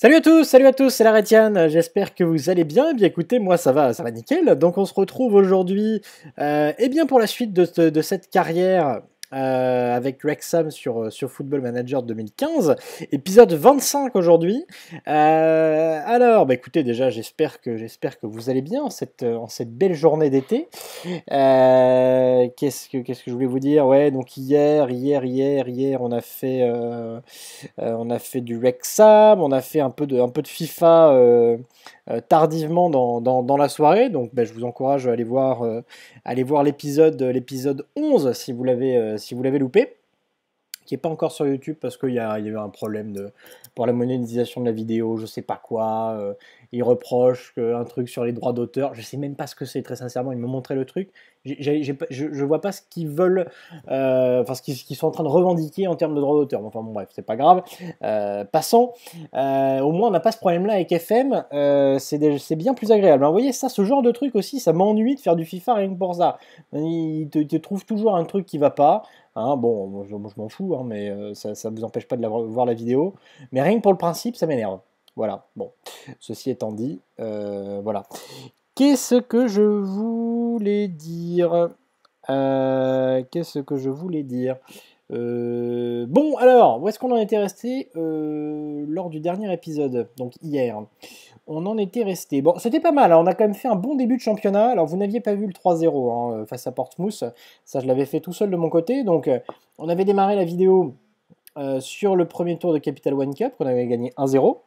Salut à tous, salut à tous, c'est la j'espère que vous allez bien, eh bien écoutez, moi ça va, ça va nickel, donc on se retrouve aujourd'hui, euh, eh bien pour la suite de cette carrière euh, avec Rexham sur, euh, sur Football Manager 2015, épisode 25 aujourd'hui. Euh, alors, bah écoutez, déjà, j'espère que, j'espère que vous allez bien en cette, en cette belle journée d'été. qu'est-ce, que, qu'est-ce que je voulais vous dire Ouais, donc hier, hier, hier, hier, on a fait, on a fait du Rexham, on a fait un peu de, un peu de FIFA euh, tardivement dans, la soirée. Donc ben, je vous encourage à aller voir, euh, aller voir l'épisode, l'épisode 11 si vous l'avez, euh, si vous l'avez loupé, qui est pas encore sur YouTube parce qu'il y, y a, eu un problème de, pour la monétisation de la vidéo, je sais pas quoi il reproche un truc sur les droits d'auteur. Je sais même pas ce que c'est, très sincèrement. Ils me montraient le truc. je, vois pas ce qu'ils veulent, euh, enfin ce qu'ils sont en train de revendiquer en termes de droits d'auteur. Enfin bon, bref, c'est pas grave. Euh, passons. Euh, au moins, on n'a pas ce problème-là avec FM. c'est bien plus agréable. Vous voyez, ça, ce genre de truc aussi, ça m'ennuie de faire du FIFA rien que pour ça. Ils te, toujours un truc qui va pas. Hein. bon, je, je m'en fous, hein, mais ça, ne vous empêche pas de voir la vidéo. Mais rien que pour le principe, ça m'énerve. Voilà, bon, ceci étant dit, euh, voilà. Qu'est-ce que je voulais dire euh, Qu'est-ce que je voulais dire euh, bon, alors, où est-ce qu'on en était resté lors du dernier épisode, donc hier On en était resté. Bon, c'était pas mal, hein, on a quand même fait un bon début de championnat. Alors, vous n'aviez pas vu le 3-0 hein, face à Portsmouth, ça je l'avais fait tout seul de mon côté. Donc, on avait démarré la vidéo sur le premier tour de Capital One Cup, On avait gagné 1-0.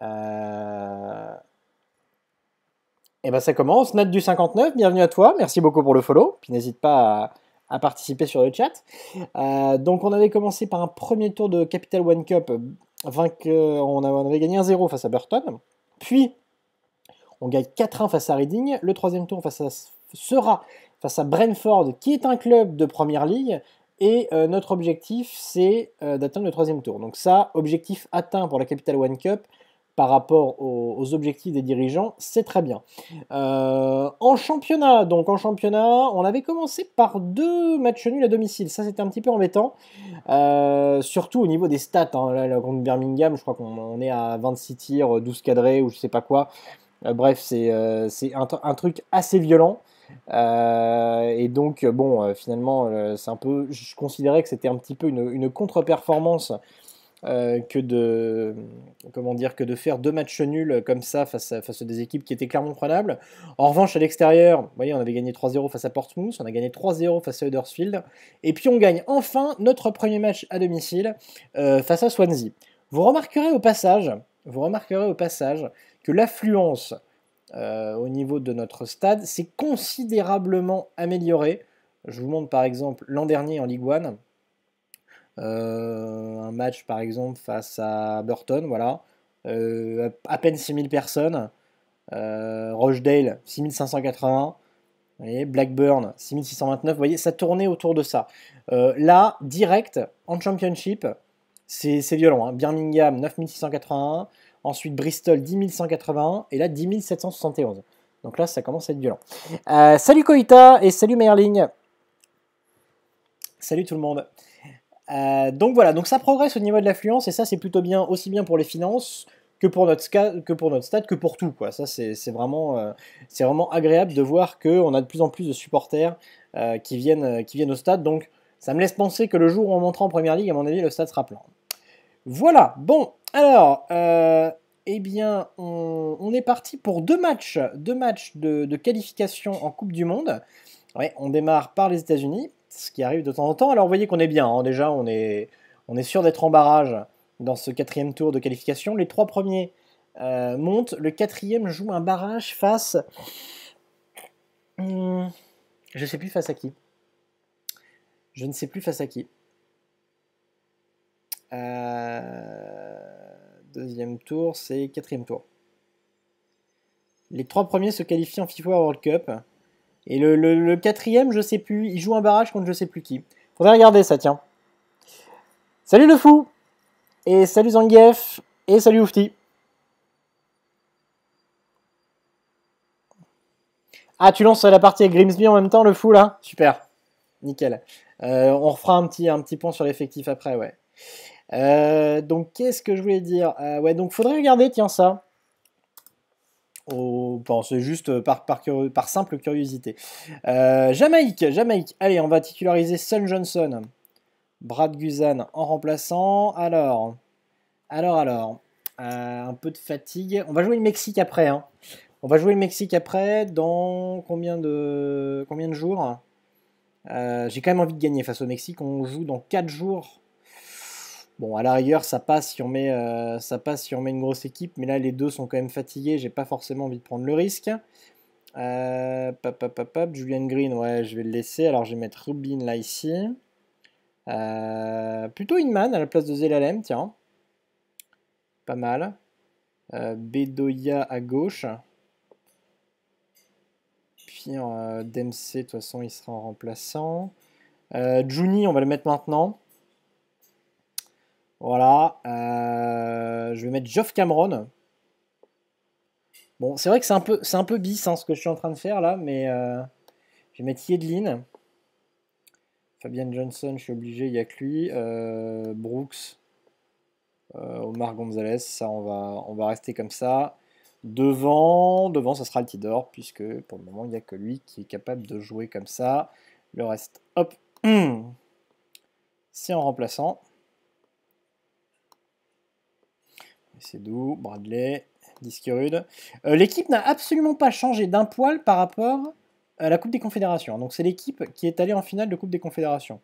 Et euh, eh ben ça commence. Nat du 59, bienvenue à toi. Merci beaucoup pour le follow. Puis n'hésite pas à, participer sur le chat. Euh, donc on avait commencé par un premier tour de Capital One Cup. on, avait gagné 1-0 face à Burton. Puis on gagne 4-1 face à Reading. Le troisième tour face à, sera face à Brentford, qui est un club de première ligue. Et euh, notre objectif, c'est d'atteindre le troisième tour. Donc ça, objectif atteint pour la Capital One Cup par rapport aux, objectifs des dirigeants, c'est très bien. Euh, en championnat, donc en championnat, on avait commencé par deux matchs nuls à domicile. Ça, c'était un petit peu embêtant, euh, surtout au niveau des stats. Hein. Là, contre Birmingham, je crois qu'on est à 26 tirs, 12 cadrés ou je sais pas quoi. Euh, bref, c'est un, un, truc assez violent. et donc, bon, finalement, c'est un peu. Je considérais que c'était un petit peu une contre-performance euh, que de comment dire que de faire deux matchs nuls comme ça face à, face à des équipes qui étaient clairement prenables. En revanche, à l'extérieur, voyez, on avait gagné 3-0 face à Portsmouth, on a gagné 3-0 face à Huddersfield, et puis on gagne enfin notre premier match à domicile euh, face à Swansea. Vous remarquerez au passage, vous remarquerez au passage que l'affluence euh, au niveau de notre stade s'est considérablement améliorée. Je vous montre par exemple l'an dernier en Ligue 1, euh, un match par exemple face à Burton, voilà, euh, à peine 6000 personnes. Euh, Rochdale, 6580. Vous voyez, Blackburn, 6629. Vous voyez, ça tournait autour de ça. là, direct, en Championship, c'est violent. Hein. Birmingham, 9681. Ensuite, Bristol, 10181. Et là, 10771. Donc là, ça commence à être violent. salut Koita et salut Merling. Salut tout le monde. Euh, donc voilà, donc ça progresse au niveau de l'affluence et ça c'est plutôt bien, aussi bien pour les finances que pour notre, que pour notre stade, que pour tout. Ça c'est vraiment, euh, vraiment agréable de voir qu'on a de plus en plus de supporters euh, qui, viennent, qui viennent au stade. Donc ça me laisse penser que le jour où on montera en Première Ligue, à mon avis, le stade sera plein. Voilà, bon, alors, eh bien, on, est parti pour deux matchs, deux matchs de, qualification en Coupe du Monde. on démarre par les États-Unis, ce qui arrive de temps en temps. Alors vous voyez qu'on est bien, hein. déjà on est, sûr d'être en barrage dans ce quatrième tour de qualification. Les trois premiers euh, montent, le quatrième joue un barrage face... Hmm, je ne sais plus face à qui. Je ne sais plus face à qui. Euh, deuxième tour, c'est quatrième tour. Les trois premiers se qualifient en FIFA World Cup. Et le, quatrième, je sais plus, il joue un barrage contre je sais plus qui. Faudrait regarder ça, tiens. Salut le fou Et salut Zangief Et salut Oufti Ah, tu lances la partie avec Grimsby en même temps, le fou, là Super. Nickel. Euh, on refera un petit, un petit pont sur l'effectif après, ouais. Euh, donc, qu'est-ce que je voulais dire euh, Ouais, donc faudrait regarder, tiens, ça. Oh, c'est juste euh, par, simple curiosité. Euh, Jamaïque, Jamaïque. Allez, on va titulariser Sun Johnson. Brad Guzan en remplaçant. Alors, alors, alors. Euh, un peu de fatigue. On va jouer le Mexique après. Hein. On va jouer le Mexique après dans combien de, combien de jours J'ai quand même envie de gagner face au Mexique. On joue dans 4 jours Bon, à la rigueur, ça passe, si on met, euh, ça passe si on met une grosse équipe, mais là, les deux sont quand même fatigués, j'ai pas forcément envie de prendre le risque. Euh, Julian Green, ouais, je vais le laisser. Alors, je vais mettre Rubin là, ici. Euh, plutôt Inman à la place de Zelalem, tiens. Pas mal. Euh, Bedoya à gauche. Puis, Dempsey, de toute façon, il sera en remplaçant. Juni, on va le mettre maintenant. Voilà. Euh, je vais mettre Geoff Cameron. Bon, c'est vrai que c'est un peu, c'est un peu bis hein, ce que je suis en train de faire là, mais euh, je vais mettre Yedlin. Fabian Johnson, je suis obligé, il n'y a que lui. Euh, Brooks. Omar Gonzalez, ça on va, on va rester comme ça. Devant, devant, ça sera le Tidor, puisque pour le moment, il n'y a que lui qui est capable de jouer comme ça. Le reste, hop, c'est en remplaçant. doux, Bradley, disque euh, l'équipe n'a absolument pas changé d'un poil par rapport à la Coupe des Confédérations. Donc c'est l'équipe qui est allée en finale de Coupe des Confédérations.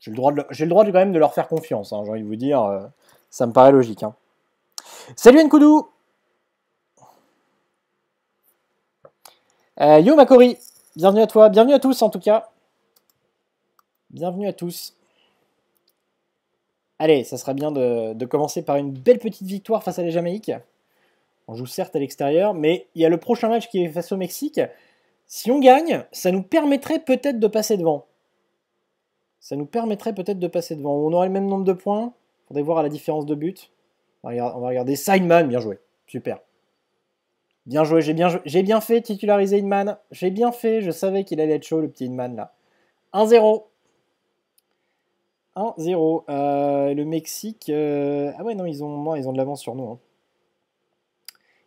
J'ai le droit, de, j'ai le droit quand même de leur faire confiance, hein, j'ai envie de vous dire. Euh, ça me paraît logique. Hein. Salut Nkoudou euh, Yo Makori Bienvenue à toi, bienvenue à tous en tout cas. Bienvenue à tous. Allez, ça sera bien de, commencer par une belle petite victoire face à la Jamaïque. On joue certes à l'extérieur, mais il y a le prochain match qui est face au Mexique. Si on gagne, ça nous permettrait peut-être de passer devant. Ça nous permettrait peut-être de passer devant. On aurait le même nombre de points. Il faudrait voir à la différence de but. On va regarder Sideman, bien joué. Super. Bien joué, j'ai bien, j'ai bien fait titulariser Inman. J'ai bien fait, je savais qu'il allait être chaud le petit Inman là. 1-0. 1-0. Euh, le Mexique. Euh, ah ouais, non, ils ont, ils ont de l'avance sur nous. Hein.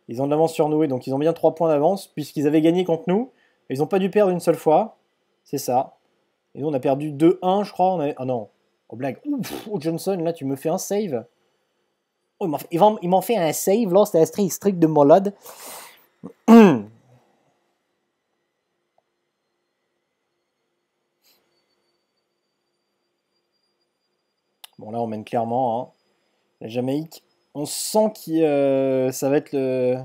Ils ont de l'avance sur nous, et donc ils ont bien 3 points d'avance, puisqu'ils avaient gagné contre nous. Ils n'ont pas dû perdre une seule fois. C'est ça. Et nous, on a perdu 2-1, je crois. On Ah non. Oh, blague. oh, Johnson, là, tu me fais un save. Oh, il m'en fait un save, là, c'était un strict de malade. là, on mène clairement. Hein. La Jamaïque, on sent euh, ça va être le,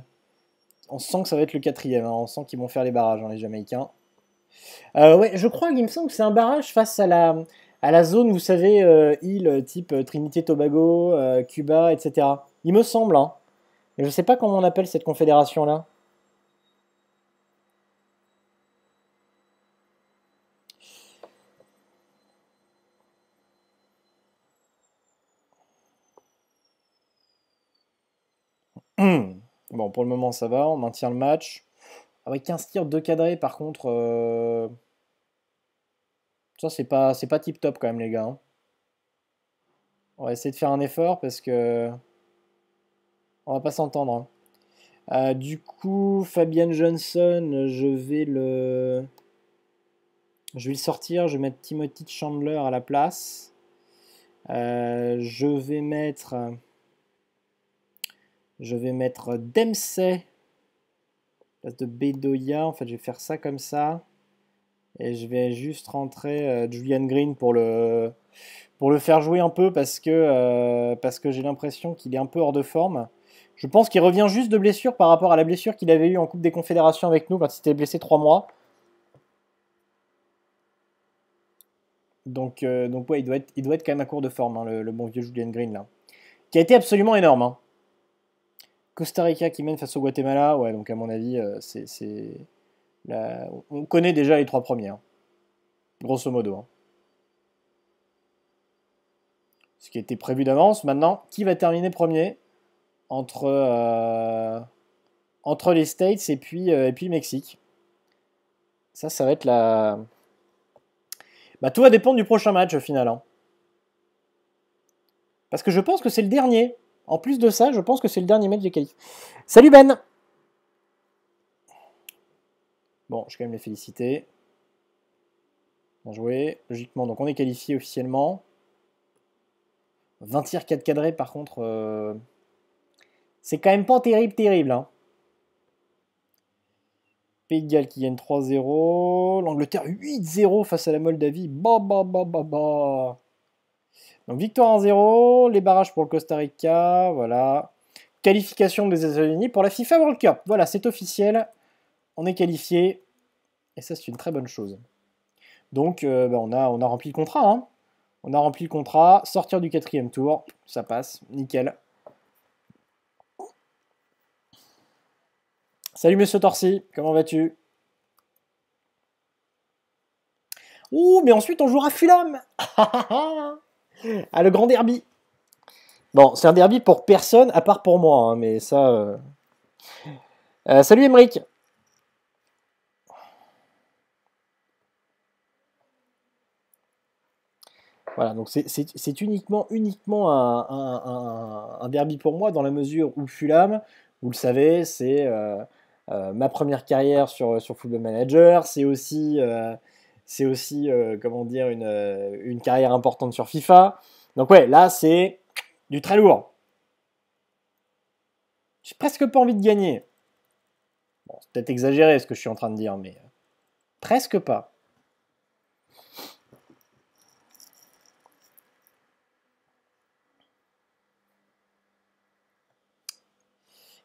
on sent que ça va être le quatrième. Hein. On sent qu'ils vont faire les barrages, hein, les Jamaïcains. Euh, ouais, je crois qu'il me semble que c'est un barrage face à la, à la zone, vous savez, euh, île type Trinité-Tobago, Cuba, etc. Il me semble. Hein. je sais pas comment on appelle cette confédération là. pour le moment, ça va. On maintient le match. Avec ah 15 tirs, 2 cadrés, par contre. Euh, ça, c'est pas, c'est pas tip top quand même, les gars. Hein. On va essayer de faire un effort parce que. On va pas s'entendre. Hein. Euh, du coup, Fabian Johnson, je vais le. Je vais le sortir. Je vais mettre Timothy Chandler à la place. Euh, je vais mettre. Je vais mettre Dempsey. Place de Bedoya. En fait, je vais faire ça comme ça. Et je vais juste rentrer euh, Julian Green pour le, pour le faire jouer un peu parce que, euh, parce que j'ai l'impression qu'il est un peu hors de forme. Je pense qu'il revient juste de blessure par rapport à la blessure qu'il avait eue en Coupe des Confédérations avec nous quand il s'était blessé 3 mois. Donc, euh, donc ouais, il doit, être, il doit être quand même à court de forme, hein, le, bon vieux Julian Green, là. Qui a été absolument énorme. Hein. Costa Rica qui mène face au Guatemala, ouais, donc à mon avis, euh, c'est, on connaît déjà les trois premières, hein. grosso modo. Hein. Ce qui était prévu d'avance. Maintenant, qui va terminer premier entre, euh, entre les States et puis, euh, et puis le Mexique Ça, ça va être la. Bah, tout va dépendre du prochain match au final. Hein. Parce que je pense que c'est le dernier en plus de ça, je pense que c'est le dernier match des qualifs. Salut Ben Bon, je vais quand même les féliciter. Bien joué. Logiquement, donc on est qualifié officiellement. 20 tirs 4 cadrés, par contre, euh, c'est quand même pas terrible, terrible. Hein. Pays de Galles qui gagne 3-0. L'Angleterre 8-0 face à la Moldavie. Bah, bah, bah, bah, bah. Donc victoire en 0 les barrages pour le Costa Rica, voilà. Qualification des États-Unis pour la FIFA World Cup. Voilà, c'est officiel. On est qualifié. Et ça, c'est une très bonne chose. Donc, euh, bah, on, a, on a rempli le contrat. Hein. On a rempli le contrat. Sortir du quatrième tour, ça passe. Nickel. Salut Monsieur Torsi, comment vas-tu Ouh, mais ensuite on jouera Fulham Ah, le grand derby. Bon, c'est un derby pour personne, à part pour moi, hein, mais ça... Euh. Euh, salut Emeric Voilà, donc c'est uniquement, uniquement un, derby pour moi, dans la mesure où Fulham, vous le savez, c'est euh, ma première carrière sur, sur Football Manager, c'est aussi c'est aussi, euh, comment dire, euh, une, carrière importante sur FIFA. Donc ouais, là, c'est du très lourd. J'ai presque pas envie de gagner. Bon, c'est peut-être exagéré ce que je suis en train de dire, mais euh, presque pas.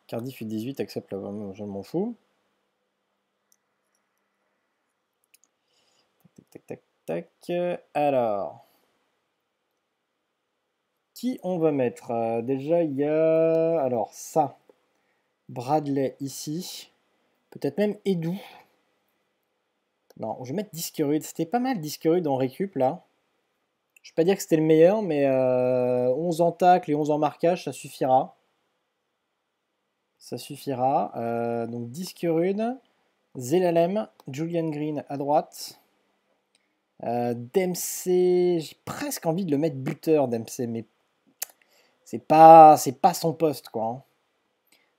Cardiff 18 accepte la je m'en fous. tac, tac, tac. Alors, qui on va mettre euh, Déjà, il y a... Alors, ça. Bradley ici. Peut-être même Edou. Non, je vais mettre Rude. C'était pas mal Rude en récup, là. Je peux pas dire que c'était le meilleur, mais 11 euh, en tacle et 11 en marquage, ça suffira. Ça suffira. Euh, donc zéla Zelalem, Julian Green à droite. Euh, Dempsey, j'ai presque envie de le mettre buteur, Dempsey, mais c'est pas, c'est pas son poste, quoi. Hein.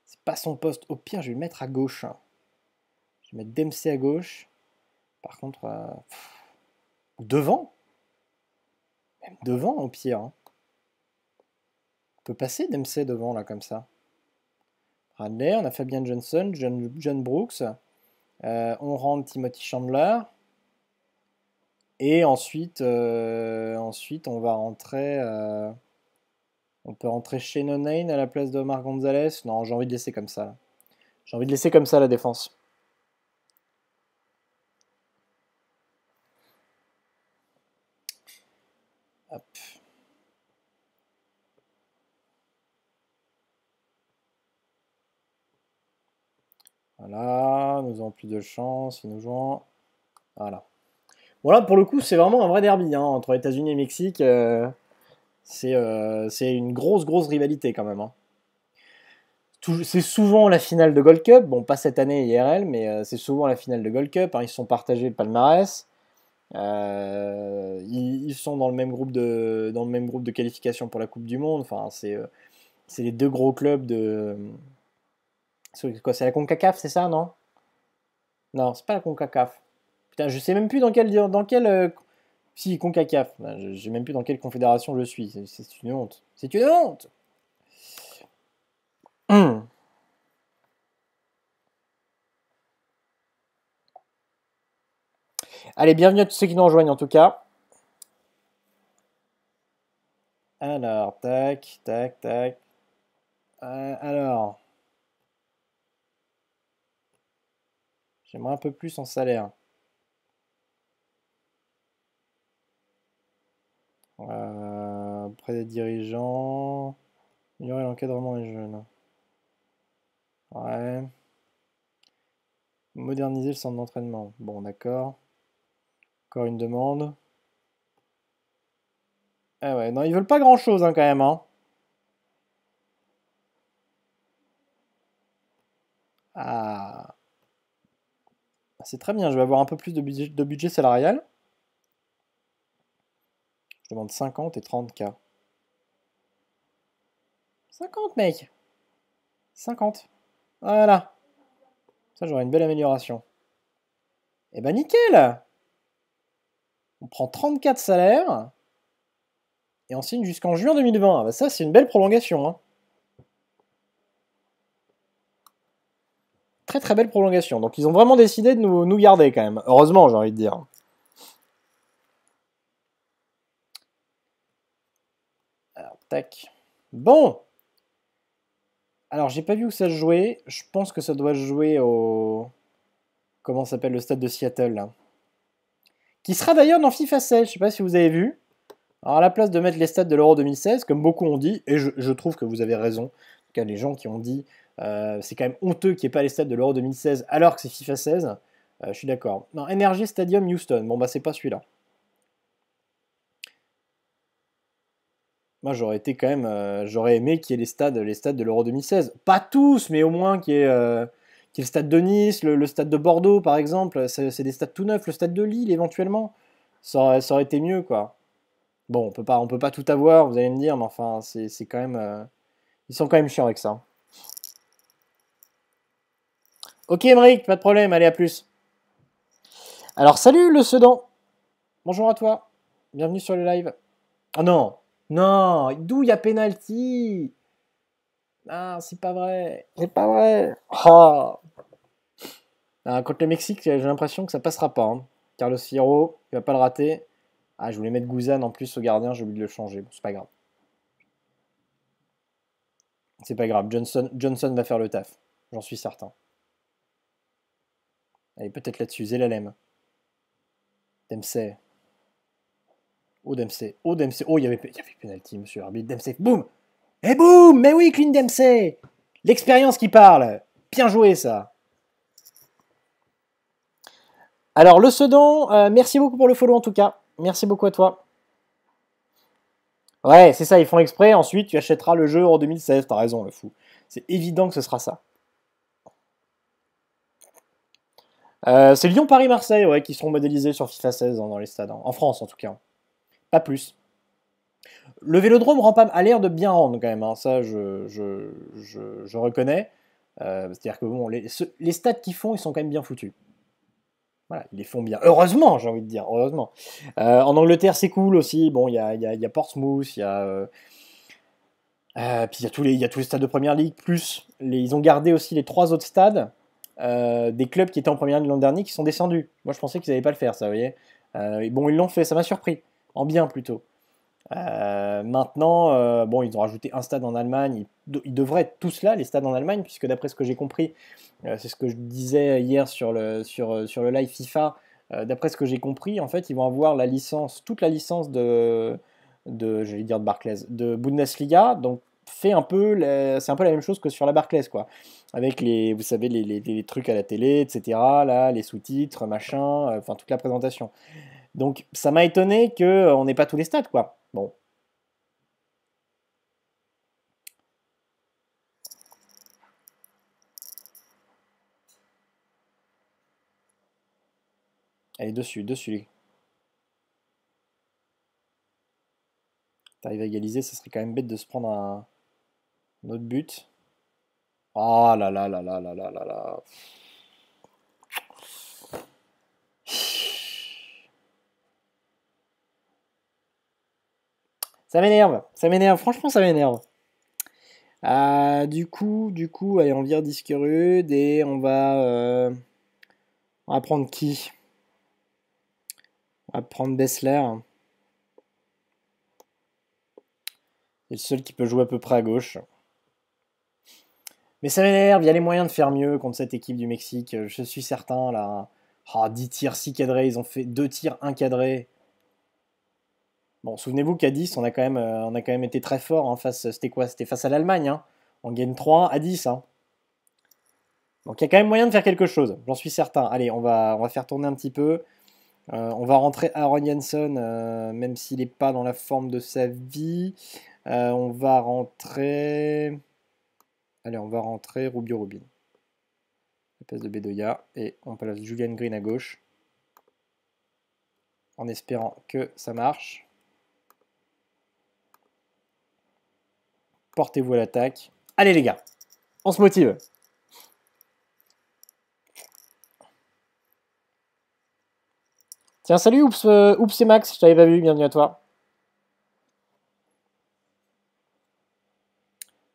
C'est pas son poste. Au pire, je vais le mettre à gauche. Hein. Je vais mettre Dempsey à gauche. Par contre, euh, devant. Même devant, au pire. Hein. On peut passer Dempsey devant, là, comme ça. Radley, on a Fabian Johnson, John, Brooks. Euh, on rentre Timothy Chandler. Et ensuite, euh, ensuite on va rentrer. Euh, on peut rentrer chez Hain à la place de Omar Gonzalez. Non, j'ai envie de laisser comme ça. J'ai envie de laisser comme ça la défense. Voilà, nous avons plus de chance, Il nous jouons. Voilà. Voilà, pour le coup, c'est vraiment un vrai derby hein, entre États-Unis et Mexique. Euh, euh, c'est une grosse, grosse rivalité quand même. Hein. C'est souvent la finale de Gold Cup. Bon, pas cette année IRL, mais euh, c'est souvent la finale de Gold Cup. Hein, ils Ils sont partagés le palmarès. ils, sont dans le même groupe de dans le même groupe de qualification pour la Coupe du Monde. Enfin, c'est les deux gros clubs de c'est quoi C'est la Concacaf, c'est ça, non Non, c'est pas la Concacaf. Putain, je sais même plus dans quel. Dans quel euh, si, CONCACAF. je, sais même plus dans quelle confédération je suis. C'est une honte. C'est une honte hum. Allez, bienvenue à tous ceux qui nous rejoignent en tout cas. Alors, tac, tac, tac. Euh, alors. J'aimerais un peu plus en salaire. euh, des dirigeants, y aurait l'encadrement des jeunes. Ouais. Moderniser le centre d'entraînement. Bon, d'accord. Encore une demande. Ah ouais, non, ils veulent pas grand chose hein, quand même. Hein. Ah. C'est très bien, je vais avoir un peu plus de budget salarial. Je demande 50 et 30K. 50, mec 50. Voilà. Ça, j'aurais une belle amélioration. Eh ben, nickel On prend 34 salaires et on signe jusqu'en juin 2020. Ah bah, ça, c'est une belle prolongation. Hein. Très, très belle prolongation. Donc, ils ont vraiment décidé de nous, nous garder, quand même. Heureusement, j'ai envie de dire. Bon Alors, j'ai pas vu où ça se jouait. Je pense que ça doit jouer au... Comment s'appelle le stade de Seattle, hein. Qui sera d'ailleurs dans FIFA 16, je sais pas si vous avez vu. Alors, à la place de mettre les stades de l'Euro 2016, comme beaucoup ont dit, et je, trouve que vous avez raison, en tout les gens qui ont dit euh, c'est quand même honteux qu'il n'y ait pas les stades de l'Euro 2016 alors que c'est FIFA 16, euh, je suis d'accord. Non, Energy Stadium Houston, bon bah c'est pas celui-là. moi j'aurais été quand même, euh, j'aurais aimé qu'il y ait les stades, les stades de l'Euro 2016. Pas tous, mais au moins qu'il y, ait euh, le stade de Nice, le, stade de Bordeaux par exemple. C'est des stades tout neufs, le stade de Lille éventuellement. Ça aurait, été mieux quoi. Bon, on peut pas, on peut pas tout avoir, vous allez me dire, mais enfin, c'est quand même, euh, ils sont quand même chiants avec ça. Ok, Emmerich, pas de problème, allez à plus. Alors salut le Sedan, bonjour à toi, bienvenue sur le live. Ah non, non, d'où il y a penalty Ah, c'est pas vrai. C'est pas vrai. Ah. Ah, contre le Mexique, j'ai l'impression que ça passera pas. Hein. Carlos Fierro, il va pas le rater. Ah, je voulais mettre Guzan en plus au gardien, j'ai oublié de le changer. Bon, c'est pas grave. C'est pas grave, Johnson, Johnson va faire le taf. J'en suis certain. Allez, peut-être là-dessus, Zelalem. Dempsey. Oh Dempsey, oh oh il y avait, il penalty, monsieur Arbitre, Dempsey, boum Et eh, boum Mais oui, clean Dempsey L'expérience qui parle Bien joué ça Alors le Sedan, euh, merci beaucoup pour le follow en tout cas, merci beaucoup à toi. Ouais, c'est ça, ils font exprès, ensuite tu achèteras le jeu en 2016, t'as raison le fou. C'est évident que ce sera ça. Euh, c'est Lyon, Paris, Marseille ouais, qui seront modélisés sur FIFA 16 hein, dans les stades, hein. en France en tout cas. Hein pas plus. Le vélodrome pas a l'air de bien rendre quand même, hein. ça je, je, je, reconnais. Euh, c'est-à-dire que bon, les, stades les qu'ils font, ils sont quand même bien foutus. Voilà, ils les font bien. Heureusement, j'ai envie de dire, heureusement. Euh, en Angleterre, c'est cool aussi. Bon, il y a, y, y a, Portsmouth, il y a. Euh, puis il y, tous les, y a tous les stades de première ligue, plus ils ont gardé aussi les trois autres stades des clubs qui étaient en première ligue l'an dernier qui sont descendus. Moi, je pensais qu'ils n'allaient pas le faire, ça, vous voyez. bon, ils l'ont fait, ça m'a surpris en bien plutôt. Euh, maintenant, euh, bon, ils ont rajouté un stade en Allemagne. Ils, devraient être tous là, les stades en Allemagne, puisque d'après ce que j'ai compris, euh, c'est ce que je disais hier sur le, sur, sur le live FIFA, d'après ce que j'ai compris, en fait, ils vont avoir la licence, toute la licence de, de je vais dire de Barclays, de Bundesliga. Donc, fait un peu, c'est un peu la même chose que sur la Barclays, quoi. Avec les, vous savez, les, les, les trucs à la télé, etc. Là, les sous-titres, machin, enfin toute la présentation. Donc ça m'a étonné qu'on euh, n'ait pas tous les stats, quoi. Bon. Allez, dessus, dessus. T'arrives à égaliser, ça serait quand même bête de se prendre un, autre but. Ah oh là là là là là là là là. Ça m'énerve, ça m'énerve, franchement ça m'énerve. Ah, du coup, du coup, allez, on vire disque rude et on va, euh, apprendre prendre qui On va prendre Bessler. C'est le seul qui peut jouer à peu près à gauche. Mais ça m'énerve, il y a les moyens de faire mieux contre cette équipe du Mexique, je suis certain là. 10 ah, tirs, 6 cadrés, ils ont fait 2 tirs, 1 cadré. Bon, souvenez-vous qu'à 10, on a, quand même, euh, on a quand même été très fort. en hein, face, c'était quoi C'était face à l'Allemagne. Hein. On gagne 3 à 10. Hein. Donc il y a quand même moyen de faire quelque chose, j'en suis certain. Allez, on va, on va faire tourner un petit peu. Euh, on va rentrer Aaron Jensen, euh, même s'il n'est pas dans la forme de sa vie. on va rentrer... Allez, on va rentrer Rubio Rubin. La de Bedoya. Et on place Julian Green à gauche. En espérant que ça marche. Portez-vous à l'attaque. Allez les gars, on se motive. Tiens, salut Oups, euh, Oups et Max, je t'avais pas vu, bienvenue à toi.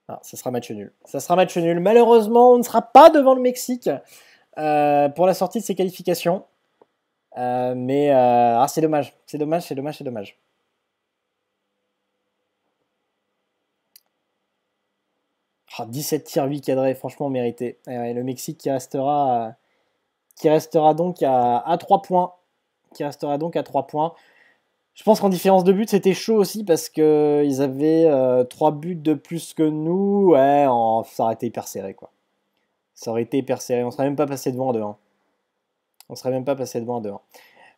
Ah, ça sera match nul. Ça sera match nul. Malheureusement, on ne sera pas devant le Mexique euh, pour la sortie de ses qualifications. Euh, mais ah, c'est dommage, c'est dommage, c'est dommage, c'est dommage. 17 ah, tirs 8 cadrés, franchement mérité. Et le Mexique qui restera, qui restera donc à, à 3 points. Qui restera donc à 3 points. Je pense qu'en différence de but, c'était chaud aussi parce qu'ils avaient 3 euh, buts de plus que nous. Ouais, ça aurait été hyper serré quoi. Ça aurait été hyper serré. On serait même pas passé devant en On serait même pas passé devant en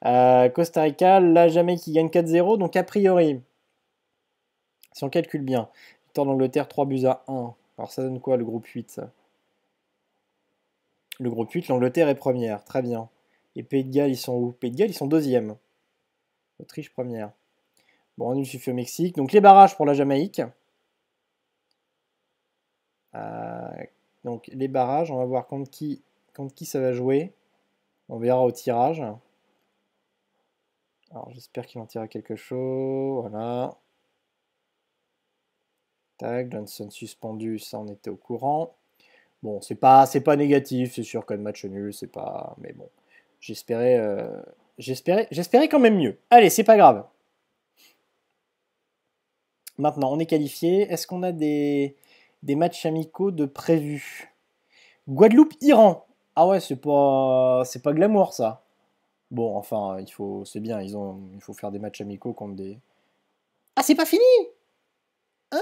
euh, Costa Rica, là jamais qui gagne 4-0. Donc a priori, si on calcule bien, temps d'Angleterre 3 buts à 1. Alors ça donne quoi le groupe 8 Le groupe 8, l'Angleterre est première, très bien. Et Pays de Galles, ils sont où Pays de Galles, ils sont deuxième. Autriche première. Bon, il suffit au Mexique. Donc les barrages pour la Jamaïque. Euh, donc les barrages, on va voir contre qui, qui ça va jouer. On verra au tirage. Alors j'espère qu'il en tirera quelque chose. Voilà. Tac, Johnson suspendu, ça on était au courant. Bon, c'est pas, c'est pas négatif, c'est sûr qu'un match nul, c'est pas. Mais bon, j'espérais, euh, j'espérais, j'espérais quand même mieux. Allez, c'est pas grave. Maintenant, on est qualifié. Est-ce qu'on a des, des matchs amicaux de prévu Guadeloupe-Iran. Ah ouais, c'est pas, c'est pas glamour ça. Bon, enfin, il faut, c'est bien. Ils ont, il faut faire des matchs amicaux contre des. Ah, c'est pas fini. Ah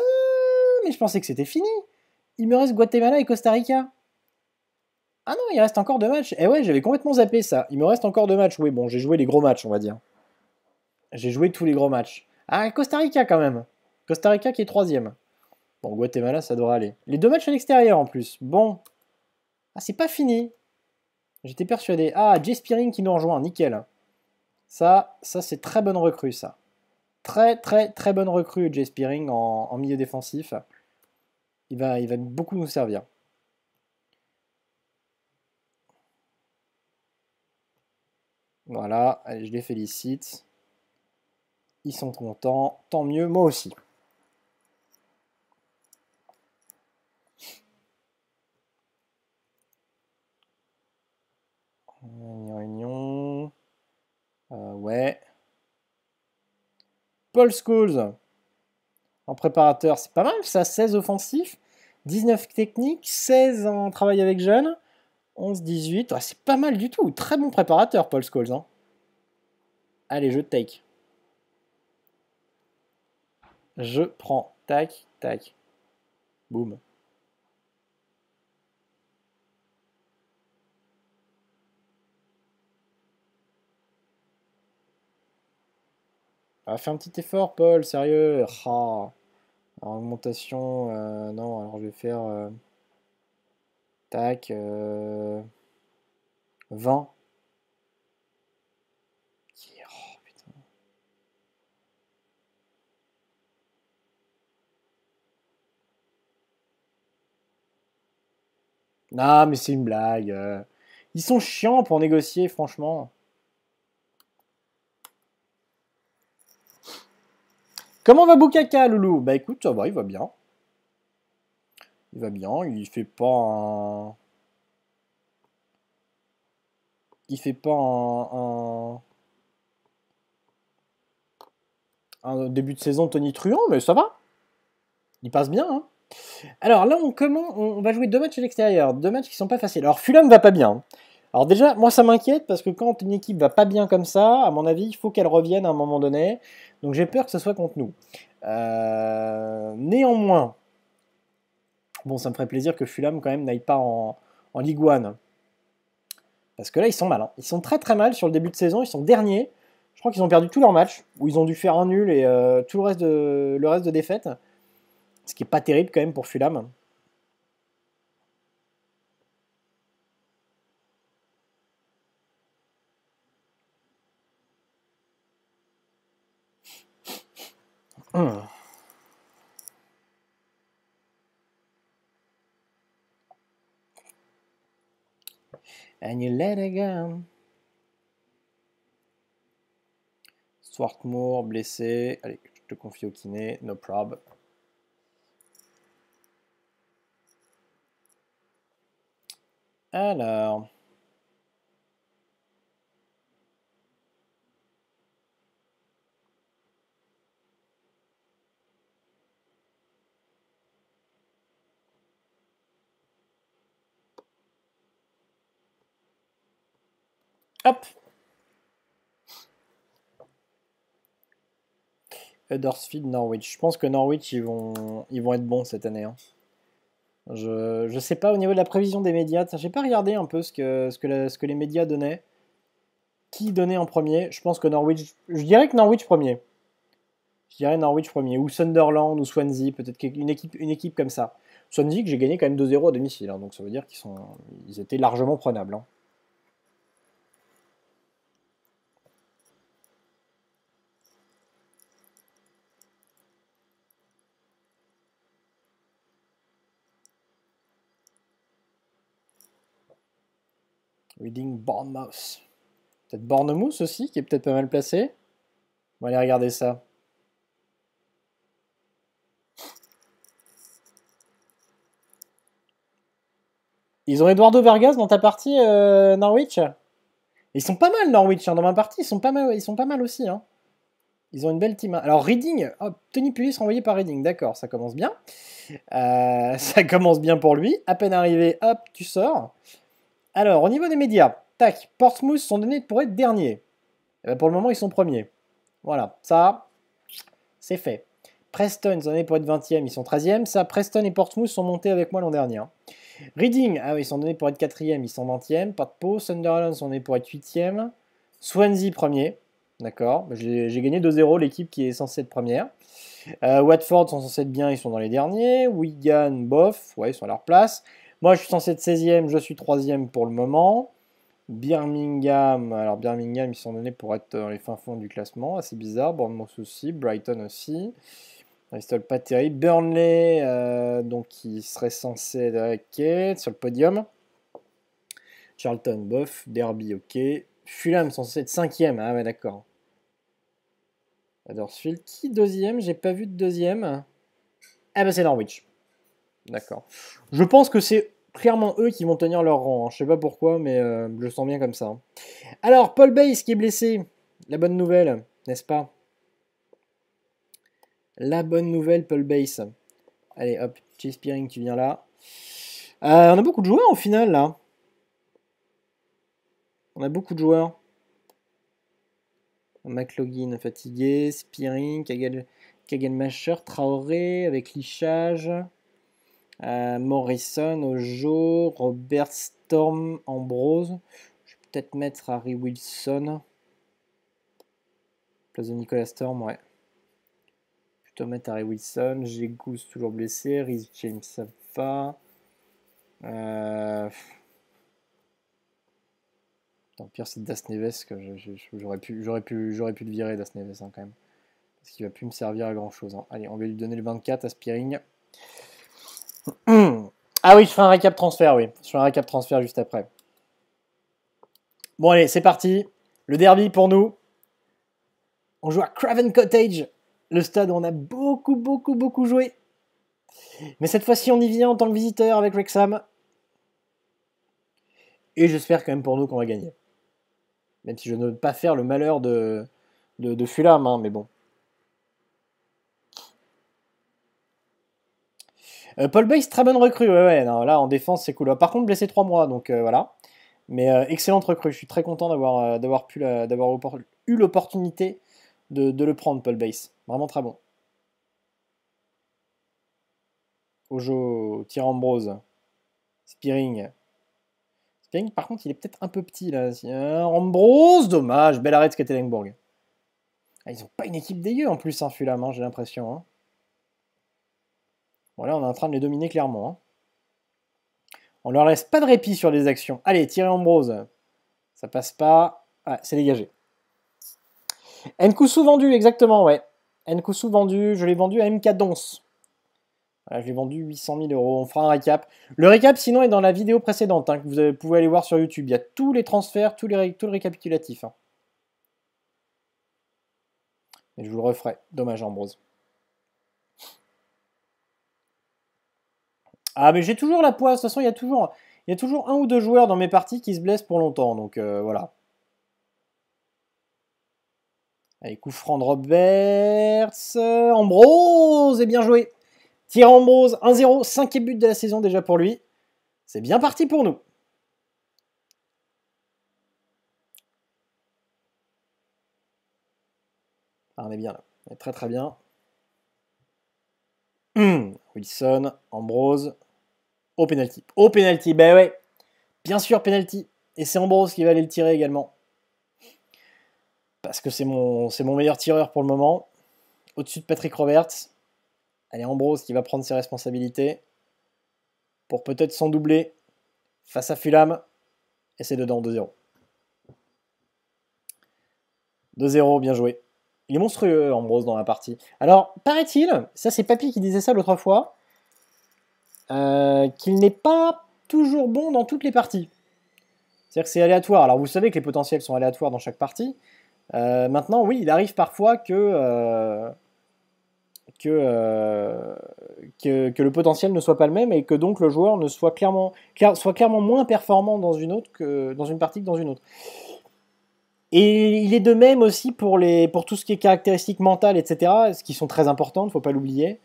je pensais que c'était fini. Il me reste Guatemala et Costa Rica. Ah non, il reste encore deux matchs. Eh ouais, j'avais complètement zappé ça. Il me reste encore deux matchs. Oui, bon, j'ai joué les gros matchs, on va dire. J'ai joué tous les gros matchs. Ah, Costa Rica quand même. Costa Rica qui est troisième. Bon, Guatemala, ça doit aller. Les deux matchs à l'extérieur en plus. Bon. Ah, c'est pas fini. J'étais persuadé. Ah, Jay Spearing qui nous rejoint. Nickel. Ça, ça c'est très bonne recrue, ça. Très, très, très bonne recrue, Jay Spearing en milieu défensif il va, il va beaucoup nous servir. Voilà, je les félicite. Ils sont contents, tant mieux, moi aussi. Réunion. Euh, ouais. Paul Schools en préparateur. C'est pas mal ça, 16 offensifs, 19 techniques, 16 en travail avec jeunes, 11, 18. c'est pas mal du tout. Très bon préparateur, Paul Scholes. Hein. Allez, je take. Je prends. Tac, tac. Boum. Ah, fais un petit effort, Paul, sérieux. Ah. Alors, augmentation, euh, non, alors je vais faire. Euh, tac. Euh, 20. Oh, Non, mais c'est une blague. Euh. Ils sont chiants pour négocier, franchement. Comment va Boukaka, Loulou Bah écoute, ça va, il va bien. Il va bien, il fait pas Il fait pas un... un... début de saison Tony Truant, mais ça va. Il passe bien, hein. alors là, on, on va jouer deux matchs à l'extérieur, deux matchs qui sont pas faciles. Alors Fulham va pas bien. Alors déjà, moi ça m'inquiète parce que quand une équipe va pas bien comme ça, à mon avis, il faut qu'elle revienne à un moment donné. Donc j'ai peur que ce soit contre nous. Euh, néanmoins, bon, ça me ferait plaisir que Fulham quand même n'aille pas en, Ligue 1. Parce que là, ils sont mal. Hein. Ils sont très très mal sur le début de saison. Ils sont derniers. Je crois qu'ils ont perdu tous leurs matchs où ils ont dû faire un nul et euh, tout le reste de, défaite. Ce qui n'est pas terrible quand même pour Fulham. Et hmm. And you let it blessé. Allez, je te confie au kiné. No prob. Alors. Huddersfield, Norwich. Je pense que Norwich, ils vont, ils vont être bons cette année. Hein. Je ne sais pas au niveau de la prévision des médias. J'ai pas regardé un peu ce que, ce, que ce que les médias donnaient. Qui donnait en premier Je pense que Norwich. Je dirais que Norwich premier. Je dirais Norwich premier. Ou Sunderland ou Swansea. Peut-être une équipe, une équipe comme ça. Swansea que j'ai gagné quand même 2-0 à domicile. Hein, donc ça veut dire qu'ils sont, ils étaient largement prenables. Hein. Reading Bournemouth. Peut-être Bournemouth aussi, qui est peut-être pas mal placé. On va aller regarder ça. Ils ont Eduardo Vargas dans ta partie, euh, Norwich Ils sont pas mal, Norwich. Hein. dans ma partie, ils sont pas mal, ils sont pas mal aussi. Hein. Ils ont une belle team. Hein. Alors, Reading. Tony Pulis renvoyé par Reading. D'accord, ça commence bien. Euh, ça commence bien pour lui. À peine arrivé, hop, tu sors. Alors, au niveau des médias, tac, Portsmouth sont donnés pour être derniers. Eh ben, pour le moment, ils sont premiers. Voilà, ça, c'est fait. Preston, ils sont donnés pour être 20e, ils sont 13e. Ça, Preston et Portsmouth sont montés avec moi l'an dernier. Hein. Reading, ah oui, ils sont donnés pour être 4e, ils sont 20e. Pas de Sunderland, sont donnés pour être 8e. Swansea, premier. D'accord, j'ai gagné 2-0 l'équipe qui est censée être première. Euh, Watford sont censés être bien, ils sont dans les derniers. Wigan, bof, ouais, ils sont à leur place. Moi, je suis censé être 16e, je suis 3e pour le moment. Birmingham, alors Birmingham, ils sont donnés pour être dans les fins fonds du classement, assez bizarre. mon souci. Brighton aussi. Bristol pas terrible. Burnley, euh, donc qui serait censé être sur le podium. Charlton, bof. Derby, ok. Fulham, censé être cinquième. Ah ouais, d'accord. Adorsfield. qui deuxième J'ai pas vu de deuxième. Ah bah c'est Norwich. D'accord. Je pense que c'est clairement eux qui vont tenir leur rang. Hein. Je sais pas pourquoi, mais euh, je sens bien comme ça. Hein. Alors, Paul Base qui est blessé. La bonne nouvelle, n'est-ce pas La bonne nouvelle, Paul Base Allez, hop, es Spearing tu viens là. Euh, on a beaucoup de joueurs au final, là. On a beaucoup de joueurs. McLaughlin fatigué, Spearing, Kagan, Kagan Masher, Traoré avec lichage. Euh, Morrison, Ojo, Robert Storm, Ambrose. Je vais peut-être mettre Harry Wilson. Place de Nicolas Storm, ouais. Plutôt mettre Harry Wilson. J'ai Goose toujours blessé. Rhys James, ça euh, pire, c'est Das Neves j'aurais pu, j'aurais pu, j'aurais pu le virer, Das Neves, hein, quand même. Parce qu'il va plus me servir à grand chose. Hein. Allez, on va lui donner le 24 à ah oui, je ferai un récap transfert, oui. Je ferai un récap transfert juste après. Bon, allez, c'est parti. Le derby pour nous. On joue à Craven Cottage, le stade où on a beaucoup, beaucoup, beaucoup joué. Mais cette fois-ci, on y vient en tant que visiteur avec Rexham. Et j'espère quand même pour nous qu'on va gagner. Même si je ne veux pas faire le malheur de, de, de Fulham, hein, mais bon. Euh, Paul très bonne recrue. Ouais, ouais, là, en défense, c'est cool. Par contre, blessé 3 mois, donc euh, voilà. Mais euh, excellente recrue. Je suis très content d'avoir pu d'avoir eu l'opportunité de, le prendre, Paul base Vraiment très bon. Ojo, Ambrose, Spearing. Spearing, par contre, il est peut-être un peu petit là. Ambrose, dommage. Bel arrêt de ah, ils n'ont pas une équipe dégueu en plus, hein, Fulham, hein, j'ai l'impression. Hein. Bon, là, on est en train de les dominer clairement. Hein. On leur laisse pas de répit sur les actions. Allez, tirer Ambrose. Ça passe pas. Ah, c'est dégagé. Nkusu vendu, exactement, ouais. Nkusu vendu, je l'ai vendu à MK Dons. je l'ai vendu 800 000 euros. On fera un récap. Le récap, sinon, est dans la vidéo précédente, hein, que vous pouvez aller voir sur YouTube. Il y a tous les transferts, tous les, tout le récapitulatif. Hein. je vous le referai. Dommage, Ambrose. Ah, mais j'ai toujours la poisse. De toute façon, il y, a toujours, il y toujours un ou deux joueurs dans mes parties qui se blessent pour longtemps. Donc euh, voilà. Allez, coup franc Roberts. Ambrose, et eh bien joué. Thierry Ambrose, 1-0, cinquième but de la saison déjà pour lui. C'est bien parti pour nous. Ah, on est bien là. très très bien. Hmm, Wilson, Ambrose, au pénalty. Au penalty, ben ouais. Bien sûr, penalty. Et c'est Ambrose qui va aller le tirer également. Parce que c'est mon, mon meilleur tireur pour le moment. Au-dessus de Patrick Roberts. Allez, Ambrose qui va prendre ses responsabilités. Pour peut-être s'en doubler. Face à Fulham. Et c'est dedans 2-0. 2-0, bien joué. Il est monstrueux, Ambrose, dans la partie. Alors, paraît-il, ça c'est Papy qui disait ça l'autre fois, euh, qu'il n'est pas toujours bon dans toutes les parties. C'est-à-dire que c'est aléatoire. Alors vous savez que les potentiels sont aléatoires dans chaque partie. Euh, maintenant, oui, il arrive parfois que, euh, que, que, le potentiel ne soit pas le même et que donc le joueur ne soit clairement, soit clairement moins performant dans une, autre que, dans une partie que dans une autre. Et il est de même aussi pour, les, pour tout ce qui est caractéristiques mentales, etc., ce qui sont très importantes, il ne faut pas l'oublier.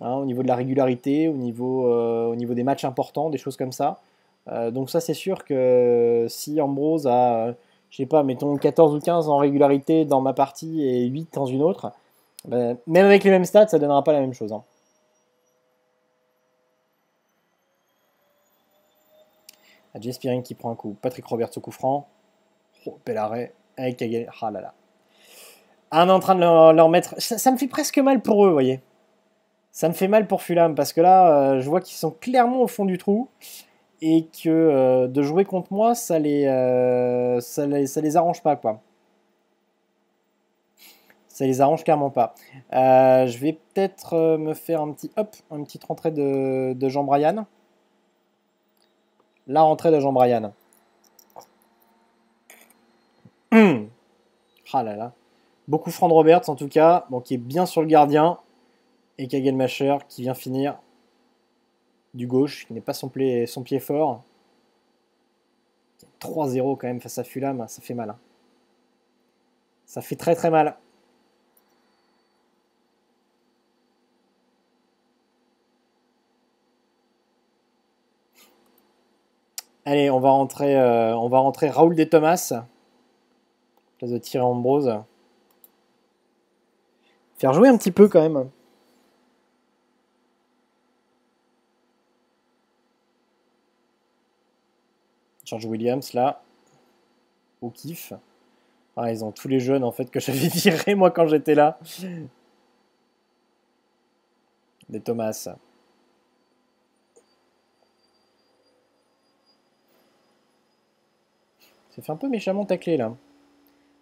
Hein, au niveau de la régularité, au niveau, euh, au niveau des matchs importants, des choses comme ça. Euh, donc ça c'est sûr que si Ambrose a, euh, je sais pas, mettons 14 ou 15 en régularité dans ma partie et 8 dans une autre, ben, même avec les mêmes stats, ça donnera pas la même chose. Hein. qui prend un coup. Patrick Roberts au coup franc. Oh, bel arrêt. Ah là là. en train de leur, mettre. ça, me fait presque mal pour eux, vous voyez ça me fait mal pour Fulham parce que là, euh, je vois qu'ils sont clairement au fond du trou et que euh, de jouer contre moi, euh, ça les, ça les, arrange pas quoi ça les arrange clairement pas. je vais peut-être me faire un petit hop, une petite rentrée de, Jean Brian. La rentrée de Jean Brian. Hum. ah là là. Beaucoup Franck Roberts en tout cas, bon, qui est bien sur le gardien. Et Kagelmacher qui vient finir du gauche, qui n'est pas son pied, son pied fort. 3-0 quand même face à Fulham, ça fait mal. Hein. Ça fait très très mal. Allez, on va rentrer, euh, on va rentrer Raoul des Thomas. Place de tirer Ambrose. Faire jouer un petit peu quand même. Williams, là, au kiff. Ah, ils ont tous les jeunes, en fait, que j'avais viré, moi, quand j'étais là. Des Thomas. C'est fait un peu méchamment tacler, là.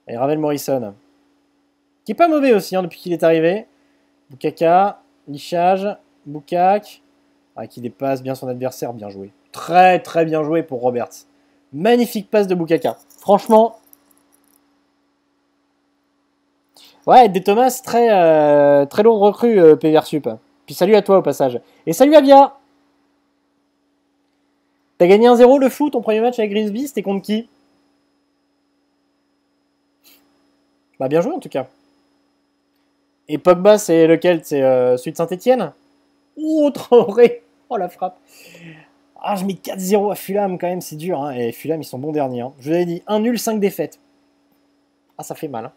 Et Ravel Morrison. Qui est pas mauvais aussi, hein, depuis qu'il est arrivé. Bukaka, Lichage, Boukak. Ah, qui dépasse bien son adversaire, bien joué. Très très bien joué pour Roberts. Magnifique passe de Boukaka, Franchement. Ouais, des Thomas, très, longs euh, très lourde recrue, euh, Puis salut à toi au passage. Et salut à Bia T'as gagné 1-0 le foot, ton premier match avec Grisby, c'était contre qui Bah bien joué en tout cas. Et Pogba, c'est lequel C'est suite euh, de Saint-Etienne Ouh, vrai Oh la frappe ah, je mets 4-0 à Fulham quand même, c'est dur. Hein. Et Fulham, ils sont bons derniers. Hein. Je vous avais dit 1 nul, 5 défaites. Ah, ça fait mal. Hein.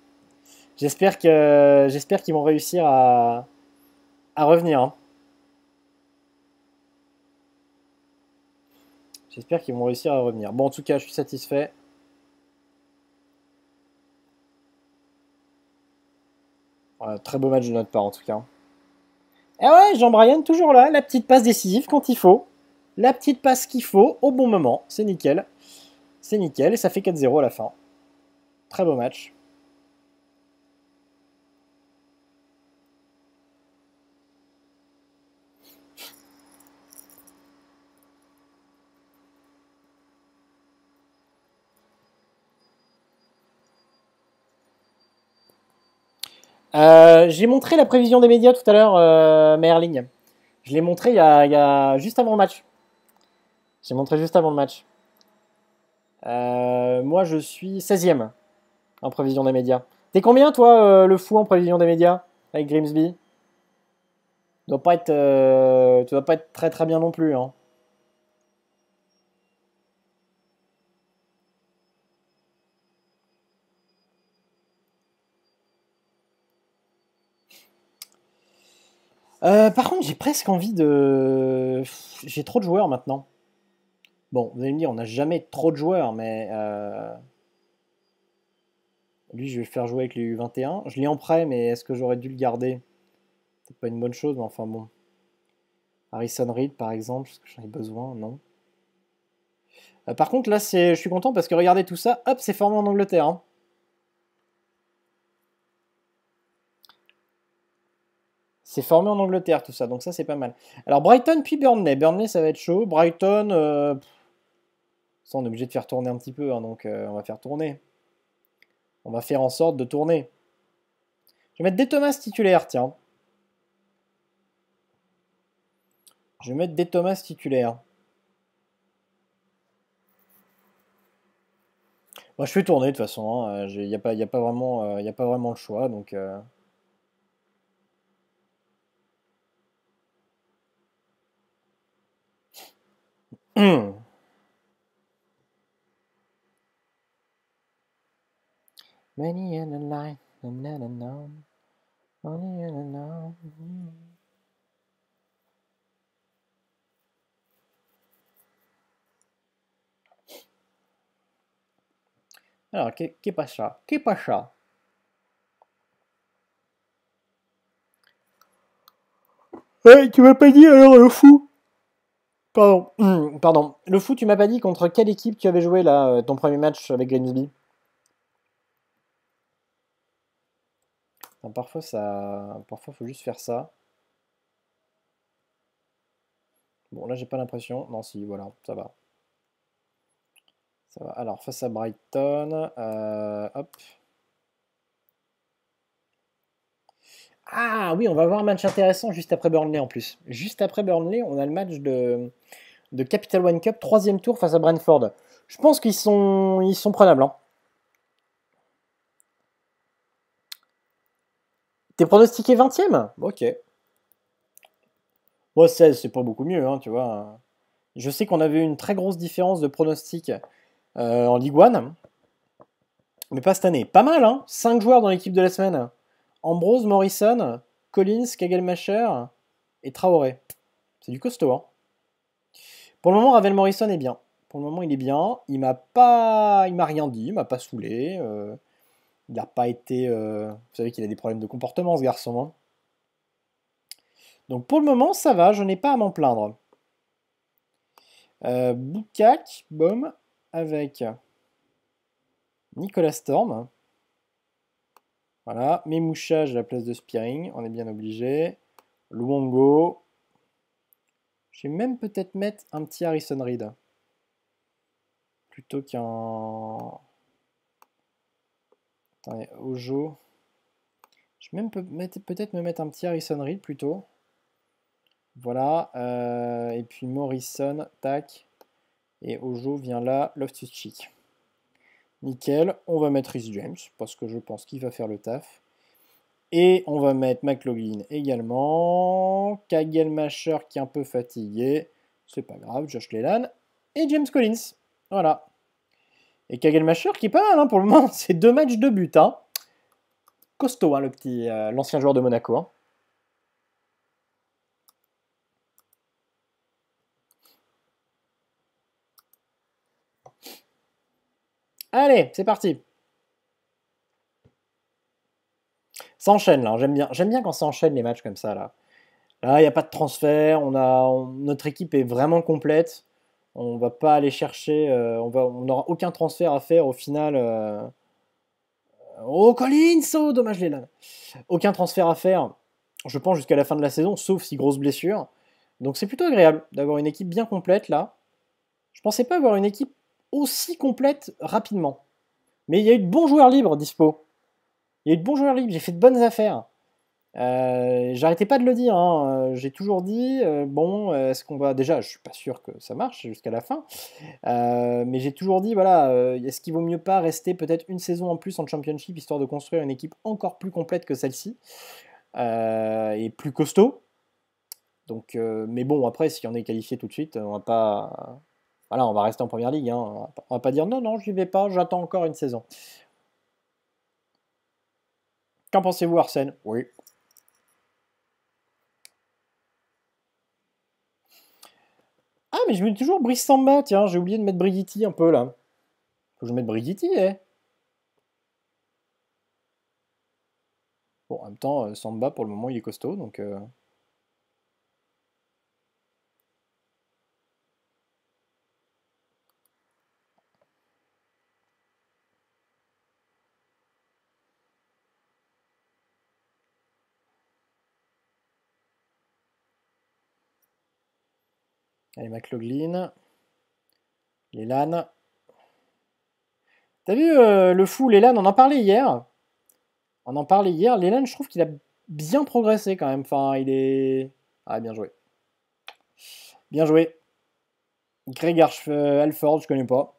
J'espère qu'ils vont réussir à, revenir. J'espère qu'ils vont réussir à revenir. Bon, en tout cas, je suis satisfait. très beau match de notre part, en tout cas. Et eh ouais, Jean-Brian, toujours là, la petite passe décisive quand il faut. La petite passe qu'il faut au bon moment, c'est nickel. C'est nickel et ça fait 4-0 à la fin. Très beau match. Euh, j'ai montré la prévision des médias tout à l'heure, euh, Merling. Je l'ai montré juste avant le match. J'ai montré juste avant le match. Euh, moi, je suis 16e en prévision des médias. T'es combien, toi, euh, le fou en prévision des médias avec Grimsby dois pas être, euh, Tu dois pas être très très bien non plus. Hein. par contre, j'ai presque envie de. J'ai trop de joueurs maintenant. Bon, vous allez me dire, on n'a jamais trop de joueurs, mais euh, lui, je vais le faire jouer avec les U21. Je l'ai en prêt, mais est-ce que j'aurais dû le garder C'est pas une bonne chose, mais enfin bon. Harrison Reed, par exemple, est-ce que j'en ai besoin Non. Euh, par contre, là, je suis content parce que regardez tout ça, hop, c'est formé en Angleterre. Hein. C'est formé en Angleterre tout ça, donc ça c'est pas mal. Alors Brighton puis Burnley. Burnley ça va être chaud. Brighton, euh, on est obligé de faire tourner un petit peu, hein, donc euh, on va faire tourner. On va faire en sorte de tourner. Je vais mettre des Thomas titulaires, tiens. Je vais mettre des Thomas titulaires. Moi, je fais tourner de toute façon. Hein. Euh, il n'y a, pas, a, pas vraiment, euh, a pas vraiment le choix. Donc, hmm. Many in ce life a Alors, qu'est-ce qui passe Qui passe tu m'as pas dit alors le fou Pardon, pardon. Le fou, tu m'as pas dit contre quelle équipe tu avais joué là, euh, ton premier match avec Grimsby parfois, ça, parfois, faut juste faire ça. Bon, là, j'ai pas l'impression. Non, si, voilà, ça va. Ça va. Alors, face à Brighton, euh, hop. Ah oui, on va avoir un match intéressant juste après Burnley en plus. Juste après Burnley, on a le match de, de Capital One Cup, troisième tour face à Brentford. Je pense qu'ils sont, ils sont prenables. Hein. T'es pronostiqué 20ème Ok. Moi, 16, c'est pas beaucoup mieux, hein, tu vois. Je sais qu'on avait une très grosse différence de pronostic euh, en Ligue 1. Mais pas cette année. Pas mal, hein 5 joueurs dans l'équipe de la semaine. Ambrose, Morrison, Collins, Kagelmacher et Traoré. C'est du costaud, hein Pour le moment, Ravel Morrison est bien. Pour le moment, il est bien. Il m'a pas... Il m'a rien dit, il m'a pas saoulé. Euh. Il n'a pas été. Euh, vous savez qu'il a des problèmes de comportement, ce garçon. Hein. Donc pour le moment, ça va, je n'ai pas à m'en plaindre. Euh, Boukak, avec Nicolas Storm. Voilà, mouchages à la place de Spearing, on est bien obligé. Luongo. Je vais même peut-être mettre un petit Harrison Reed. Plutôt qu'un Ojo. Je vais même peut-être me mettre un petit Harrison Reed plutôt. Voilà. Euh, et puis Morrison, tac. Et Ojo vient là, Loftus Cheek. Nickel. On va mettre Rhys James parce que je pense qu'il va faire le taf. Et on va mettre McLaughlin également. Kagelmacher qui est un peu fatigué. C'est pas grave, Josh Leland, Et James Collins. Voilà. Et Kagelmacher qui est pas mal hein, pour le moment. C'est deux matchs, de but. Hein. Costaud, hein, le petit, euh, l'ancien joueur de Monaco. Hein. Allez, c'est parti. enchaîne là, j'aime bien. J'aime bien quand ça enchaîne les matchs comme ça là. Là, il n'y a pas de transfert, on a, notre équipe est vraiment complète. On va pas aller chercher, euh, on va, on n'aura aucun transfert à faire au final. Euh, oh Collins, oh dommage les Aucun transfert à faire, je pense jusqu'à la fin de la saison, sauf si grosse blessure. Donc c'est plutôt agréable d'avoir une équipe bien complète là. Je pensais pas avoir une équipe aussi complète rapidement. Mais il y a eu de bons joueurs libres dispo. Il y a eu de bons joueurs libres, j'ai fait de bonnes affaires. Euh, j'arrêtais pas de le dire, hein. euh, j'ai toujours dit, euh, bon, est-ce qu'on va. Déjà, je suis pas sûr que ça marche jusqu'à la fin, mais j'ai toujours dit, voilà, est-ce qu'il vaut mieux pas rester peut-être une saison en plus en Championship histoire de construire une équipe encore plus complète que celle-ci et plus costaud donc, mais bon, après, si on est qualifié tout de suite, on va pas, voilà, on va rester en première ligue. On, hein. on va pas dire non, non, j'y vais pas, j'attends encore une saison. Qu'en pensez-vous, Arsène Oui, mais je mets toujours Brice Samba, tiens, j'ai oublié de mettre Brigitte un peu là. Faut que je mette Brigitte, eh. Bon, en même temps, euh, Samba, pour le moment, il est costaud, donc... Euh, Allez, McLaughlin. Lelan. T'as vu euh, le fou Lelan On en parlait hier. On en parlait hier. Lelan, je trouve qu'il a bien progressé quand même. Enfin, il est. Ah, bien joué. Bien joué. Greg Arch euh, Alford, je connais pas.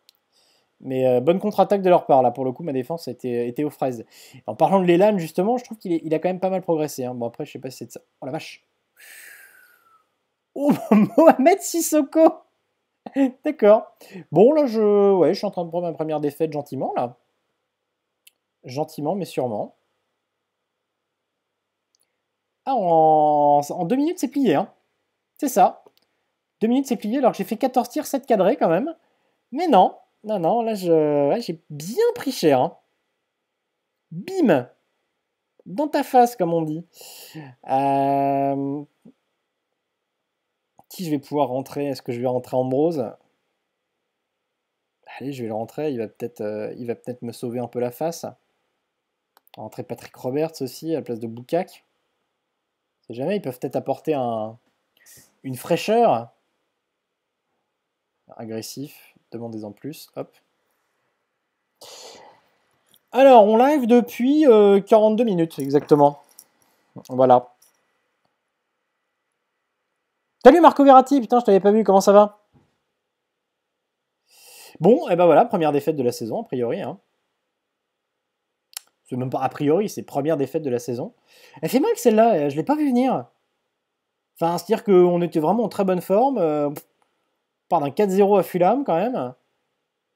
Mais euh, bonne contre-attaque de leur part, là, pour le coup, ma défense était, était aux fraises. En parlant de Lelan, justement, je trouve qu'il a quand même pas mal progressé. Hein. Bon, après, je sais pas si c'est de ça. Oh la vache! Oh, Mohamed Sissoko D'accord. Bon, là, je, ouais, je suis en train de prendre ma première défaite gentiment, là. Gentiment, mais sûrement. Ah, en, deux minutes, c'est plié. Hein. C'est ça. Deux minutes, c'est plié, alors que j'ai fait 14 tirs, 7 cadrés, quand même. Mais non, non, non, là, je... j'ai bien pris cher. Hein. Bim Dans ta face, comme on dit. Euh je vais pouvoir rentrer Est-ce que je vais rentrer Ambrose Allez, je vais le rentrer. Il va peut-être euh, il va peut-être me sauver un peu la face. Rentrer Patrick Roberts aussi à la place de boucac C'est jamais, ils peuvent peut-être apporter un, une fraîcheur. Agressif, demandez-en plus. Hop. Alors, on live depuis 42 euh, minutes exactement. Voilà. Salut Marco Verratti, putain, je t'avais pas vu, comment ça va Bon, et eh ben voilà, première défaite de la saison, a priori. Hein. C'est même pas a priori, c'est première défaite de la saison. Elle fait mal celle-là, euh, je l'ai pas vu venir. Enfin, c'est-à-dire qu'on était vraiment en très bonne forme. on euh, part d'un 4-0 à Fulham quand même.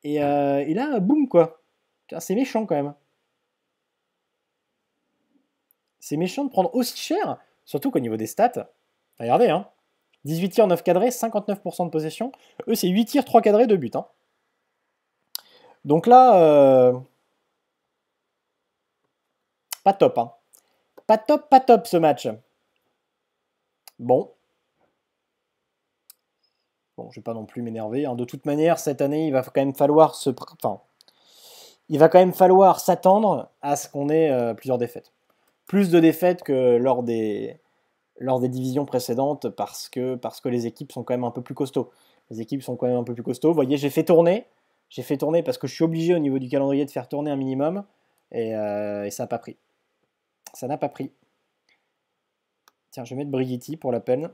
Et, euh, et là, boum quoi. C'est méchant quand même. C'est méchant de prendre aussi cher, surtout qu'au niveau des stats. Regardez, hein. 18 tirs, 9 cadrés, 59% de possession. Eux, c'est 8 tirs, 3 cadrés, 2 buts. Hein. Donc là, euh, pas top. Hein. Pas top, pas top ce match. Bon. Bon, je vais pas non plus m'énerver. Hein. De toute manière, cette année, il va quand même falloir se... Enfin, il va quand même falloir s'attendre à ce qu'on ait euh, plusieurs défaites. Plus de défaites que lors des, lors des divisions précédentes parce que, parce que les équipes sont quand même un peu plus costauds. Les équipes sont quand même un peu plus costauds. Vous voyez, j'ai fait tourner. J'ai fait tourner parce que je suis obligé au niveau du calendrier de faire tourner un minimum. Et, euh, ça n'a pas pris. Ça n'a pas pris. Tiens, je vais mettre Brigitti pour la peine.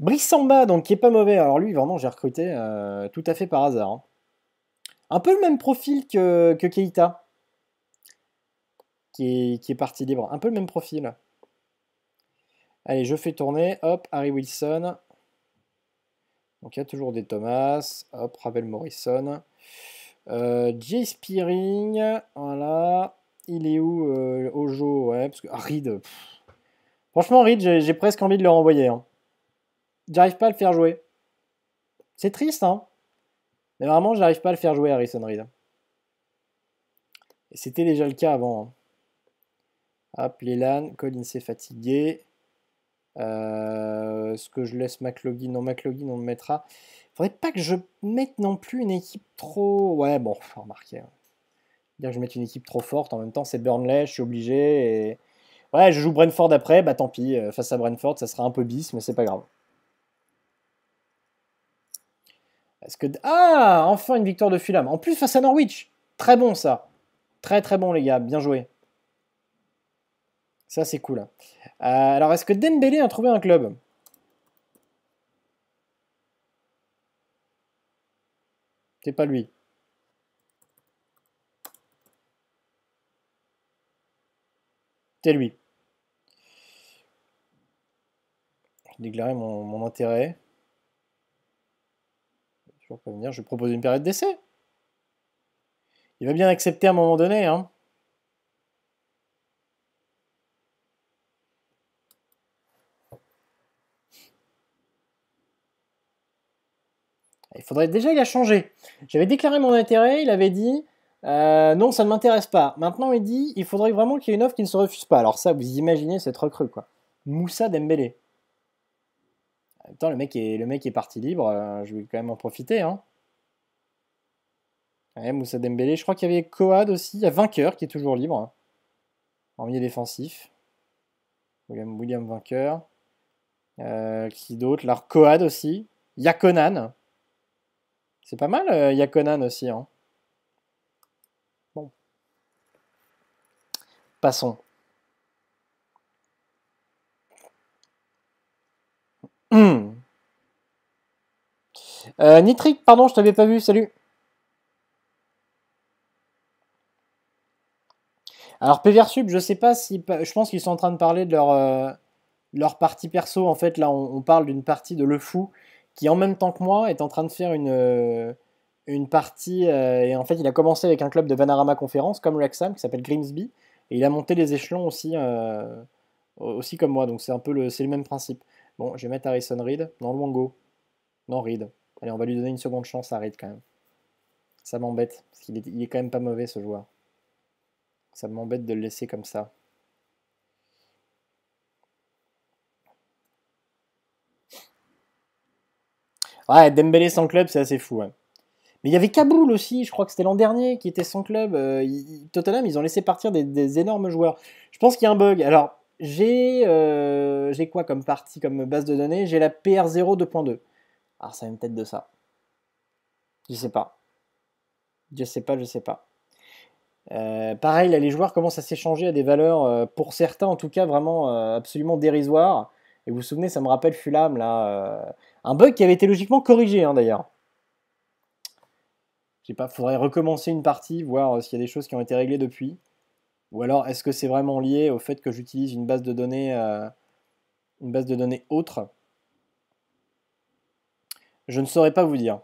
Brissamba, donc qui est pas mauvais. Alors lui, vraiment, j'ai recruté euh, tout à fait par hasard. Hein. Un peu le même profil que, que Keita qui est, parti libre. Un peu le même profil. Allez, je fais tourner. Hop, Harry Wilson. Donc il y a toujours des Thomas. Hop, Ravel Morrison. Euh, Jay Spearing. Voilà. Il est où euh, Ojo Ouais, parce que ah, Franchement, Reed, j'ai presque envie de le renvoyer. Hein. J'arrive pas à le faire jouer. C'est triste, hein. Mais vraiment, j'arrive pas à le faire jouer, Harrison Reed. c'était déjà le cas avant. Hein. Hop, Lélan, Colin s'est fatigué. Euh, est-ce que je laisse McLaughlin Non, McLaughlin, on le mettra. Faudrait pas que je mette non plus une équipe trop... Ouais, bon, faut remarquer. Hein. que je mette une équipe trop forte, en même temps, c'est Burnley, je suis obligé. Ouais, je joue Brentford après, bah tant pis. Euh, face à Brentford, ça sera un peu bis, mais c'est pas grave. Est-ce que... Ah Enfin une victoire de Fulham. En plus, face à Norwich. Très bon, ça. Très, très bon, les gars. Bien joué. Ça, c'est cool. Hein. Euh, alors, est-ce que Dembélé a trouvé un club C'est pas lui. C'est lui. Je déclaré mon, mon intérêt. Je vais proposer Je propose une période d'essai. Il va bien accepter à un moment donné. Hein. Il faudrait déjà, il a changé. J'avais déclaré mon intérêt, il avait dit euh, non, ça ne m'intéresse pas. Maintenant, il dit il faudrait vraiment qu'il y ait une offre qui ne se refuse pas. Alors ça, vous imaginez cette recrue quoi. Moussa Dembélé. attends le mec est, le mec est parti libre. Euh, je vais quand même en profiter. Hein. Moussa Dembélé. Je crois qu'il y avait Coad aussi. Il y a Vainqueur qui est toujours libre. Hein. En milieu défensif. William, William Vainqueur. Euh, qui d'autre alors Coad aussi. Il y a Conan. C'est pas mal, a euh, Yakonan aussi. Hein. Bon. Passons. Hmm. Euh, Nitric, pardon, je t'avais pas vu, salut. Alors Sub, je sais pas si... Je pense qu'ils sont en train de parler de leur, euh, leur partie perso. En fait, là, on, on parle d'une partie de Le Fou qui en même temps que moi est en train de faire une, euh, une partie. Euh, et en fait, il a commencé avec un club de panorama Conférence, comme Rexham, qui s'appelle Grimsby. Et il a monté les échelons aussi, euh, aussi comme moi. Donc c'est un peu le, même principe. Bon, je vais mettre Harrison Reed. le Wongo. Non, Reed. Allez, on va lui donner une seconde chance à Reed quand même. Ça m'embête, parce qu'il est, est quand même pas mauvais ce joueur. Ça m'embête de le laisser comme ça. Ouais, Dembélé sans club, c'est assez fou. Mais il y avait Kaboul aussi, je crois que c'était l'an dernier, qui était sans club. Euh, Tottenham, ils ont laissé partir des, énormes joueurs. Je pense qu'il y a un bug. Alors, j'ai euh, quoi comme partie, comme base de données J'ai la PR0 2.2. Alors, ça a une tête de ça. Je sais pas. Je sais pas, je sais pas. Euh, pareil, les joueurs commencent à s'échanger à des valeurs, pour certains en tout cas, vraiment absolument dérisoires vous vous souvenez, ça me rappelle Fulham, là. Euh, un bug qui avait été logiquement corrigé, hein, d'ailleurs. Je sais pas, faudrait recommencer une partie, voir euh, s'il y a des choses qui ont été réglées depuis. Ou alors, est-ce que c'est vraiment lié au fait que j'utilise une base de données, euh, une base de données autre Je ne saurais pas vous dire.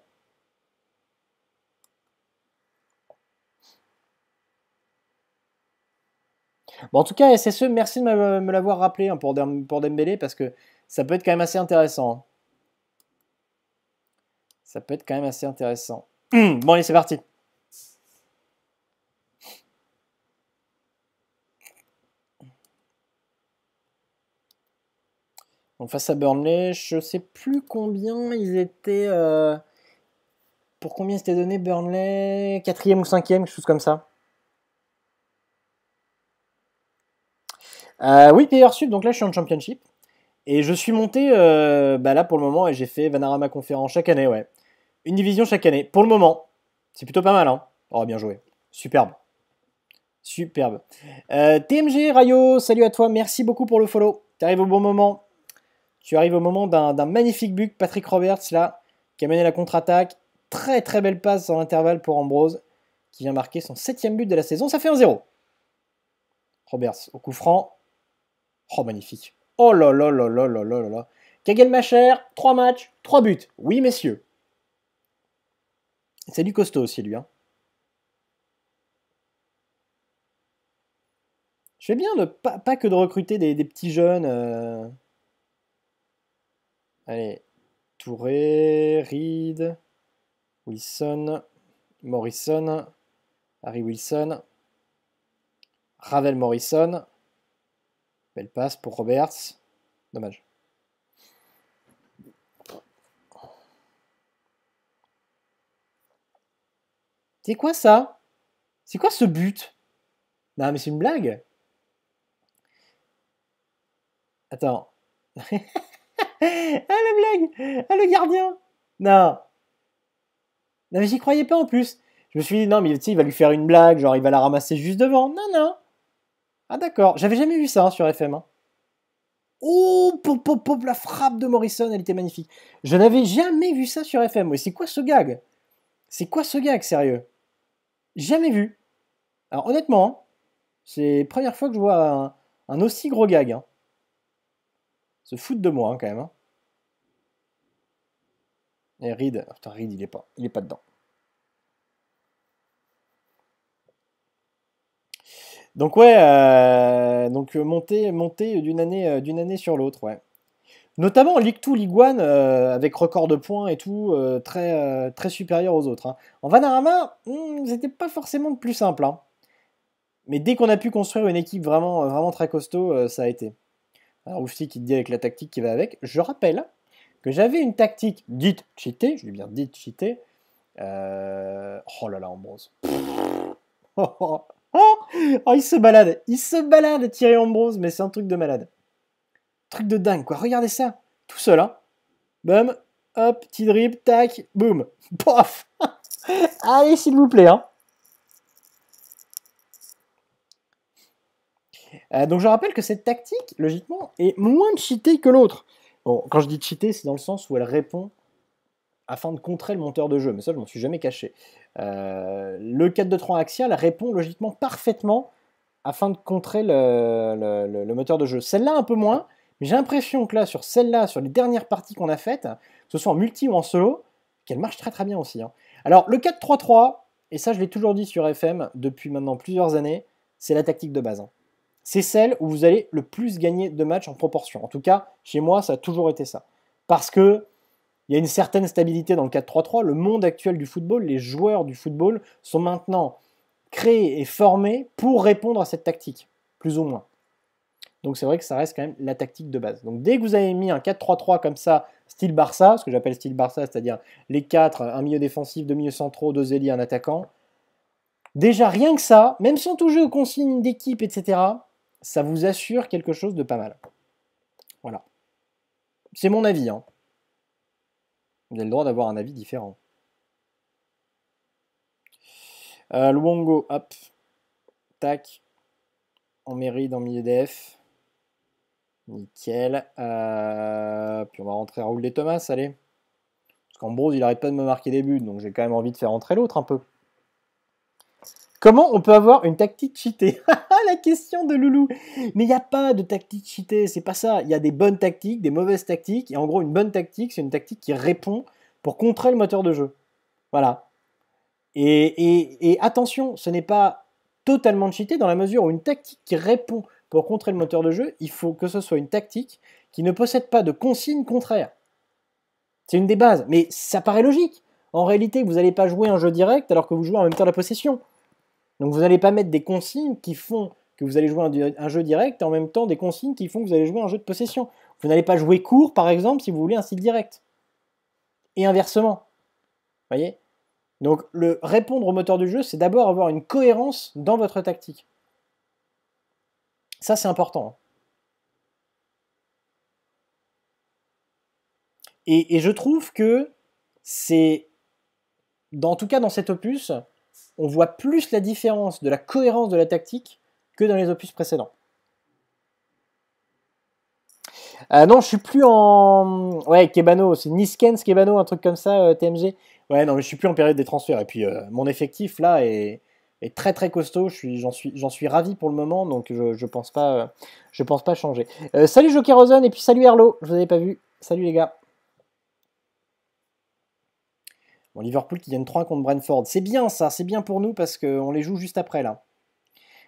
Bon, en tout cas, SSE, merci de me l'avoir rappelé hein, pour, Dembele, pour Dembélé parce que ça peut être quand même assez intéressant. Hein. Ça peut être quand même assez intéressant. bon, allez, c'est parti. Donc face à Burnley, je sais plus combien ils étaient. Euh, pour combien c'était donné Burnley Quatrième ou cinquième, quelque chose comme ça. Euh, oui, Payeur Sud, donc là je suis en Championship. Et je suis monté, euh, bah là pour le moment, et j'ai fait Vanarama Conférence chaque année, ouais. Une division chaque année, pour le moment. C'est plutôt pas mal, hein. Oh, bien joué. Superbe. Superbe. Euh, TMG, Rayo, salut à toi, merci beaucoup pour le follow. Tu arrives au bon moment. Tu arrives au moment d'un magnifique but, Patrick Roberts, là, qui a mené la contre-attaque. Très très belle passe en intervalle pour Ambrose, qui vient marquer son septième but de la saison. Ça fait un 0 Roberts au coup franc, Oh, magnifique. Oh là là là là là là là là. chère, 3 matchs, trois buts. Oui, messieurs. C'est du costaud aussi, lui. Hein. Je fais bien de pas, pas, que de recruter des, petits jeunes. Euh. Allez, Touré, Reed, Wilson, Morrison, Harry Wilson, Ravel Morrison. Elle passe pour Roberts. Dommage. C'est quoi ça C'est quoi ce but Non mais c'est une blague Attends. ah la blague Ah le gardien Non Non mais j'y croyais pas en plus. Je me suis dit non mais tu sais il va lui faire une blague, genre il va la ramasser juste devant. Non non ah d'accord, j'avais jamais vu ça hein, sur FM. Hein. Oh, pop, la frappe de Morrison, elle était magnifique. Je n'avais jamais vu ça sur FM. Mais c'est quoi ce gag C'est quoi ce gag, sérieux Jamais vu. Alors honnêtement, hein, c'est la première fois que je vois un, aussi gros gag. Se foutent de moi, quand même. Et eh, Reed, il est pas, il est pas dedans. Donc ouais, euh, donc euh, monter, monter d'une année, euh, d'une année sur l'autre, ouais. Notamment en Ligue 2, Ligue 1, avec record de points et tout, très, très supérieur aux autres. Hein. En Vanarama, hmm, c'était pas forcément le plus simple. Hein. Mais dès qu'on a pu construire une équipe vraiment, vraiment très costaud, ça a été. Alors aussi, qui dit avec la tactique qui va avec, je rappelle que j'avais une tactique dite cheatée, je dis bien dit cheatée. oh là là, Ambrose. Oh, oh, oh oh, oh, il se balade, il se balade, Thierry Ambrose, mais c'est un truc de malade. Truc de dingue, quoi. Regardez ça, tout seul, hein. Bum, hop, petit drip, tac, boum, pof. Allez, s'il vous plaît, hein. euh, donc je rappelle que cette tactique, logiquement, est moins cheatée que l'autre. Bon, quand je dis cheatée, c'est dans le sens où elle répond afin de contrer le monteur de jeu, mais ça je m'en suis jamais caché. Euh, le 4-2-3 axial répond logiquement parfaitement afin de contrer le, moteur de jeu. Celle-là un peu moins, mais j'ai l'impression que là, sur celle-là, sur les dernières parties qu'on a faites, que ce soit en multi ou en solo, qu'elle marche très très bien aussi. Hein. Alors le 4-3-3, et ça je l'ai toujours dit sur FM depuis maintenant plusieurs années, c'est la tactique de base. Hein. C'est celle où vous allez le plus gagner de matchs en proportion. En tout cas, chez moi, ça a toujours été ça. Parce que il y a une certaine stabilité dans le 4-3-3. Le monde actuel du football, les joueurs du football sont maintenant créés et formés pour répondre à cette tactique, plus ou moins. Donc c'est vrai que ça reste quand même la tactique de base. Donc dès que vous avez mis un 4-3-3 comme ça, style Barça, ce que j'appelle style Barça, c'est-à-dire les 4, un milieu défensif, deux milieux centraux, deux ailiers, un attaquant, déjà rien que ça, même sans tout jeu aux consignes d'équipe, etc., ça vous assure quelque chose de pas mal. Voilà. C'est mon avis. Hein. Vous avez le droit d'avoir un avis différent. Euh, Luongo, hop. Tac. On mérite en milieu d'EF. Nickel. Euh, puis on va rentrer Raoul des Thomas, allez. Parce qu'Ambrose, il n'arrête pas de me marquer des buts, donc j'ai quand même envie de faire rentrer l'autre un peu. Comment on peut avoir une tactique cheatée La question de Loulou. Mais il n'y a pas de tactique cheatée, c'est pas ça. Il y a des bonnes tactiques, des mauvaises tactiques. Et en gros, une bonne tactique, c'est une tactique qui répond pour contrer le moteur de jeu. Voilà. Et, attention, ce n'est pas totalement cheaté dans la mesure où une tactique qui répond pour contrer le moteur de jeu, il faut que ce soit une tactique qui ne possède pas de consigne contraire. C'est une des bases. Mais ça paraît logique. En réalité, vous n'allez pas jouer un jeu direct alors que vous jouez en même temps la possession. Donc vous n'allez pas mettre des consignes qui font que vous allez jouer un, jeu direct et en même temps des consignes qui font que vous allez jouer un jeu de possession. Vous n'allez pas jouer court, par exemple, si vous voulez un style direct. Et inversement. Vous voyez Donc le répondre au moteur du jeu, c'est d'abord avoir une cohérence dans votre tactique. Ça, c'est important. Et, et je trouve que c'est, en tout cas dans cet opus, on voit plus la différence de la cohérence de la tactique que dans les opus précédents. Ah non, je suis plus en. Ouais, Kebano, c'est Niskens, Kebano, un truc comme ça, euh, TMG. Ouais, non, mais je suis plus en période des transferts. Et puis, euh, mon effectif, là, est, très très costaud. J'en suis, suis, suis ravi pour le moment, donc je, je pense pas, euh, je pense pas changer. salut Joker Rosen et puis salut Erlo, je vous avais pas vu. Salut les gars. Bon, Liverpool qui gagne 3 contre Brentford. C'est bien ça, c'est bien pour nous parce qu'on les joue juste après là.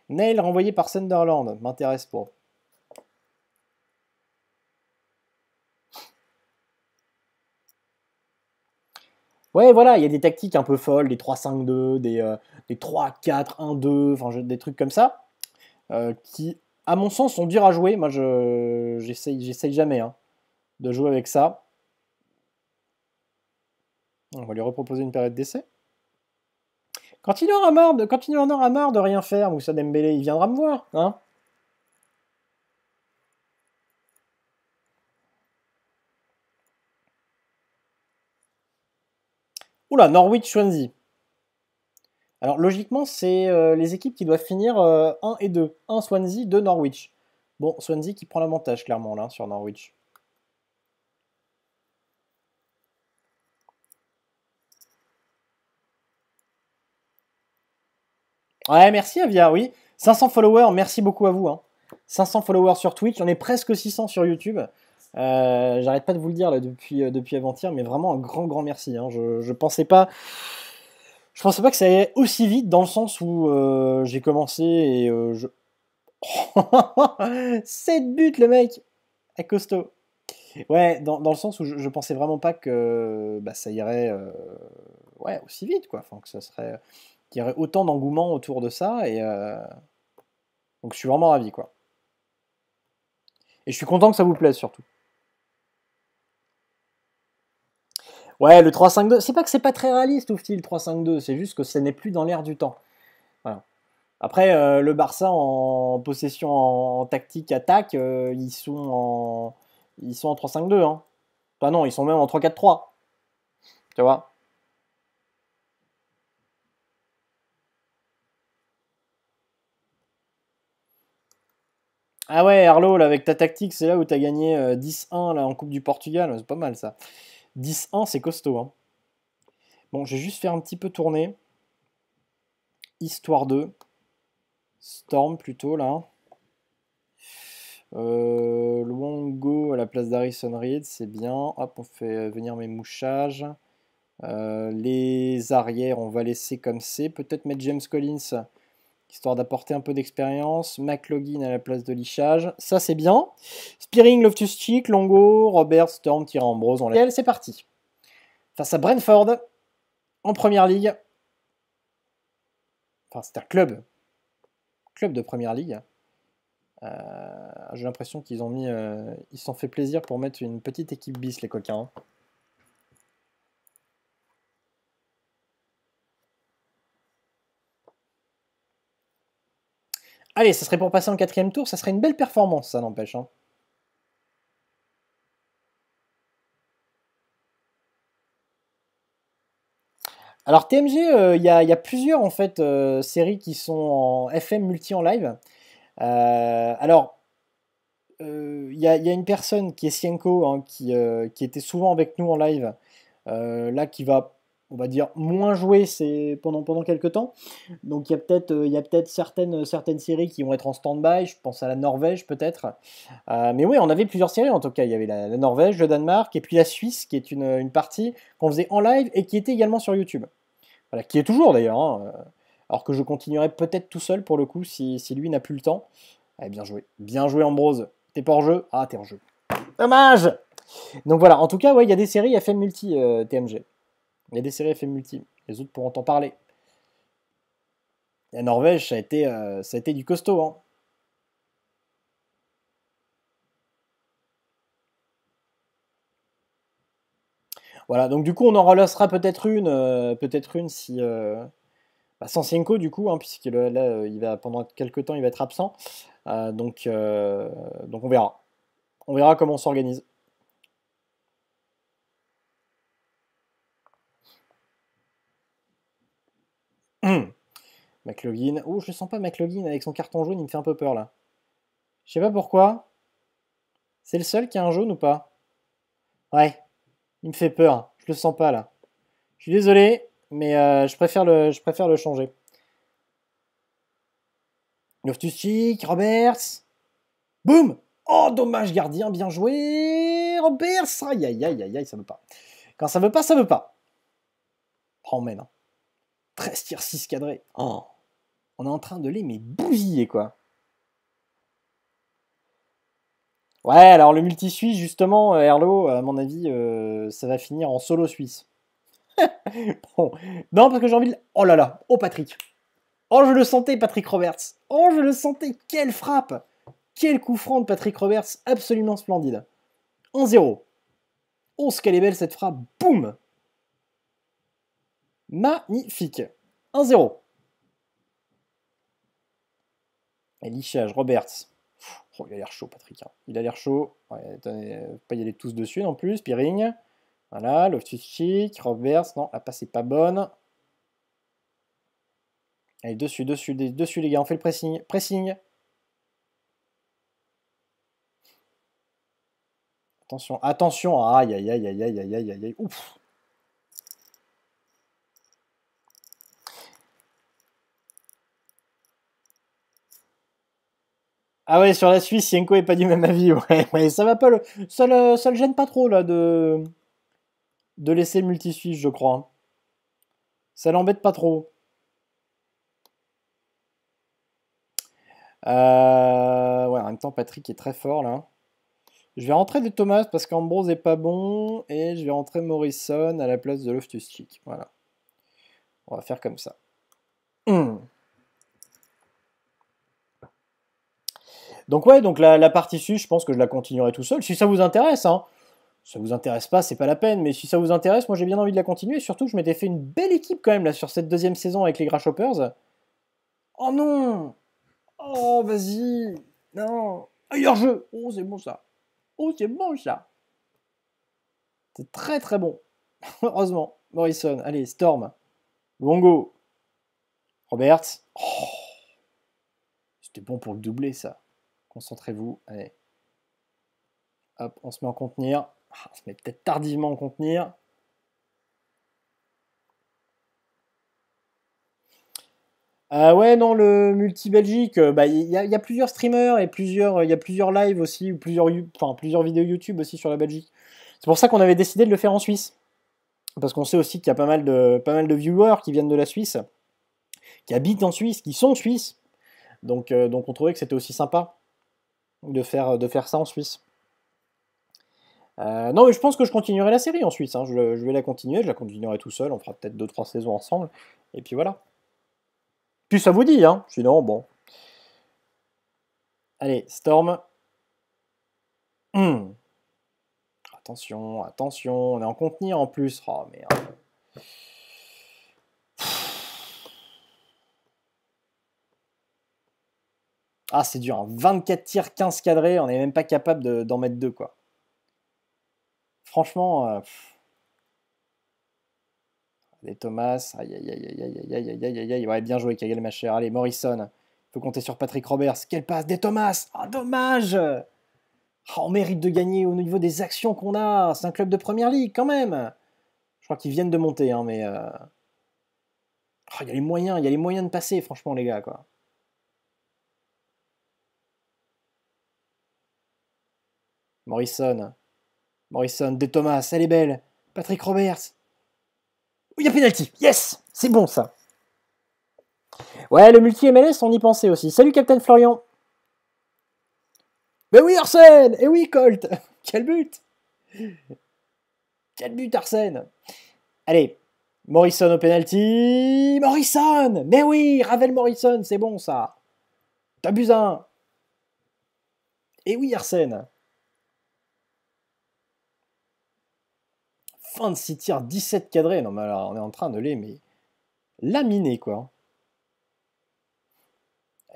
Nail renvoyé par Sunderland, m'intéresse pour. Ouais, voilà, il y a des tactiques un peu folles, des 3-5-2, des, 3-4-1-2, euh, enfin des trucs comme ça, euh, qui, à mon sens, sont durs à jouer. Moi, je j'essaye jamais hein, de jouer avec ça. On va lui reproposer une période d'essai. Quand il, aura marre de, en aura marre de rien faire, Moussa Dembélé, il viendra me voir, hein Oula, Norwich Swansea. Alors logiquement, c'est euh, les équipes qui doivent finir 1 euh, et 2. 1 Swansea, 2 Norwich. Bon, Swansea qui prend l'avantage clairement là sur Norwich. Ouais, merci Avia, oui. 500 followers, merci beaucoup à vous. 500 hein. followers sur Twitch, on est presque 600 sur YouTube. Euh, j'arrête pas de vous le dire depuis, euh, depuis avant-hier, mais vraiment un grand grand merci. Hein. Je, je pensais pas, je pensais pas que ça irait aussi vite dans le sens où euh, j'ai commencé et je. 7 buts le mec à ah, costaud. Ouais, dans, le sens où je, pensais vraiment pas que bah, ça irait ouais aussi vite quoi. Enfin que ça serait qu'il y aurait autant d'engouement autour de ça. Et euh, donc je suis vraiment ravi, quoi. Et je suis content que ça vous plaise surtout. Ouais, le 3-5-2, c'est pas que c'est pas très réaliste, ouf le 3-5-2, c'est juste que ce n'est plus dans l'air du temps. Voilà. Après, euh, le Barça en possession en, tactique attaque, euh, ils sont en ils sont en 3-5-2. Hein. Enfin non, ils sont même en 3-4-3. Tu vois Ah ouais, Arlo, avec ta tactique, c'est là où tu as gagné 10-1 euh, en Coupe du Portugal. C'est pas mal ça. 10-1, c'est costaud. Hein. Bon, je vais juste faire un petit peu tourner. Histoire 2. Storm plutôt là. Euh, Luongo à la place d'Harrison Reed, c'est bien. Hop, on fait euh, venir mes mouchages. Euh, les arrières, on va laisser comme c'est. Peut-être mettre James Collins histoire d'apporter un peu d'expérience. McLoggin à la place de Lichage, ça c'est bien. Spearing, Loftus Cheek, Longo, Robert, Storm, Thierry Ambrose, on l'a. C'est parti. Face à Brentford, en première ligue. Enfin, c'est un club. Club de première ligue. Euh, j'ai l'impression qu'ils ont mis. Euh, ils s'en sont fait plaisir pour mettre une petite équipe bis, les coquins. Allez, ça serait pour passer en quatrième tour, ça serait une belle performance, ça n'empêche. Hein. Alors TMG, euh, il y, a plusieurs en fait euh, séries qui sont en FM multi en live. Euh, alors, il y, a une personne qui est Sienko, hein, qui, était souvent avec nous en live, là qui va on va dire, moins joué c'est pendant, pendant quelques temps. Donc il y a peut-être euh, peut certaines, euh, certaines séries qui vont être en stand-by, je pense à la Norvège peut-être. Euh, mais oui, on avait plusieurs séries en tout cas. Il y avait la, Norvège, le Danemark, et puis la Suisse, qui est une, partie qu'on faisait en live et qui était également sur YouTube. Voilà, qui est toujours d'ailleurs. Hein, alors que je continuerai peut-être tout seul pour le coup si, lui n'a plus le temps. Allez, eh, bien joué. Bien joué Ambrose. T'es pas en jeu Ah, t'es en jeu. Dommage donc voilà, en tout cas, il y a des séries FM multi TMG. Il y a des séries FM multi. Les autres pourront en parler. La Norvège, ça a été, euh, ça a été du costaud. Hein. Voilà, donc du coup, on en relancera peut-être une, euh, peut-être une si. Euh, bah, du coup, hein, puisque là, euh, il va, pendant quelques temps, il va être absent. donc, donc on verra. On verra comment on s'organise. McLaughlin. Oh, je le sens pas McLaughlin avec son carton jaune, il me fait un peu peur là. Je sais pas pourquoi. C'est le seul qui a un jaune ou pas Ouais, il me fait peur. Je le sens pas là. Je suis désolé, mais euh, je, préfère le, je préfère le changer. loftus Roberts. Boum Oh, dommage, gardien, bien joué Roberts Aïe, aïe, aïe, aïe, aïe, ça veut pas. Quand ça veut pas, ça veut pas. Oh, mais hein. 13 tirs 6 cadrés. Oh on est en train de les mais bousiller quoi. Ouais, alors le multi-suisse, justement, euh, Erlo, à mon avis, euh, ça va finir en solo suisse. bon. Non, parce que j'ai envie de... Oh là là, oh Patrick. Oh, je le sentais, Patrick Roberts. Oh, je le sentais, quelle frappe. Quel coup franc de Patrick Roberts, absolument splendide. 1-0. Oh, ce qu'elle est belle cette frappe. Boum Magnifique. 1-0. Et lichage, Roberts. Oh, il a l'air chaud, Patrick. Hein. Il a l'air chaud. Ouais, euh, pas y aller tous dessus non plus. Spearing. Voilà, loftus chic Roberts. Non, la passe n'est pas bonne. Allez, dessus, dessus, dessus, les gars. On fait le pressing. Pressing. Attention, attention. Aïe, aïe, aïe, aïe, aïe, aïe, aïe, aïe. Ouf. Ah ouais, sur la Suisse, Yenko est pas du même avis. Ouais, ça va pas le... Ça, le... gêne pas trop là de de laisser multi je crois. Ça l'embête pas trop. Euh, ouais, en même temps, Patrick est très fort là. Je vais rentrer de Thomas parce qu'Ambrose est pas bon et je vais rentrer Morrison à la place de Loftus Cheek. Voilà. On va faire comme ça. Hmm. Donc ouais, donc la, partie su je pense que je la continuerai tout seul. Si ça vous intéresse, hein. Si ça vous intéresse pas, c'est pas la peine, mais si ça vous intéresse, moi j'ai bien envie de la continuer. Surtout, je m'étais fait une belle équipe quand même là sur cette deuxième saison avec les Grasshoppers. Oh non Oh vas-y Non Ailleurs jeu Oh c'est bon ça Oh c'est bon ça C'est très très bon. Heureusement. Morrison, allez, Storm. Longo. Roberts. Oh C'était bon pour le doubler ça. Concentrez-vous. Allez. Hop, on se met en contenir. Ah, on se met peut-être tardivement en contenir. Ah ouais, non, le multi-Belgique, euh, bah, il y, a plusieurs streamers et plusieurs, il y a plusieurs lives aussi, ou plusieurs, enfin, plusieurs vidéos YouTube aussi sur la Belgique. C'est pour ça qu'on avait décidé de le faire en Suisse. Parce qu'on sait aussi qu'il y a pas mal, de, pas mal de viewers qui viennent de la Suisse, qui habitent en Suisse, qui sont suisses. Donc, euh, donc on trouvait que c'était aussi sympa de faire, de faire ça en Suisse. Euh, non, mais je pense que je continuerai la série en Suisse. Hein. Je, vais la continuer, je la continuerai tout seul. On fera peut-être 2-3 saisons ensemble. Et puis voilà. Puis ça vous dit, hein. Sinon, bon. Allez, Storm. Hmm. Attention, attention. On est en contenir en plus. Oh merde. Ah, c'est dur. 24 hein. tirs, 15 cadrés, on n'est même pas capable d'en mettre deux, quoi. Franchement. Euh, Thomas. Aïe, aïe, aïe, aïe, aïe, aïe, aïe, aïe, aïe. Ouais, bien joué, Kagel, ma chère. Allez, Morrison. Il faut compter sur Patrick Roberts. Quelle passe des Thomas Ah, dommage ah, On mérite de gagner au niveau des actions qu'on a. C'est un club de première ligue, quand même. Je crois qu'ils viennent de monter, hein, mais. Euh, ah, il y a les moyens, il y a les moyens de passer, franchement, les gars, quoi. Morrison. Morrison, De Thomas, elle est belle. Patrick Roberts. Il y a pénalty. Yes C'est bon ça. Ouais, le multi-MLS, on y pensait aussi. Salut Captain Florian. Mais oui, Arsène Et oui, Colt Quel but Quel but, Arsène Allez, Morrison au penalty. Morrison Mais oui, Ravel Morrison, c'est bon ça. T'abuses un. Et oui, Arsène 26 tirs, 17 cadrés. Non, mais alors, on est en train de les mais, laminer, quoi.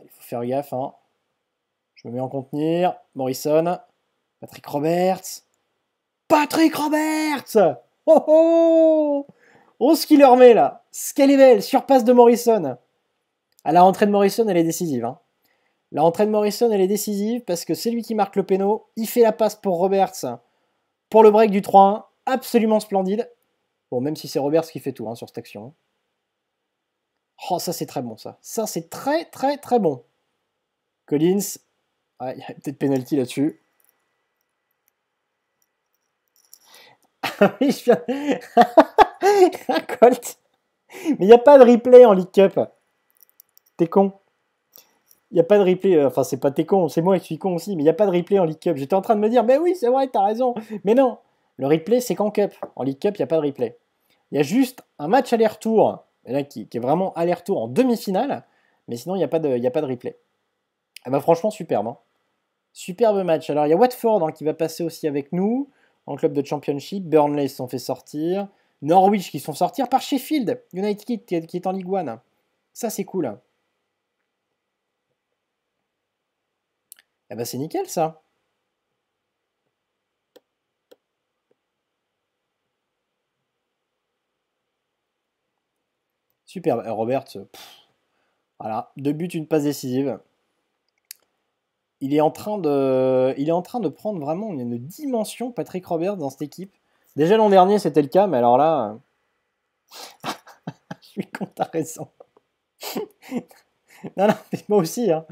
Il faut faire gaffe, hein. Je me mets en contenir. Morrison. Patrick Roberts. Patrick Roberts Oh oh Oh, ce qu'il leur met, là Ce qu'elle est belle Surpasse de Morrison À la rentrée de Morrison, elle est décisive, hein. La rentrée de Morrison, elle est décisive parce que c'est lui qui marque le péno. Il fait la passe pour Roberts pour le break du 3-1 absolument splendide. Bon, même si c'est Roberts qui fait tout hein, sur cette action. Oh, ça c'est très bon, ça. Ça c'est très très très bon. Collins, il y a peut-être penalty là-dessus. Ah oui, je viens... Mais il n'y a pas de replay en League Cup. T'es con. Il n'y a pas de replay. Euh, enfin, c'est pas t'es con, c'est moi qui suis con aussi, mais il n'y a pas de replay en League Cup. J'étais en train de me dire, mais oui, c'est vrai, t'as raison. Mais non, le replay, c'est qu'en Cup. En League Cup, il n'y a pas de replay. Il y a juste un match aller-retour, qui, qui, est vraiment aller-retour en demi-finale, mais sinon, il n'y a, a, pas de replay. Ah bah franchement, superbe. Hein. Superbe match. Alors, il y a Watford hein, qui va passer aussi avec nous, en club de Championship. Burnley se sont fait sortir. Norwich qui sont sortir par Sheffield United qui est, qui est en Ligue 1. Ça, c'est cool. et ah bah, c'est nickel, ça. Superbe. Euh, Robert, euh, voilà, deux buts, une passe décisive. Il est, en train de, il est en train de prendre vraiment une dimension, Patrick Robert, dans cette équipe. Déjà l'an dernier, c'était le cas, mais alors là, euh, je suis raison. non, non, mais moi aussi. Hein.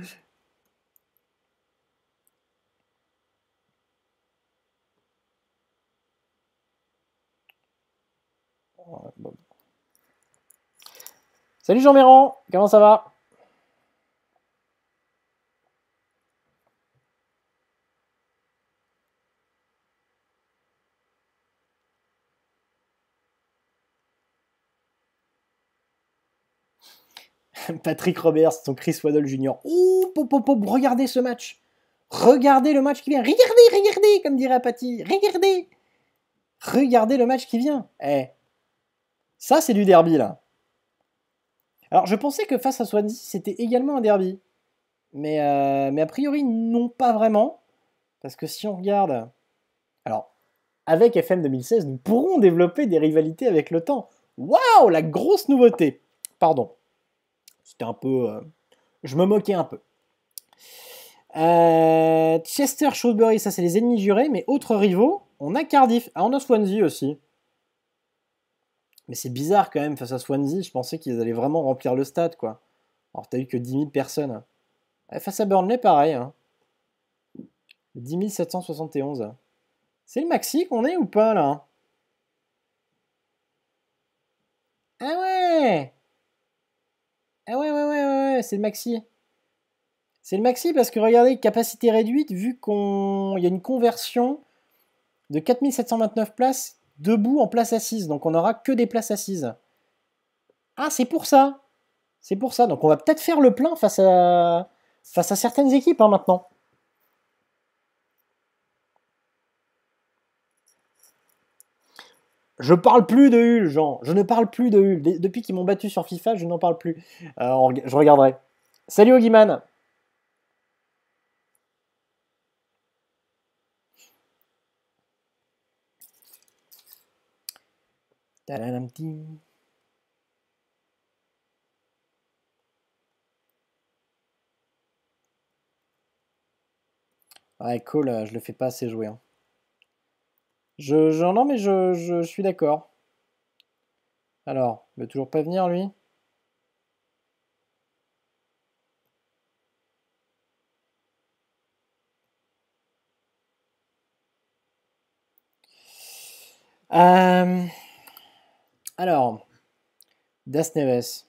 Bon, Salut Jean Méran, comment ça va Patrick Roberts, son Chris Waddle Jr. Ouh, pop, pop, pop, regardez ce match. Regardez le match qui vient. Regardez, regardez, comme dirait Patty. Regardez. Regardez le match qui vient. Eh. Ça, c'est du derby, là. Alors, je pensais que face à Swansea, c'était également un derby. Mais, euh, mais a priori, non, pas vraiment. Parce que si on regarde. Alors, avec FM 2016, nous pourrons développer des rivalités avec le temps. Waouh, la grosse nouveauté Pardon. C'était un peu. Euh, je me moquais un peu. Euh, Chester, Shrewsbury, ça c'est les ennemis jurés, mais autres rivaux, on a Cardiff. Ah, on a Swansea aussi. Mais c'est bizarre quand même, face à Swansea, je pensais qu'ils allaient vraiment remplir le stade, quoi. Alors t'as eu que 10 000 personnes. face à Burnley, pareil. 10 hein. 771. C'est le maxi qu'on est ou pas, là hein? Ah ouais Ah ouais, ouais, ouais, ouais, c'est le maxi. C'est le maxi parce que regardez, capacité réduite, vu qu'il y a une conversion de 4729 places debout en place assise. Donc on n'aura que des places assises. Ah, c'est pour ça C'est pour ça. Donc on va peut-être faire le plein face à, face à certaines équipes hein, maintenant. Je parle plus de Hull, Jean. Je ne parle plus de Hull. Depuis qu'ils m'ont battu sur FIFA, je n'en parle plus. Euh, je regarderai. Salut Ogiman Ah, cool, euh, je le fais pas assez jouer. Hein. Je, non, mais je, je, suis d'accord. Alors, il veut toujours pas venir, lui euh, alors, Das Neves.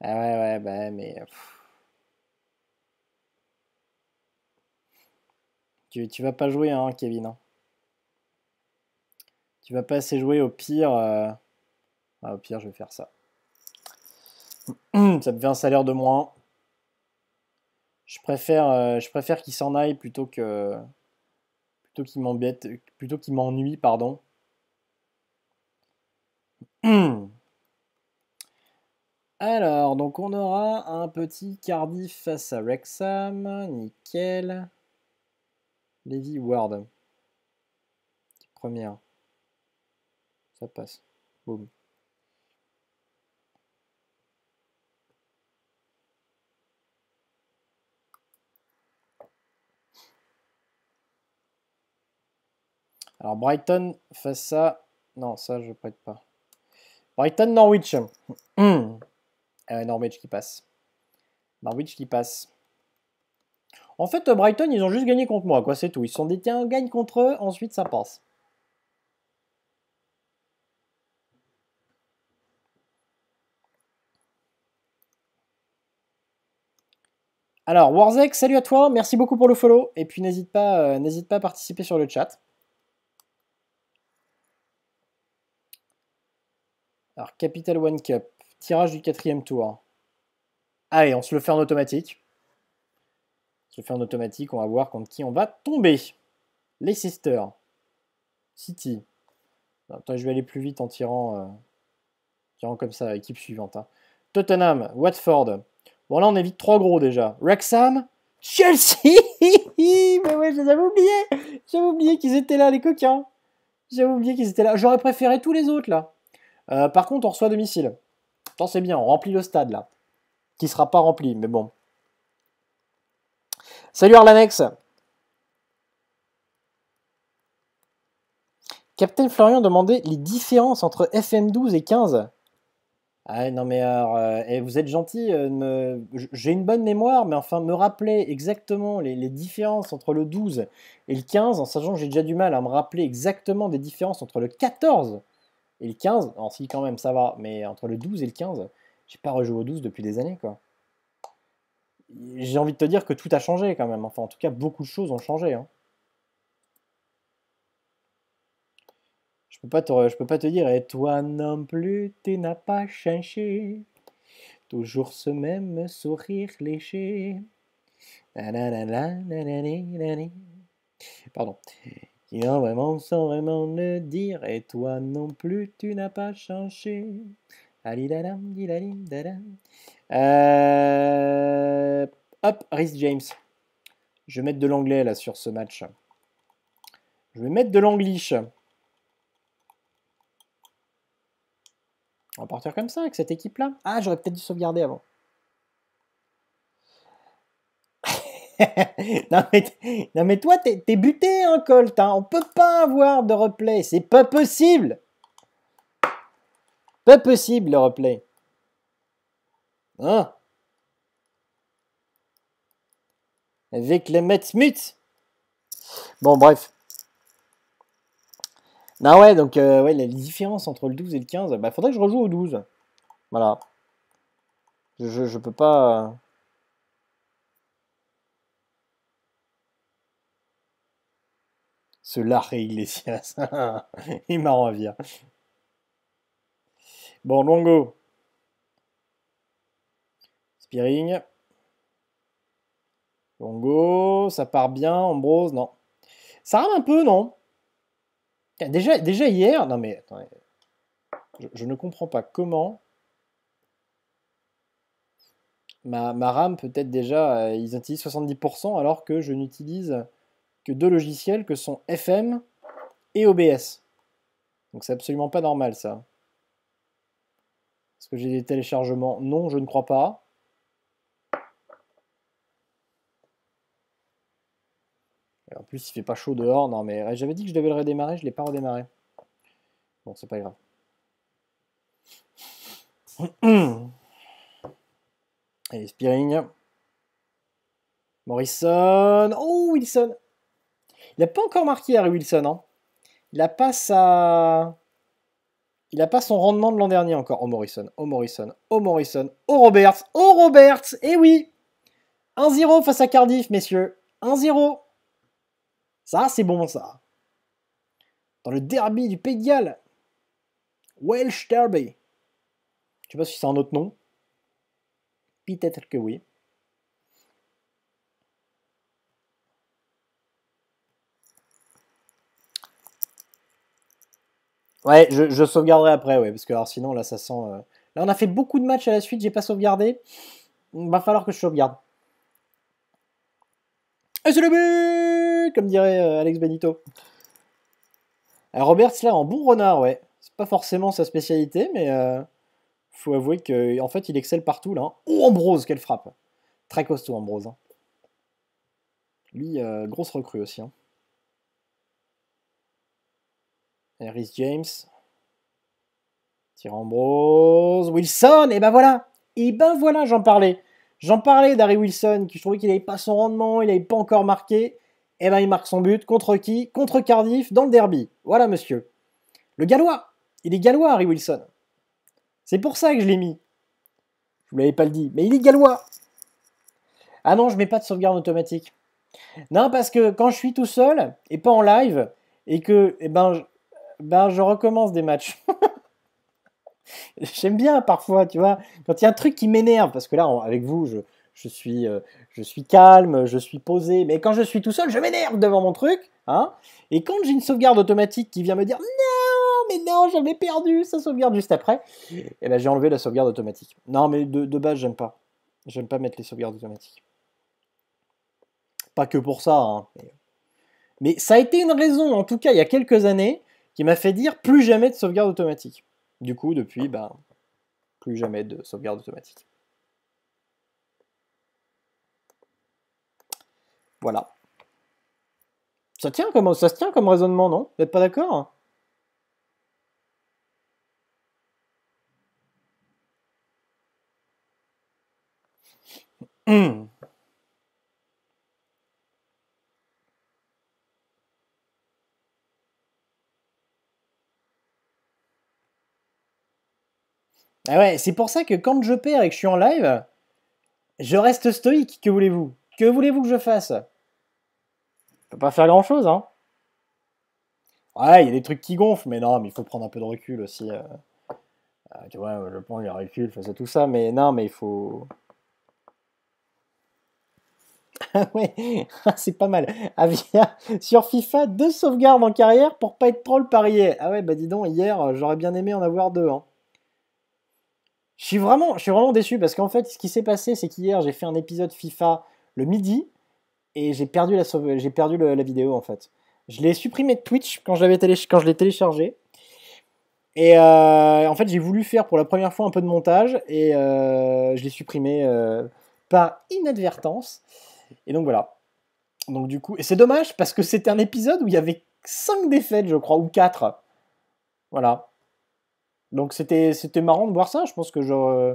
Ah ouais, ouais, bah, mais. Tu, vas pas jouer, hein, Kevin. Hein. Tu vas pas assez jouer au pire. Euh, ah, au pire, je vais faire ça. ça me fait un salaire de moins. Je préfère, euh, je préfère qu'il s'en aille plutôt que. Plutôt qu'il m'embête. Plutôt qu'il m'ennuie, pardon. Hmm. Alors, donc on aura un petit Cardiff face à Wrexham. Nickel. Levy Ward. Première. Ça passe. Boum. Alors Brighton face à... Non, ça je prête pas. Brighton Norwich. Hmm. Euh, Norwich qui passe. Norwich qui passe. En fait, Brighton, ils ont juste gagné contre moi, quoi, c'est tout. Ils sont dit, tiens, on gagne contre eux, ensuite ça passe. Alors, Warzek, salut à toi, merci beaucoup pour le follow, et puis n'hésite pas, euh, n'hésite pas à participer sur le chat. Alors, Capital One Cup, tirage du quatrième tour. Allez, on se le fait en automatique. On se le fait en automatique, on va voir contre qui on va tomber. Leicester, City. Attends, je vais aller plus vite en tirant, euh, tirant comme ça, équipe suivante. Hein. Tottenham, Watford. Bon, là, on évite trois gros déjà. Wrexham, Chelsea Mais ouais, je les avais J'avais oublié qu'ils étaient là, les coquins J'avais oublié qu'ils étaient là. J'aurais préféré tous les autres, là. Euh, par contre, on reçoit domicile. Tant c'est bien, on remplit le stade là. Qui sera pas rempli, mais bon. Salut Arlanex Captain Florian demandait les différences entre FM12 et 15. Ah non mais alors, euh, eh, vous êtes gentil, euh, j'ai une bonne mémoire, mais enfin me rappeler exactement les, les, différences entre le 12 et le 15, en sachant que j'ai déjà du mal à me rappeler exactement des différences entre le 14 et le 15, alors si quand même ça va, mais entre le 12 et le 15, j'ai pas rejoué au 12 depuis des années quoi. J'ai envie de te dire que tout a changé quand même, enfin en tout cas beaucoup de choses ont changé. Hein. Je peux pas je peux pas te dire, et toi non plus, tu n'as pas changé. Toujours ce même sourire léché. Pardon qui vraiment sans vraiment le dire, et toi non plus tu n'as pas changé. Euh... Hop, Rhys James. Je vais mettre de l'anglais là sur ce match. Je vais mettre de l'anglish. On va partir comme ça avec cette équipe là. Ah, j'aurais peut-être dû sauvegarder avant. non, mais toi, t'es buté, hein, Colt. Hein. On peut pas avoir de replay. C'est pas possible. Pas possible, le replay. Hein Avec les Metsmuts. Bon, bref. Non, ouais, donc, euh, ouais, la différence entre le 12 et le 15, bah, faudrait que je rejoue au 12. Voilà. Je, je, je peux pas... Euh, ce et Iglesias. Il m'en revient. Bon, Longo. Spearing. Longo, ça part bien. Ambrose, non. Ça rame un peu, non déjà, déjà hier, non mais attendez, je, ne comprends pas comment ma, ma peut être déjà, euh, ils utilisent 70% alors que je n'utilise deux logiciels que sont FM et OBS. Donc c'est absolument pas normal ça. Est-ce que j'ai des téléchargements Non, je ne crois pas. en plus, il fait pas chaud dehors. Non, mais j'avais dit que je devais le redémarrer, je l'ai pas redémarré. Bon, c'est pas grave. et spiring Morrison. Oh, Wilson il n'a pas encore marqué Harry Wilson. Hein. Il n'a pas sa... Il n'a pas son rendement de l'an dernier encore. Oh Morrison, oh Morrison, oh Morrison, oh Roberts, oh Roberts, eh oui 1-0 face à Cardiff, messieurs. 1-0. Ça, c'est bon, ça. Dans le derby du Pays de Galles. Welsh Derby. Je ne sais pas si c'est un autre nom. Peut-être que oui. Ouais, je, sauvegarderai après, ouais, parce que alors sinon là ça sent. Euh, là on a fait beaucoup de matchs à la suite, j'ai pas sauvegardé. Il va falloir que je sauvegarde. Et le but Comme dirait euh, Alex Benito. Alors, Roberts là en bon renard, ouais. C'est pas forcément sa spécialité, mais euh, faut avouer que en fait il excelle partout là. Hein. Oh Ambrose, quelle frappe Très costaud Ambrose. Hein. Lui, grosse recrue aussi. Hein. Harris James. Bros, Wilson. Et ben voilà. Et ben voilà, j'en parlais. J'en parlais d'Harry Wilson, qui je trouvais qu'il n'avait pas son rendement, il n'avait pas encore marqué. Et ben il marque son but. Contre qui Contre Cardiff, dans le derby. Voilà, monsieur. Le gallois. Il est gallois, Harry Wilson. C'est pour ça que je l'ai mis. Je vous l'avais pas le dit. Mais il est gallois. Ah non, je mets pas de sauvegarde automatique. Non, parce que quand je suis tout seul et pas en live, et que et eh ben, ben je recommence des matchs. J'aime bien parfois, tu vois, quand il y a un truc qui m'énerve, parce que là, avec vous, je, je suis, euh, je suis calme, je suis posé, mais quand je suis tout seul, je m'énerve devant mon truc. Hein et quand j'ai une sauvegarde automatique qui vient me dire non, mais non, j'avais perdu sa sauvegarde juste après, et eh ben j'ai enlevé la sauvegarde automatique. Non, mais de, de base, j'aime pas. J'aime pas mettre les sauvegardes automatiques. Pas que pour ça, hein, mais ça a été une raison, en tout cas, il y a quelques années, qui m'a fait dire plus jamais de sauvegarde automatique. Du coup, depuis, ben, plus jamais de sauvegarde automatique. Voilà. Ça, tient comme, ça se tient comme raisonnement, non Vous n'êtes pas d'accord hmm. Ah ouais, c'est pour ça que quand je perds et que je suis en live, je reste stoïque, que voulez-vous Que voulez-vous que je fasse Je peut pas faire grand-chose, hein Ouais, il y a des trucs qui gonflent, mais non, mais il faut prendre un peu de recul aussi. Euh, euh, tu vois, je prends le recul face à tout ça, mais non, mais il faut... Ah ouais, c'est pas mal. Avia, ah, sur FIFA, deux sauvegardes en carrière pour pas être troll par hier. Ah ouais, bah dis donc, hier, j'aurais bien aimé en avoir deux. Hein. Je suis vraiment, je suis vraiment déçu parce qu'en fait, ce qui s'est passé, c'est qu'hier, j'ai fait un épisode FIFA le midi et j'ai perdu, la, j'ai perdu la vidéo en fait. Je l'ai supprimé de Twitch quand je, l'avais quand je l'ai téléchargé. Et euh, en fait, j'ai voulu faire pour la première fois un peu de montage et euh, je l'ai supprimé euh, par inadvertance. Et donc voilà. Donc du coup, et c'est dommage parce que c'était un épisode où il y avait 5 défaites, je crois, ou 4. Voilà. Donc c'était marrant de voir ça. Je pense que genre,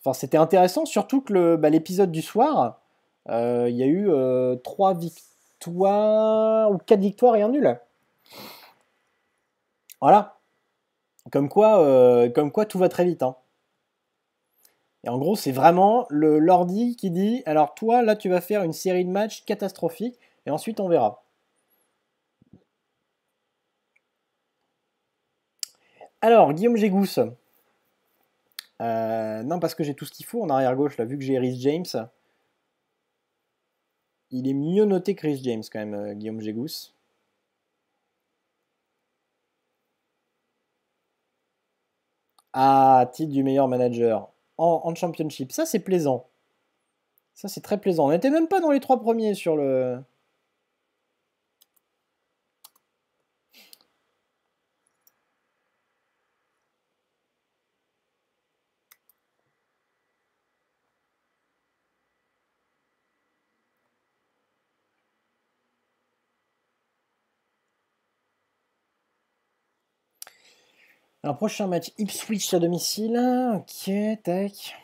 enfin, c'était intéressant, surtout que bah, l'épisode du soir, euh, il y a eu euh, trois 3 victoires ou quatre victoires et un nul. Voilà. Comme quoi, euh, comme quoi tout va très vite. Hein. Et en gros, c'est vraiment le l'ordi qui dit alors toi, là, tu vas faire une série de matchs catastrophiques et ensuite on verra. Alors, Guillaume Gégousse. Euh, non, parce que j'ai tout ce qu'il faut en arrière-gauche, là, vu que j'ai Rhys James. Il est mieux noté que Rhys James, quand même, euh, Guillaume Gégousse. Ah, titre du meilleur manager en, en championship. Ça, c'est plaisant. Ça, c'est très plaisant. On n'était même pas dans les trois premiers sur le, Un prochain match Ipswich à domicile. Ok, tac.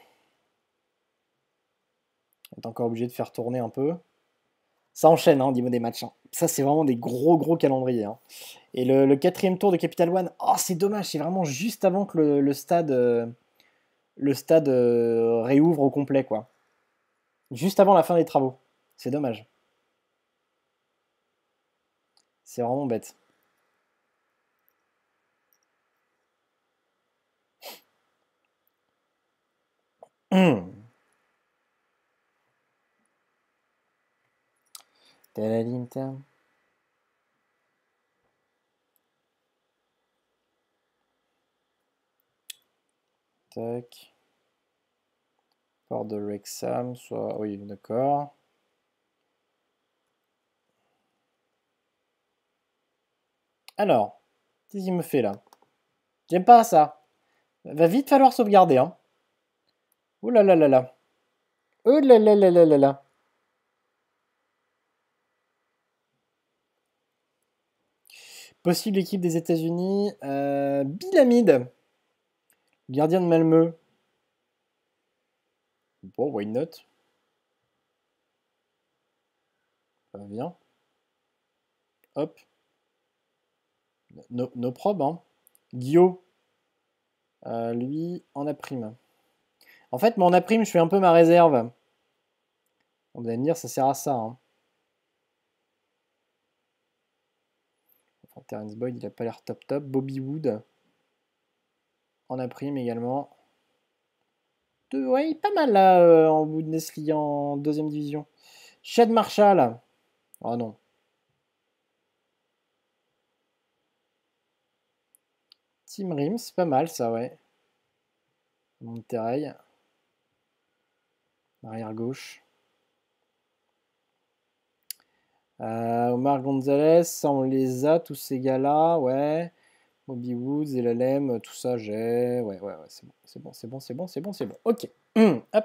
On est encore obligé de faire tourner un peu. Ça enchaîne, hein, au des matchs. Hein. Ça, c'est vraiment des gros, gros calendriers. Hein. Et le, quatrième tour de Capital One, oh, c'est dommage, c'est vraiment juste avant que le, stade, le stade euh, euh, réouvre au complet, quoi. Juste avant la fin des travaux. C'est dommage. C'est vraiment bête. Mmh. Tac. Port de Rexham, soit. Oui, d'accord. Alors, qu'est-ce qu'il me fait là J'aime pas ça. Va vite falloir sauvegarder, hein. Oh là là là là. Oh là là là là là là. Possible équipe des États-Unis. Euh, Gardien de Malmeux. Bon, why not Ça va bien. Hop. Nos no probes, hein. Guillaume. Euh, lui, en a prime. En fait, mon prime je fais un peu ma réserve. On va me dire, ça sert à ça. Hein. Terence Boyd, il a pas l'air top top. Bobby Wood. En prime également. Deux ouais, pas mal là bout euh, en Bundesliga en deuxième division. Chad Marshall. Oh non. Team Rims, pas mal ça, ouais. Monterrey. Arrière gauche. Euh, Omar Gonzalez, on les a, tous ces gars-là, ouais. Bobby Woods, et l'ALM, tout ça j'ai. Ouais, ouais, ouais, c'est bon, c'est bon, c'est bon, c'est bon, c'est bon, c'est bon. Ok, hum, hop.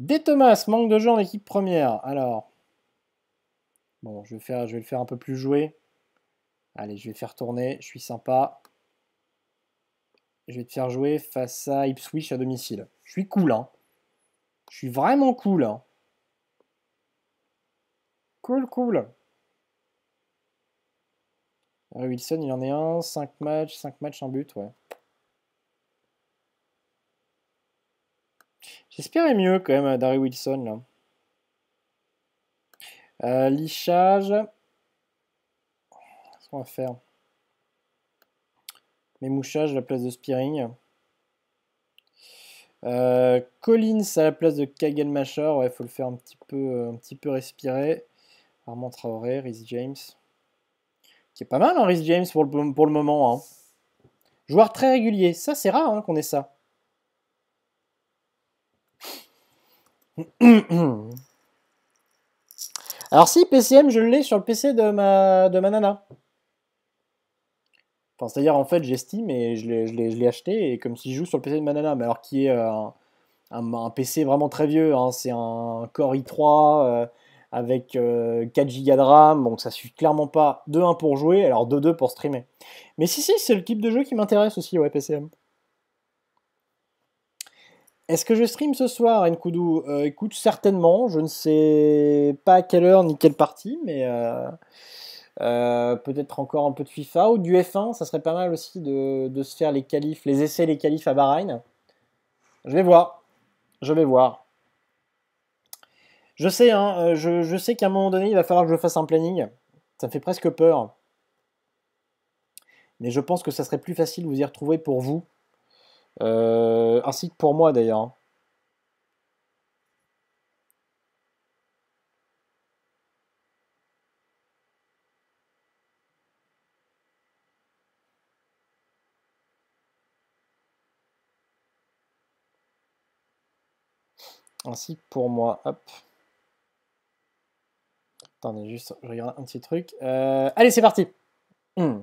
Des Thomas, manque de gens en équipe première. Alors, bon, je vais, faire, je vais le faire un peu plus jouer. Allez, je vais faire tourner, je suis sympa je vais te faire jouer face à Ipswich à domicile. Je suis cool, hein. Je suis vraiment cool, hein. Cool, cool. Wilson, il en est un. 5 matchs, 5 matchs, en but, ouais. J'espérais mieux quand même Darry Wilson là. Euh, lichage. Qu'est-ce qu'on va faire mes mouchages à la place de Spearing. Euh, Collins à la place de Machar. ouais, faut le faire un petit peu, euh, un petit peu respirer. Armand Traoré, Rhys James, qui est pas mal, hein, Rhys James pour le, pour le moment. Hein. Joueur très régulier, ça c'est rare hein, qu'on ait ça. Alors si, PCM, je l'ai sur le PC de ma, de ma nana c'est-à-dire, en fait, j'estime et je l'ai acheté, et comme si je joue sur le PC de Manana, mais alors qui est euh, un, un, PC vraiment très vieux, hein, c'est un Core i3 euh, avec 4 euh, Go de RAM, donc ça suffit clairement pas de 1 pour jouer, alors de 2 pour streamer. Mais si, si, c'est le type de jeu qui m'intéresse aussi, ouais, PCM. Est-ce que je stream ce soir, Nkudu Écoute, certainement, je ne sais pas à quelle heure ni quelle partie, mais... Euh, peut-être encore un peu de FIFA ou du F1, ça serait pas mal aussi de, se faire les qualifs, les essais, les qualifs à Bahreïn. Je vais voir. Je vais voir. Je sais, hein, euh, je, sais qu'à un moment donné, il va falloir que je fasse un planning. Ça me fait presque peur. Mais je pense que ça serait plus facile de vous y retrouver pour vous. Euh, ainsi que pour moi d'ailleurs. pour moi. Hop. Attendez, juste, je regarde un petit truc. Euh, allez, c'est parti hmm.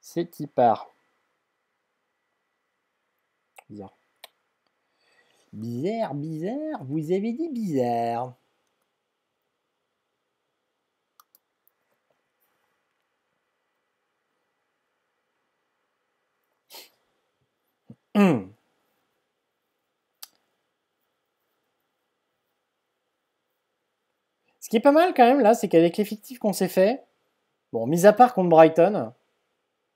C'est qui part Bizarre. Bizarre, bizarre, vous avez dit bizarre. Hmm. Ce qui est pas mal quand même là, c'est qu'avec l'effectif qu'on s'est fait, bon, mis à part contre Brighton,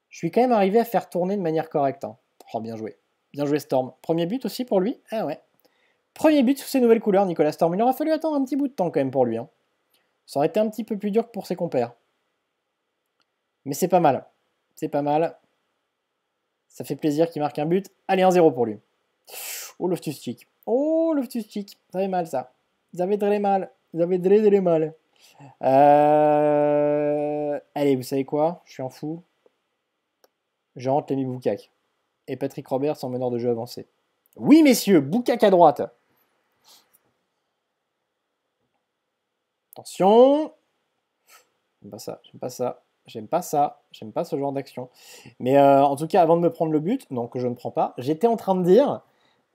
je suis quand même arrivé à faire tourner de manière correcte. Hein. Oh, bien joué. Bien joué Storm. Premier but aussi pour lui Ah ouais. Premier but sous ses nouvelles couleurs, Nicolas Storm. Il aura fallu attendre un petit bout de temps quand même pour lui. Hein. Ça aurait été un petit peu plus dur que pour ses compères. Mais c'est pas mal. C'est pas mal. Ça fait plaisir qu'il marque un but. Allez, 1-0 pour lui. Oh, Loftus Cheek. Oh, Loftus Cheek. Ça mal, ça. Vous avez très mal vous avez dré les mal. Euh... Allez, vous savez quoi Je suis en fou. Je rentre mi Boukak. Et Patrick Robert sans meneur de jeu avancé. Oui, messieurs, Boukak à droite. Attention. J'aime pas ça, j'aime pas ça, j'aime pas ça, j'aime pas ce genre d'action. Mais euh, en tout cas, avant de me prendre le but, non, que je ne prends pas, j'étais en train de dire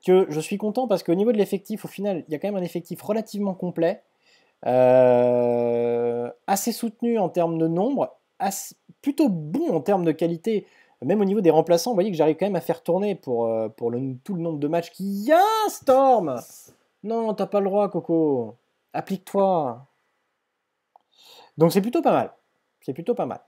que je suis content parce qu'au niveau de l'effectif, au final, il y a quand même un effectif relativement complet. Euh, assez soutenu en termes de nombre, plutôt bon en termes de qualité. Même au niveau des remplaçants, vous voyez que j'arrive quand même à faire tourner pour, euh, pour tout le nombre de matchs qui... y a, Storm Non, t'as pas le droit, Coco. Applique-toi. Donc c'est plutôt pas mal. C'est plutôt pas mal.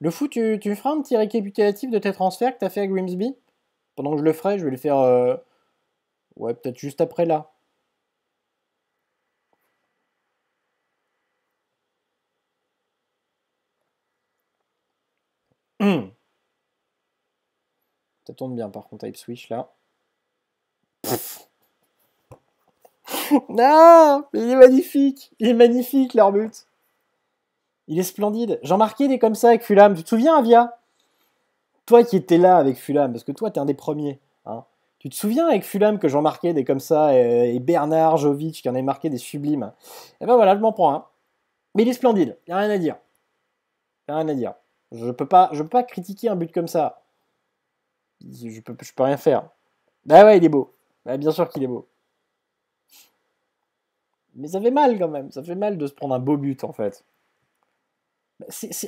Le foot, tu, tu feras un petit récapitulatif de tes transferts que t'as fait à Grimsby pendant que je le ferai, je vais le faire. Euh, ouais, peut-être juste après là. Hmm. Ça tombe bien par contre, Type Switch là. non ah, Mais il est magnifique Il est magnifique leur Il est splendide J'en marquais est comme ça avec Fulham. Tu te souviens, Avia toi qui étais là avec Fulham, parce que toi, tu es un des premiers. Hein. Tu te souviens avec Fulham que j'en marquais des comme ça, euh, et, Bernard, Jovic, qui en avait marqué des sublimes Et eh ben voilà, je m'en prends Mais il est splendide, il a rien à dire. Il a rien à dire. Je ne peux, pas, je peux pas critiquer un but comme ça. Je peux, je peux rien faire. Bah ouais, il est beau. Bah bien sûr qu'il est beau. Mais ça fait mal quand même. Ça fait mal de se prendre un beau but en fait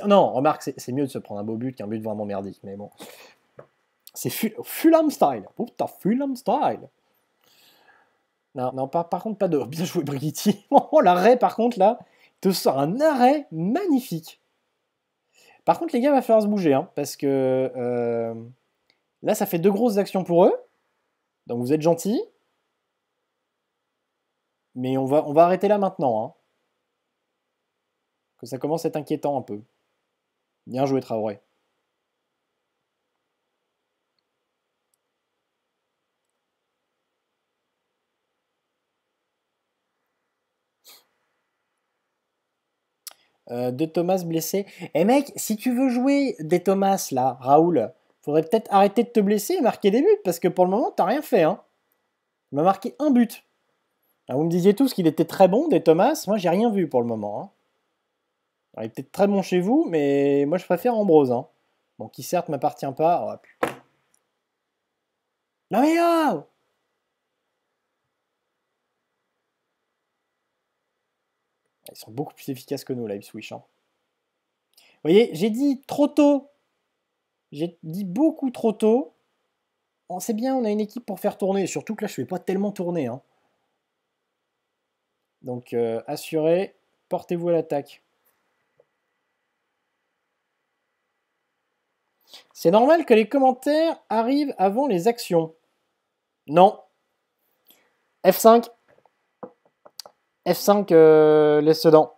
non, remarque, c'est mieux de se prendre un beau but qu'un but vraiment merdique, mais bon. C'est Fulham style. Putain, Fulham style. Non, non par contre, pas de. Bien joué, Brigitte ». Oh, l'arrêt, par contre, là, te sort un arrêt magnifique. Par contre, les gars, il va falloir se bouger, hein, parce que euh, là, ça fait deux grosses actions pour eux. Donc, vous êtes gentils. Mais on va, on va arrêter là maintenant. Hein ça commence à être inquiétant un peu. Bien joué Traoré. Euh, de Thomas blessé. Eh mec, si tu veux jouer des Thomas là, Raoul, faudrait peut-être arrêter de te blesser et marquer des buts, parce que pour le moment, t'as rien fait. Hein. Il m'a marqué un but. Ah, vous me disiez tous qu'il était très bon, des Thomas, moi j'ai rien vu pour le moment. Hein il est peut-être très bon chez vous, mais moi je préfère Ambrose. Hein. Bon, qui certes m'appartient pas. Oh, non mais oh Ils sont beaucoup plus efficaces que nous, là, Ipswich. Hein. Vous voyez, j'ai dit trop tôt. J'ai dit beaucoup trop tôt. On sait bien, on a une équipe pour faire tourner. Surtout que là, je ne vais pas tellement tourner. Hein. Donc, euh, assurez, portez-vous à l'attaque. C'est normal que les commentaires arrivent avant les actions. Non. F5. F5, euh, laisse dedans.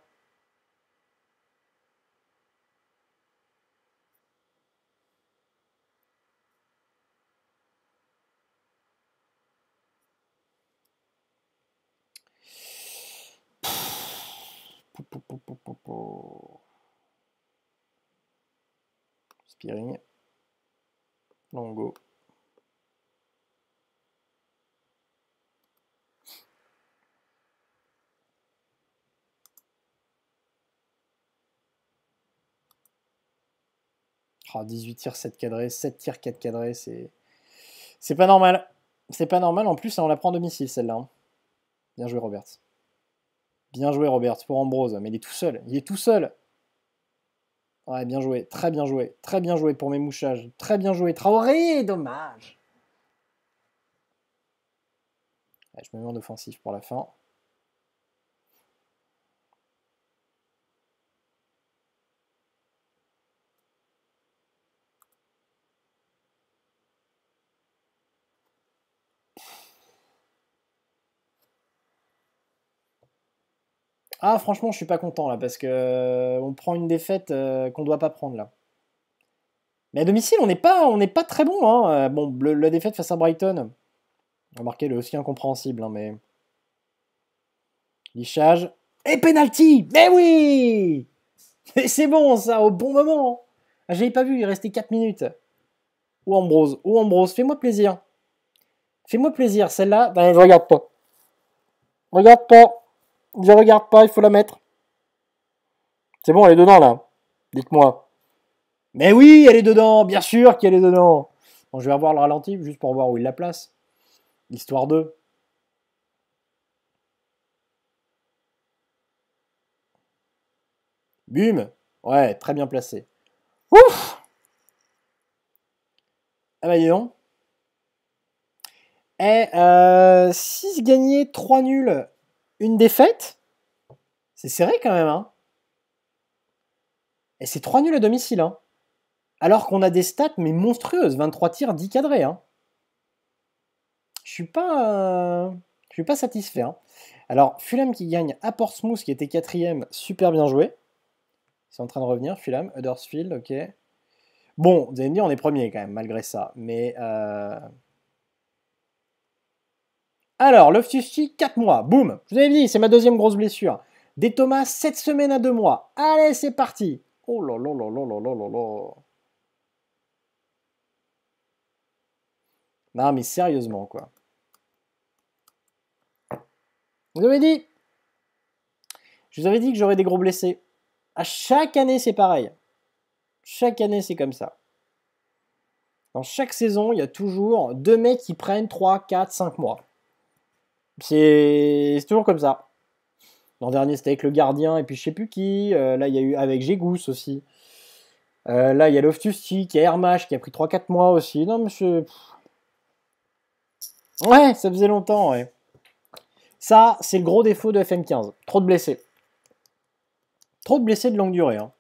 18 tirs 7 cadrés, 7 tirs 4 cadrés, c'est. C'est pas normal. C'est pas normal, en plus, on la prend domicile celle-là. Hein. Bien joué, Robert. Bien joué, Robert, pour Ambrose. Mais il est tout seul. Il est tout seul. Ouais, bien joué. Très bien joué. Très bien joué pour mes mouchages. Très bien joué. Traoré, dommage. je me mets en offensif pour la fin. Ah, franchement, je suis pas content là parce que euh, on prend une défaite euh, qu'on doit pas prendre là. Mais à domicile, on n'est pas, on pas très bon. Hein. Euh, bon, la défaite face à Brighton, remarquez, le aussi incompréhensible, hein, mais lichage et penalty. Mais oui, Et c'est bon ça, au bon moment. Ah, J'avais pas vu, il restait 4 minutes. Ou Ambrose, ou Ambrose, fais-moi plaisir. Fais-moi plaisir, celle-là, ben, regarde pas. Regarde pas. Je regarde pas, il faut la mettre. C'est bon, elle est dedans là. Dites-moi. Mais oui, elle est dedans, bien sûr qu'elle est dedans. Bon, je vais avoir le ralenti juste pour voir où il la place. Histoire 2. Bum Ouais, très bien placé. Ouf Ah bah dis donc. Eh, 6 euh, gagnés, 3 nuls une défaite. C'est serré quand même. Hein et c'est 3 nuls à domicile. Hein Alors qu'on a des stats, mais monstrueuses. 23 tirs, 10 cadrés. Hein Je suis pas... Euh, je suis pas satisfait. Hein. Alors, Fulham qui gagne à Portsmouth, qui était quatrième, super bien joué. C'est en train de revenir, Fulham, Huddersfield, ok. Bon, vous allez me dire, on est premier quand même, malgré ça. Mais euh, alors, Loftuski, 4 mois. Boum Je vous avais dit, c'est ma deuxième grosse blessure. Des Thomas, 7 semaines à 2 mois. Allez, c'est parti Oh là là là là là là là là Non, mais sérieusement, quoi. Je vous avez dit Je vous avais dit que j'aurais des gros blessés. À chaque année, c'est pareil. Chaque année, c'est comme ça. Dans chaque saison, il y a toujours deux mecs qui prennent 3, 4, 5 mois. C'est toujours comme ça. L'an dernier, c'était avec le gardien et puis je sais plus qui. Euh, là, il y a eu avec Gégousse aussi. Euh, là, il y a l'Oftusti, qui a Hermash qui a pris 3-4 mois aussi. Non, monsieur. Ouais, ça faisait longtemps, ouais. Ça, c'est le gros défaut de FM15. Trop de blessés. Trop de blessés de longue durée. Hein.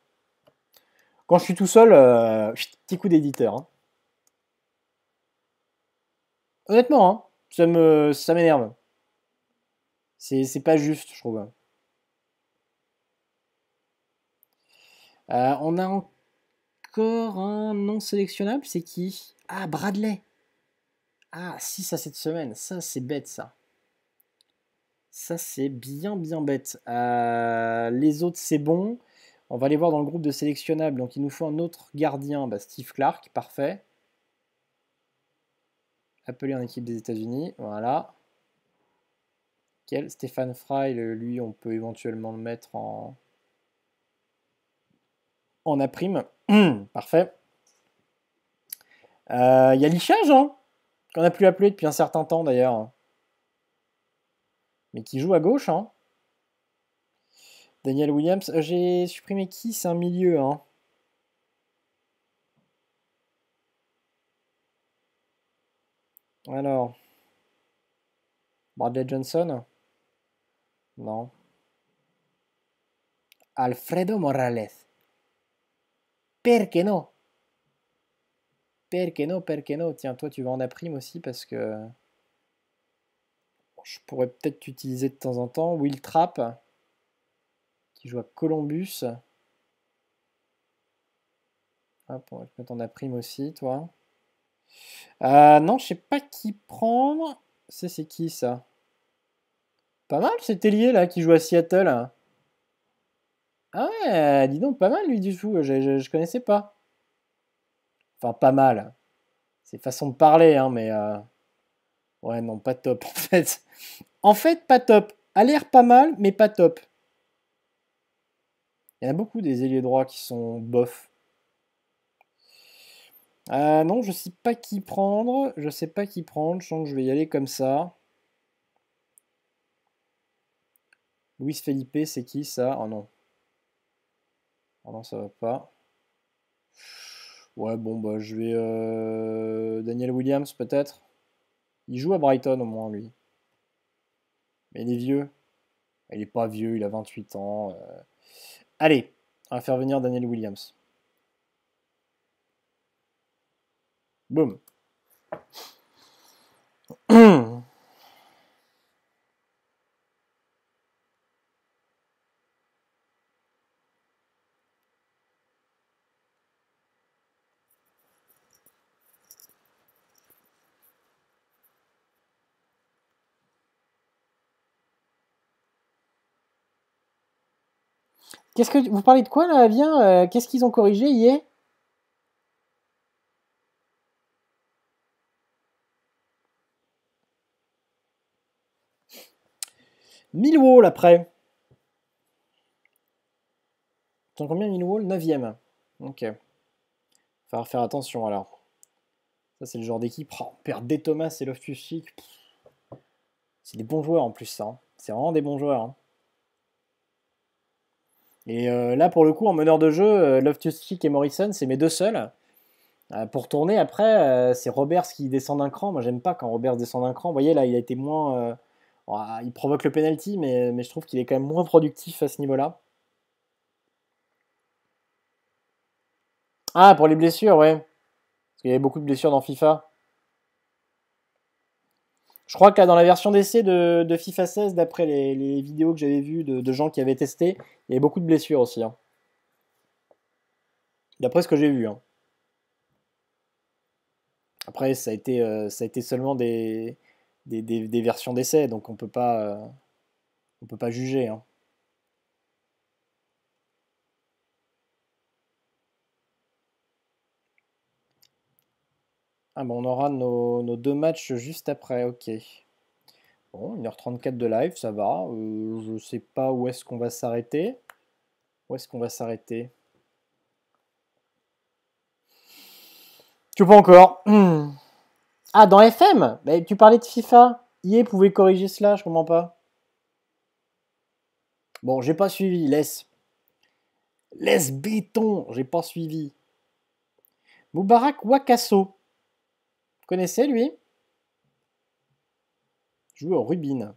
Quand je suis tout seul, euh, petit coup d'éditeur. Hein. Honnêtement, hein, ça m'énerve. C'est pas juste, je trouve. Euh, on a encore un non sélectionnable, c'est qui Ah, Bradley Ah, si, à cette semaine, ça c'est bête ça. Ça c'est bien bien bête. Euh, les autres c'est bon. On va aller voir dans le groupe de sélectionnables. Donc il nous faut un autre gardien, bah, Steve Clark, parfait. Appelé en équipe des États-Unis, voilà. Quel Stéphane Fry, lui, on peut éventuellement le mettre en, en A'. Parfait. Il euh, y a Lichage, qu'on a plus appelé depuis un certain temps d'ailleurs. Mais qui joue à gauche, hein. Daniel Williams, euh, j'ai supprimé qui C'est un milieu, hein. Alors. Bradley Johnson non. Alfredo Morales. Pourquoi no Pourquoi Tiens, toi, tu vas en apprime aussi parce que je pourrais peut-être t'utiliser de temps en temps. Will Trapp, qui joue à Columbus. Hop, ah, on va te mettre en apprime aussi, toi. Euh, non, je sais pas qui prendre. C'est qui ça pas mal cet ailier là qui joue à Seattle. Ah ouais, dis donc, pas mal lui du tout, je, connaissais pas. Enfin, pas mal. C'est façon de parler, hein, mais. Euh, ouais, non, pas top en fait. En fait, pas top. A l'air pas mal, mais pas top. Il y en a beaucoup des ailiers droits qui sont bof. Euh, non, je sais pas qui prendre. Je sais pas qui prendre. Je sens que je vais y aller comme ça. Luis Felipe, c'est qui ça Oh non. Oh non, ça va pas. Ouais, bon, bah, je vais. Euh, Daniel Williams, peut-être. Il joue à Brighton, au moins, lui. Mais il est vieux. Il est pas vieux, il a 28 ans. Euh. Allez, on va faire venir Daniel Williams. Boum. Qu'est-ce que vous parlez de quoi là, Viens, euh, Qu'est-ce qu'ils ont corrigé hier Walls, après. Tant combien Millwall 9ème. Ok. Falloir faire attention alors. Ça c'est le genre d'équipe. Oh, perd des Thomas et Loftus Cheek. C'est des bons joueurs en plus ça. Hein. C'est vraiment des bons joueurs. Hein. Et euh, là, pour le coup, en meneur de jeu, euh, Loftus Cheek et Morrison, c'est mes deux seuls. Euh, pour tourner, après, c'est Roberts qui descend d'un cran. Moi, j'aime pas quand Roberts descend d'un cran. Vous voyez, là, il a été moins. il provoque le penalty, mais, mais je trouve qu'il est quand même moins productif à ce niveau-là. Ah, pour les blessures, ouais. Parce qu'il y avait beaucoup de blessures dans FIFA. Je crois que dans la version d'essai de, FIFA 16, d'après les, vidéos que j'avais vues de, de, gens qui avaient testé, il y avait beaucoup de blessures aussi. Hein. D'après ce que j'ai vu. Hein. Après, ça a été, euh, ça a été seulement des, des, versions d'essai, donc on peut euh, on peut pas juger. Hein. Ah bon, on aura nos, deux matchs juste après, ok. Bon, 1h34 de live, ça va. Euh, je sais pas où est-ce qu'on va s'arrêter. Où est-ce qu'on va s'arrêter Tu pas encore. Ah, dans FM Tu parlais de FIFA. IE pouvait corriger cela, je comprends pas. Bon, j'ai pas suivi, laisse. Laisse béton, j'ai pas suivi. Moubarak Wakasso. Connaissez lui Joue au Rubin.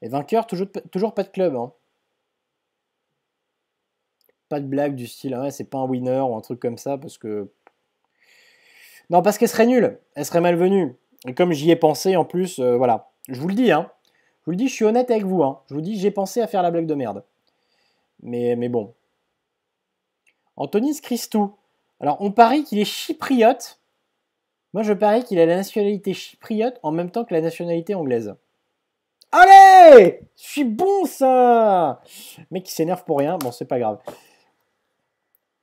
Et vainqueur, toujours, toujours pas de club. Hein. Pas de blague du style, ah c'est pas un winner ou un truc comme ça, parce que. Non, parce qu'elle serait nulle, elle serait malvenue. Et comme j'y ai pensé en plus, euh, voilà. Je vous le dis, hein. Je vous le dis, je suis honnête avec vous, hein. Je vous dis, j'ai pensé à faire la blague de merde. Mais, mais bon. Anthony Christou, alors, on parie qu'il est chypriote. Moi, je parie qu'il a la nationalité chypriote en même temps que la nationalité anglaise. Allez Je suis bon, ça Mec qui s'énerve pour rien. Bon, c'est pas grave.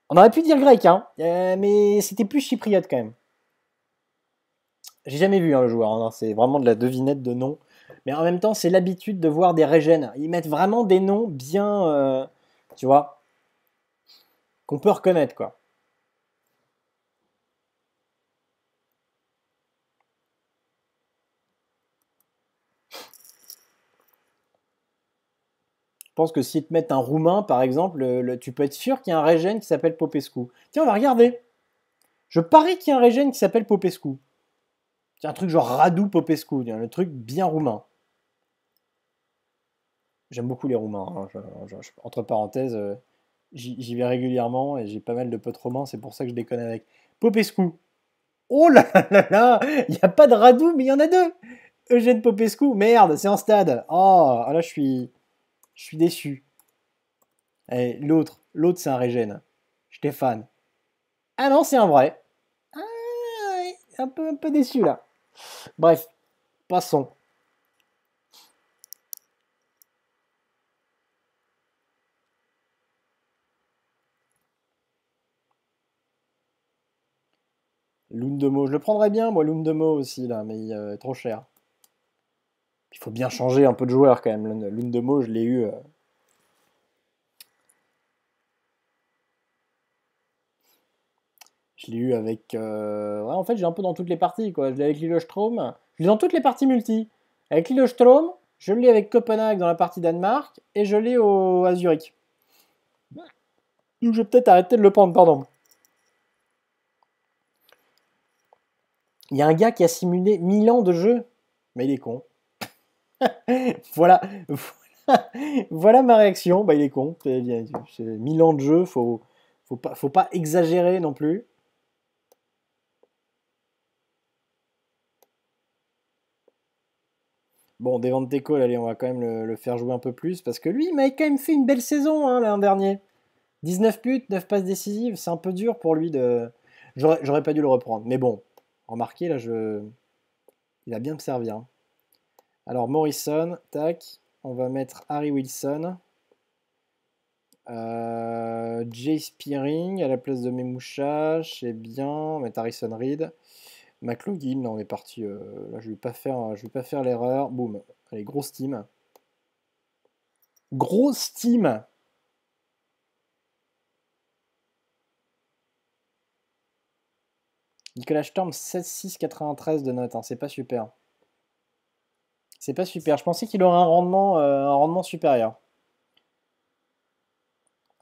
On aurait pu dire grec, hein. Euh, mais c'était plus chypriote, quand même. J'ai jamais vu un hein, le joueur. Hein. c'est vraiment de la devinette de nom. Mais en même temps, c'est l'habitude de voir des régènes. Ils mettent vraiment des noms bien, euh, tu vois, qu'on peut reconnaître, quoi. Je pense que s'ils te mettent un Roumain, par exemple, tu peux être sûr qu'il y a un régène qui s'appelle Popescu. Tiens, on va regarder. Je parie qu'il y a un régène qui s'appelle Popescu. C'est un truc genre Radu Popescu, le truc bien roumain. J'aime beaucoup les Roumains. Hein, entre parenthèses, euh, j'y vais régulièrement et j'ai pas mal de potes roumains, c'est pour ça que je déconne avec. Popescu. Oh là là là Il n'y a pas de Radu, mais il y en a deux Eugène Popescu, merde, c'est en stade. Oh, ah là je suis... Je suis déçu. Et eh, l'autre, l'autre c'est un régène. Stéphane. Ah non, c'est un vrai. Ah, un peu, un peu déçu là. Bref, passons. Lune de Mo, je le prendrais bien, moi Lune de Mo aussi là, mais est euh, trop cher il faut bien changer un peu de joueur quand même. L'une de mots, je l'ai eu. Euh, je l'ai eu avec. Euh, en fait, j'ai un peu dans toutes les parties. Quoi. Je l'ai avec Strom. Je l'ai dans toutes les parties multi. Avec Strom, je l'ai avec Copenhague dans la partie Danemark. Et je l'ai au... à Zurich. Donc, je vais peut-être arrêter de le prendre, pardon. Il y a un gars qui a simulé 1000 ans de jeu. Mais il est con. voilà, voilà, ma réaction. Bah, il est con. c'est mille ans de jeu, faut, faut pas, faut pas exagérer non plus. Bon, Devante allez, on va quand même le, faire jouer un peu plus parce que lui, il m'a quand même fait une belle saison hein, l'an dernier. 19 buts, 9 passes décisives, c'est un peu dur pour lui de. J'aurais pas dû le reprendre, mais bon, remarquez là, je. Il a bien me alors Morrison, tac. On va mettre Harry Wilson. Euh, Jay Spearing à la place de Memoucha, c'est bien. On va mettre Harrison Reed. McLaughlin, non, on est parti. Euh, je ne vais pas faire, je vais pas faire l'erreur. Boum. Allez, grosse team. Grosse team Nicolas Storm 16,693 de note, hein, c'est pas super. C'est pas super. Je pensais qu'il aurait un rendement, euh, un rendement supérieur.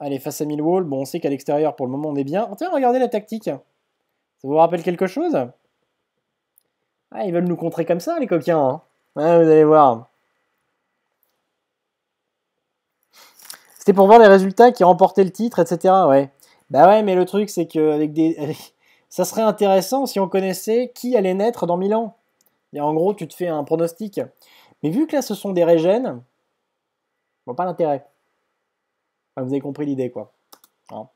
Allez, face à Millwall, bon, on sait qu'à l'extérieur, pour le moment, on est bien. Tiens, regardez la tactique. Ça vous rappelle quelque chose Ah, ils veulent nous contrer comme ça, les coquins. Hein. ouais vous allez voir. C'était pour voir les résultats qui remportaient le titre, etc. Ouais. Bah ouais, mais le truc, c'est que avec des... ça serait intéressant si on connaissait qui allait naître dans Milan. Et en gros, tu te fais un pronostic. Mais vu que là, ce sont des régènes, je pas l'intérêt. vous avez compris l'idée, quoi. Hein.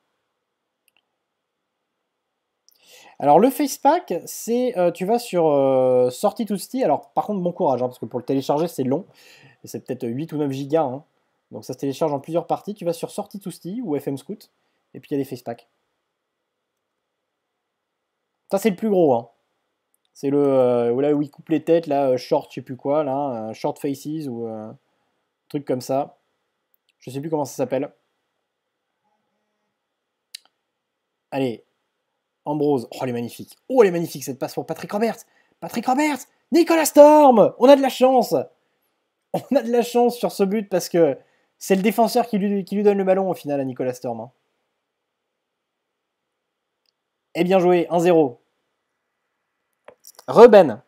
Alors le face pack, c'est euh, tu vas sur euh, sortie to Alors par contre bon courage hein, parce que pour le télécharger c'est long. C'est peut-être 8 ou 9 gigas. Hein. Donc ça se télécharge en plusieurs parties. Tu vas sur sortie to ou FM Scout. Et puis il y a des packs. Ça c'est le plus gros. Hein. C'est le euh, là où il coupe les têtes, là, euh, short, je sais plus quoi, là, euh, short faces ou un truc comme ça. Je sais plus comment ça s'appelle. Allez, Ambrose. Oh, elle est magnifique. Oh, elle est magnifique cette passe pour Patrick Roberts. Patrick Roberts, Nicolas Storm. On a de la chance. On a de la chance sur ce but parce que c'est le défenseur qui lui, qui lui, donne le ballon au final à Nicolas Storm. Hein. Eh bien joué, 1-0 reben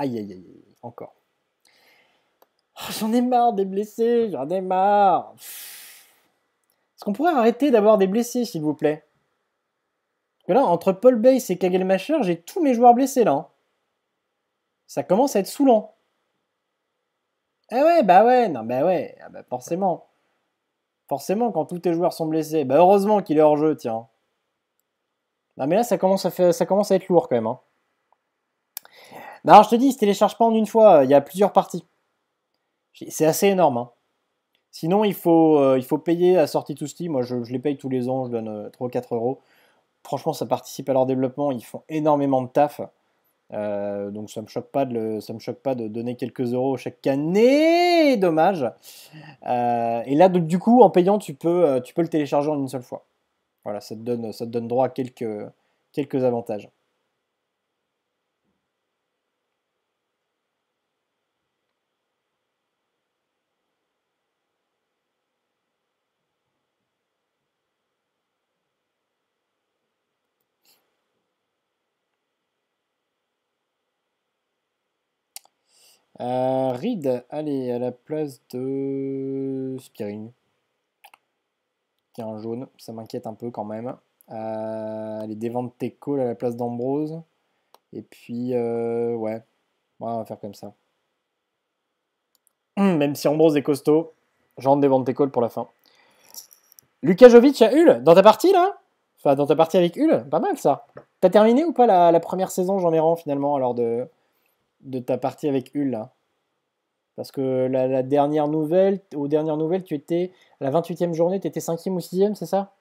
Aïe, aïe, aïe, encore. Oh, j'en ai marre des blessés, j'en ai marre. Est-ce qu'on pourrait arrêter d'avoir des blessés, s'il vous plaît là, entre Paul Bays et Kagelmacher, j'ai tous mes joueurs blessés là. Hein. Ça commence à être saoulant. Ah ouais, bah ouais, non, bah ouais, ah bah forcément. Forcément, quand tous tes joueurs sont blessés, bah heureusement qu'il est hors jeu, tiens. Non, mais là, ça commence à, faire, ça commence à être lourd quand même. Hein. Non, je te dis, il se télécharge pas en une fois, il y a plusieurs parties. C'est assez énorme. Hein. Sinon, il faut, euh, il faut payer la sortie ce Steam. Moi, je, les paye tous les ans, je donne 3 euh, ou 4 euros franchement, ça participe à leur développement. Ils font énormément de taf. Euh, donc ça me choque pas de ça me choque pas de donner quelques euros chaque année, dommage. Euh, et là du coup en payant tu peux euh, tu peux le télécharger en une seule fois. Voilà, ça te donne ça te donne droit à quelques quelques avantages. Euh, Reed, allez, à la place de Spiring. Qui est en jaune, ça m'inquiète un peu quand même. Euh, allez, Devante Cole à la place d'Ambrose. Et puis, euh, ouais. on va faire comme ça. Même si Ambrose est costaud, j'entre Devante Cole pour la fin. Lucas à Hull, dans ta partie là Enfin, dans ta partie avec Hull, pas mal ça. T'as terminé ou pas la, la première saison, Jean Méran, finalement, alors de, de ta partie avec Hull là. Parce que la, dernière nouvelle, aux dernières nouvelles, tu étais la 28e journée, tu étais 5e ou 6e, c'est ça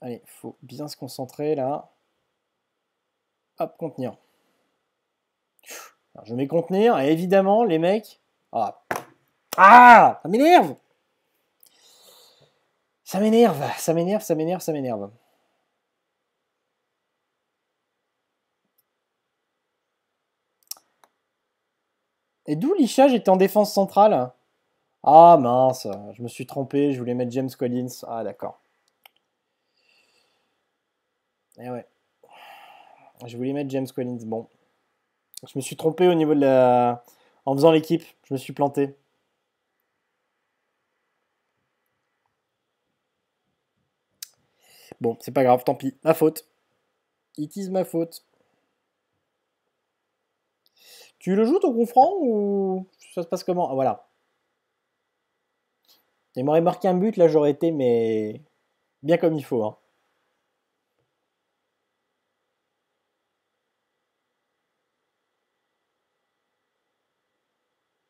Allez, faut bien se concentrer là. Hop, contenir. je mets contenir, et évidemment, les mecs. ah, ah Ça m'énerve Ça m'énerve, ça m'énerve, ça m'énerve, ça m'énerve. Et d'où Lichage était en défense centrale Ah mince, je me suis trompé, je voulais mettre James Collins. Ah d'accord. Eh ouais. Je voulais mettre James Collins. Bon. Je me suis trompé au niveau de la. En faisant l'équipe, je me suis planté. Bon, c'est pas grave, tant pis. Ma faute. It is ma faute. Tu le joues ton confrant ou ça se passe comment ah, Voilà. Il m'aurait marqué un but, là j'aurais été, mais bien comme il faut. Hein.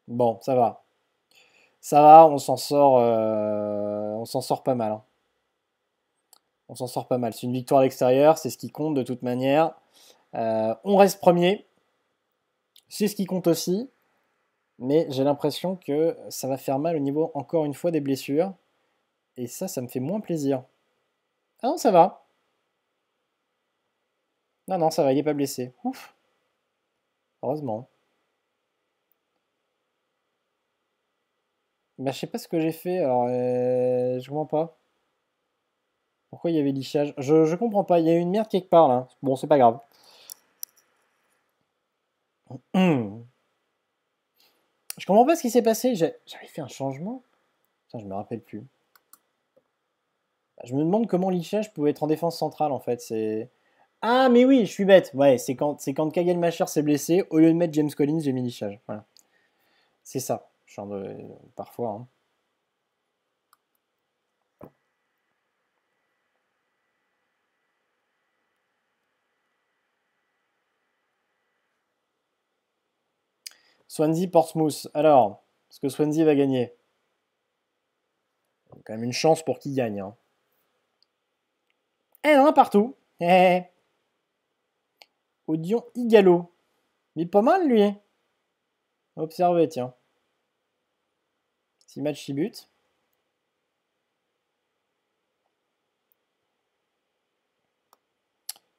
Bon, ça va. Ça va, on s'en sort, euh, on s'en sort pas mal. Hein. On s'en sort pas mal. C'est une victoire à l'extérieur, c'est ce qui compte de toute manière. Euh, on reste premier. C'est ce qui compte aussi, mais j'ai l'impression que ça va faire mal au niveau, encore une fois, des blessures. Et ça, ça me fait moins plaisir. Ah non, ça va. Non, non, ça va, il n'est pas blessé. Ouf. Heureusement. Bah, je sais pas ce que j'ai fait, alors euh, je comprends pas. Pourquoi il y avait lichage je, je comprends pas, il y a une merde quelque part là. Bon, c'est pas grave. Hmm. Je comprends pas ce qui s'est passé. J'avais fait un changement. Putain, je me rappelle plus. Je me demande comment Lichage pouvait être en défense centrale en fait. C'est ah mais oui, je suis bête. Ouais, c'est quand c'est quand s'est blessé, au lieu de mettre James Collins, j'ai mis Lichage. Voilà. C'est ça. parfois. Hein. Swansea-Portsmouth. Alors, est-ce que Swansea va gagner Quand même une chance pour qu'il gagne. Hein. Eh a partout. Eh. eh, eh. Odion Igalo. Mais pas mal, lui. Hein. Observez, tiens. Si match, si buts.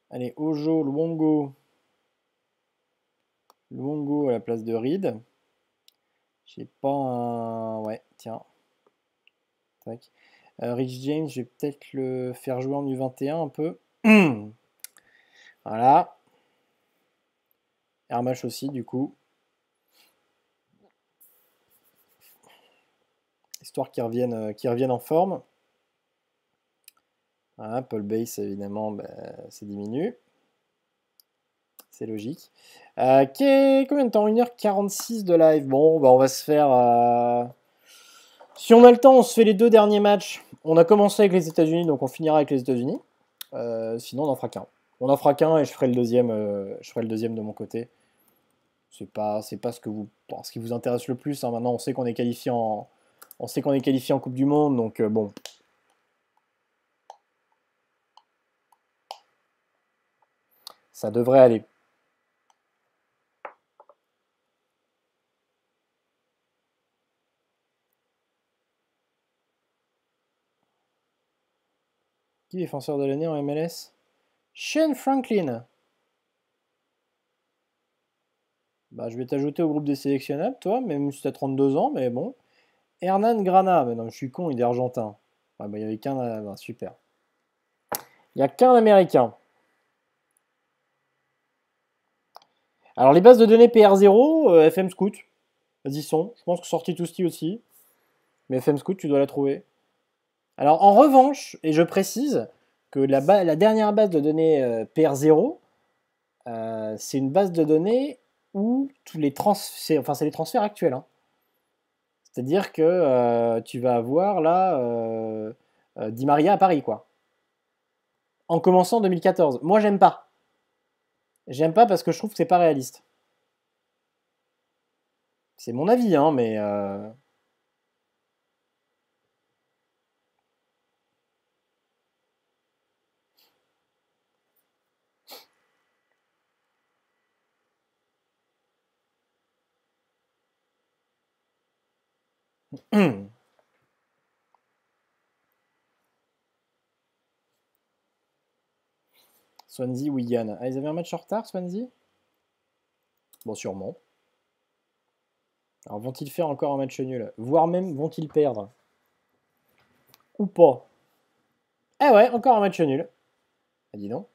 Allez, Ojo, Luongo. Longo, à la place de Reed. J'ai pas un... Ouais, tiens. Euh, Rich James, je vais peut-être le faire jouer en U21 un peu. voilà. Hermash aussi, du coup. Histoire qui revienne euh, en forme. Voilà, Paul Bass, évidemment, ben, c'est diminué logique. ok euh, Combien de temps 1h46 de live. Bon, bah on va se faire... Euh, si on a le temps, on se fait les deux derniers matchs. On a commencé avec les États-Unis, donc on finira avec les États-Unis. Euh, sinon, on en fera qu'un. On en fera qu'un et je ferai le deuxième. je ferai le deuxième de mon côté. C'est pas, c'est pas ce que vous, ce qui vous intéresse le plus. Hein. Maintenant, on sait qu'on est qualifié en, on sait qu'on est qualifié en Coupe du Monde, donc bon, ça devrait aller. défenseur de l'année en MLS Shane Franklin. Bah, je vais t'ajouter au groupe des sélectionnables, toi, même si t'as 32 ans, mais bon. Hernan Grana, mais non, je suis con, il est argentin. Ah, bah, il n'y avait qu'un. Ah, bah, super. Il n'y a qu'un américain. Alors, les bases de données PR0, euh, FM Scout, vas y sont. Je pense que sortie style aussi. Mais FM Scout, tu dois la trouver. Alors en revanche, et je précise que la, dernière base de données euh, PR0, euh, c'est une base de données où tous les transferts, enfin c'est les transferts actuels. Hein. C'est-à-dire que euh, tu vas avoir là Di Maria à Paris, quoi. En commençant en 2014. Moi j'aime pas. J'aime pas parce que je trouve que c'est pas réaliste. C'est mon avis, hein, mais Hmm. Swansea, Wigan. Ah, ils avaient un match en retard, Swansea Bon, sûrement. Alors, vont-ils faire encore un match nul Voire même, vont-ils perdre Ou pas Eh ouais, encore un match nul. Ah, dis donc.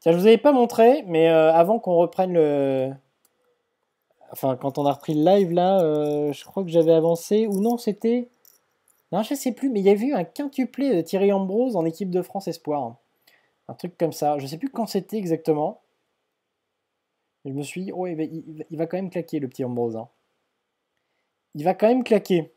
Tiens, je vous avais pas montré, mais euh, avant qu'on reprenne le, Enfin, quand on a repris le live, là, euh, je crois que j'avais avancé. Ou non, c'était. Non, je sais plus, mais il y avait eu un quintuplet de Thierry Ambrose en équipe de France Espoir. Un truc comme ça. Je sais plus quand c'était exactement. je me suis dit, oh, il va, quand même claquer, le petit Ambrose. Hein. Il va quand même claquer.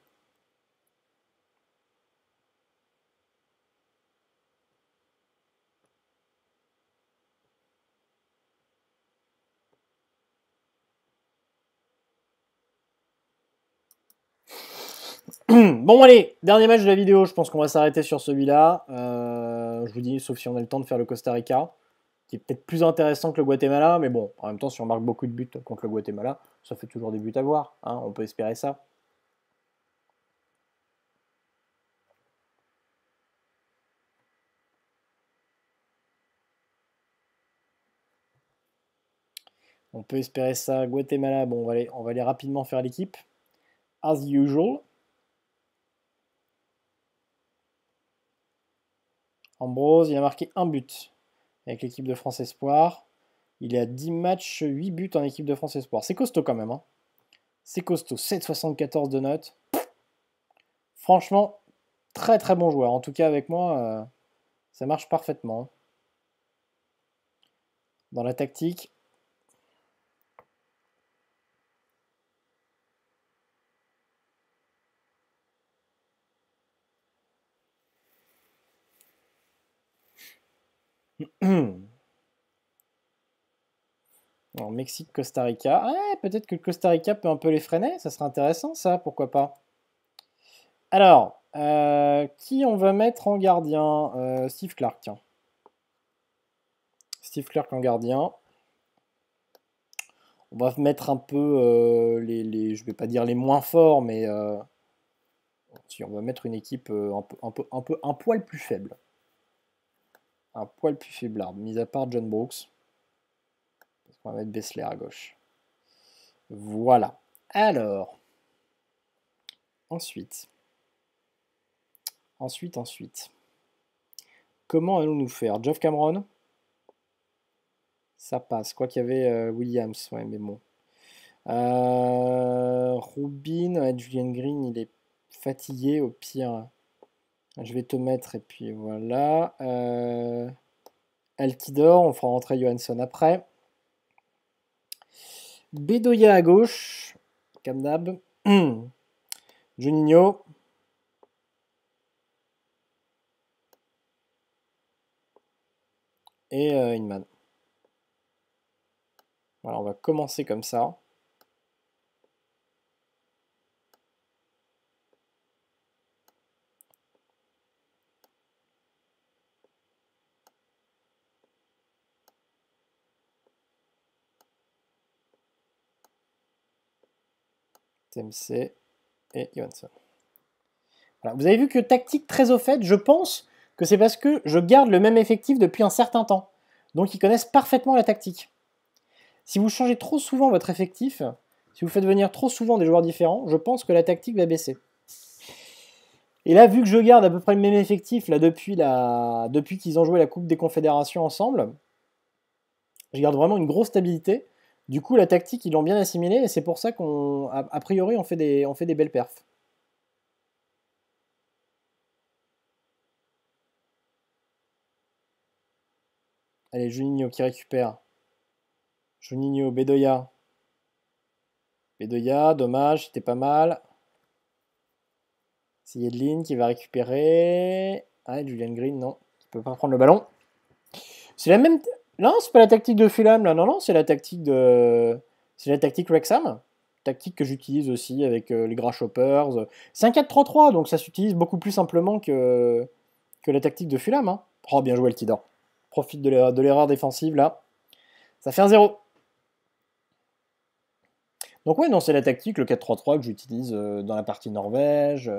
Bon, allez, dernier match de la vidéo. Je pense qu'on va s'arrêter sur celui-là. Euh, je vous dis, sauf si on a le temps de faire le Costa Rica, qui est peut-être plus intéressant que le Guatemala. Mais bon, en même temps, si on marque beaucoup de buts contre le Guatemala, ça fait toujours des buts à voir. Hein, on peut espérer ça. On peut espérer ça. Guatemala, bon, on va aller rapidement faire l'équipe. As usual. Ambrose, il a marqué un but avec l'équipe de France Espoir. Il a 10 matchs, 8 buts en équipe de France Espoir. C'est costaud quand même. Hein. C'est costaud. 7,74 de notes Franchement, très très bon joueur. En tout cas, avec moi, euh, ça marche parfaitement. Dans la tactique, Mexique, Costa Rica. peut-être que le Costa Rica peut un peu les freiner. Ça serait intéressant, ça, pourquoi pas. Alors, euh, qui on va mettre en gardien euh, Steve Clark, tiens. Steve Clark en gardien. On va mettre un peu euh, les, Je vais pas dire les moins forts, mais. si, on va mettre une équipe un, peu, un, peu, un poil plus faible un poil plus faible faible, mis à part John Brooks. Parce qu'on va mettre Bessler à gauche. Voilà. Alors, ensuite, ensuite, ensuite, comment allons-nous faire Geoff Cameron Ça passe. Quoi qu'il y avait euh, Williams, ouais, mais bon. Euh, Rubin, Julian Green, il est fatigué au pire. Je vais te mettre, et puis voilà. Euh, Altidor, on fera rentrer Johansson après. Bedoya à gauche, Kamdab. Juninho. Et euh, Inman. Voilà, on va commencer comme ça. MC et Johansson. Vous avez vu que tactique très au fait, je pense que c'est parce que je garde le même effectif depuis un certain temps. Donc ils connaissent parfaitement la tactique. Si vous changez trop souvent votre effectif, si vous faites venir trop souvent des joueurs différents, je pense que la tactique va baisser. Et là, vu que je garde à peu près le même effectif là, depuis, la... depuis qu'ils ont joué la Coupe des Confédérations ensemble, je garde vraiment une grosse stabilité. Du coup, la tactique, ils l'ont bien assimilée et c'est pour ça qu'on, a, priori, on fait des, on fait des belles perfs. Allez, Juninho qui récupère. Juninho, Bedoya. Bedoya, dommage, c'était pas mal. C'est Yedlin qui va récupérer. Ah, Julian Green, non, ne peut pas prendre le ballon. C'est la même. Non, c'est pas la tactique de Fulham, là. Non, non, c'est la tactique de. C'est la tactique Rexham. Tactique que j'utilise aussi avec euh, les Grasshoppers. C'est un 4-3-3, donc ça s'utilise beaucoup plus simplement que, que la tactique de Fulham. Hein. Oh, bien joué, le Tidor. Profite de l'erreur défensive, là. Ça fait un 0. Donc ouais, non, c'est la tactique, le 4-3-3 que j'utilise euh, dans la partie Norvège,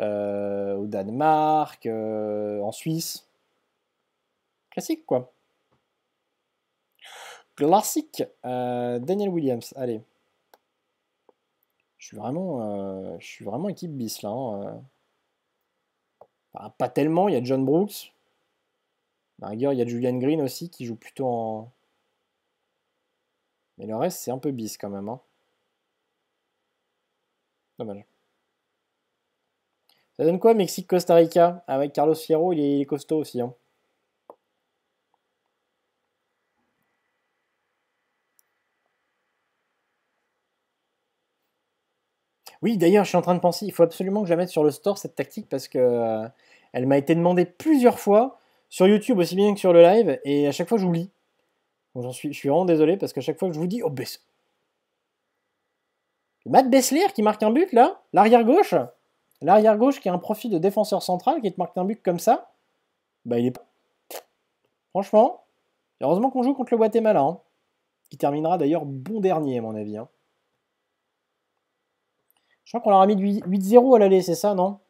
euh, au Danemark, en Suisse. Classique, quoi classique. Euh, Daniel Williams, allez. Je suis vraiment, euh, je suis vraiment équipe bis là. Hein, euh. pas tellement, il y a John Brooks. il y a Julian Green aussi qui joue plutôt en. Mais le reste, c'est un peu bis quand même. Hein. Dommage. Ça donne quoi Mexique-Costa Rica Avec ah Carlos Fierro, il il est costaud aussi. Hein. Oui, d'ailleurs, je suis en train de penser, il faut absolument que je la mette sur le store, cette tactique, parce que euh, elle m'a été demandée plusieurs fois, sur YouTube aussi bien que sur le live, et à chaque fois, j'oublie. j'en suis, je suis vraiment désolé, parce qu'à chaque fois, que je vous dis, oh, baisse. Matt Bessler qui marque un but, là, l'arrière-gauche. L'arrière-gauche qui a un profil de défenseur central, qui te marque un but comme ça. Bah, il est pas... Franchement, heureusement qu'on joue contre le Guatemala, qui hein. terminera d'ailleurs bon dernier, à mon avis. Hein. Je crois qu'on leur a mis 8-0 à l'aller, c'est ça, non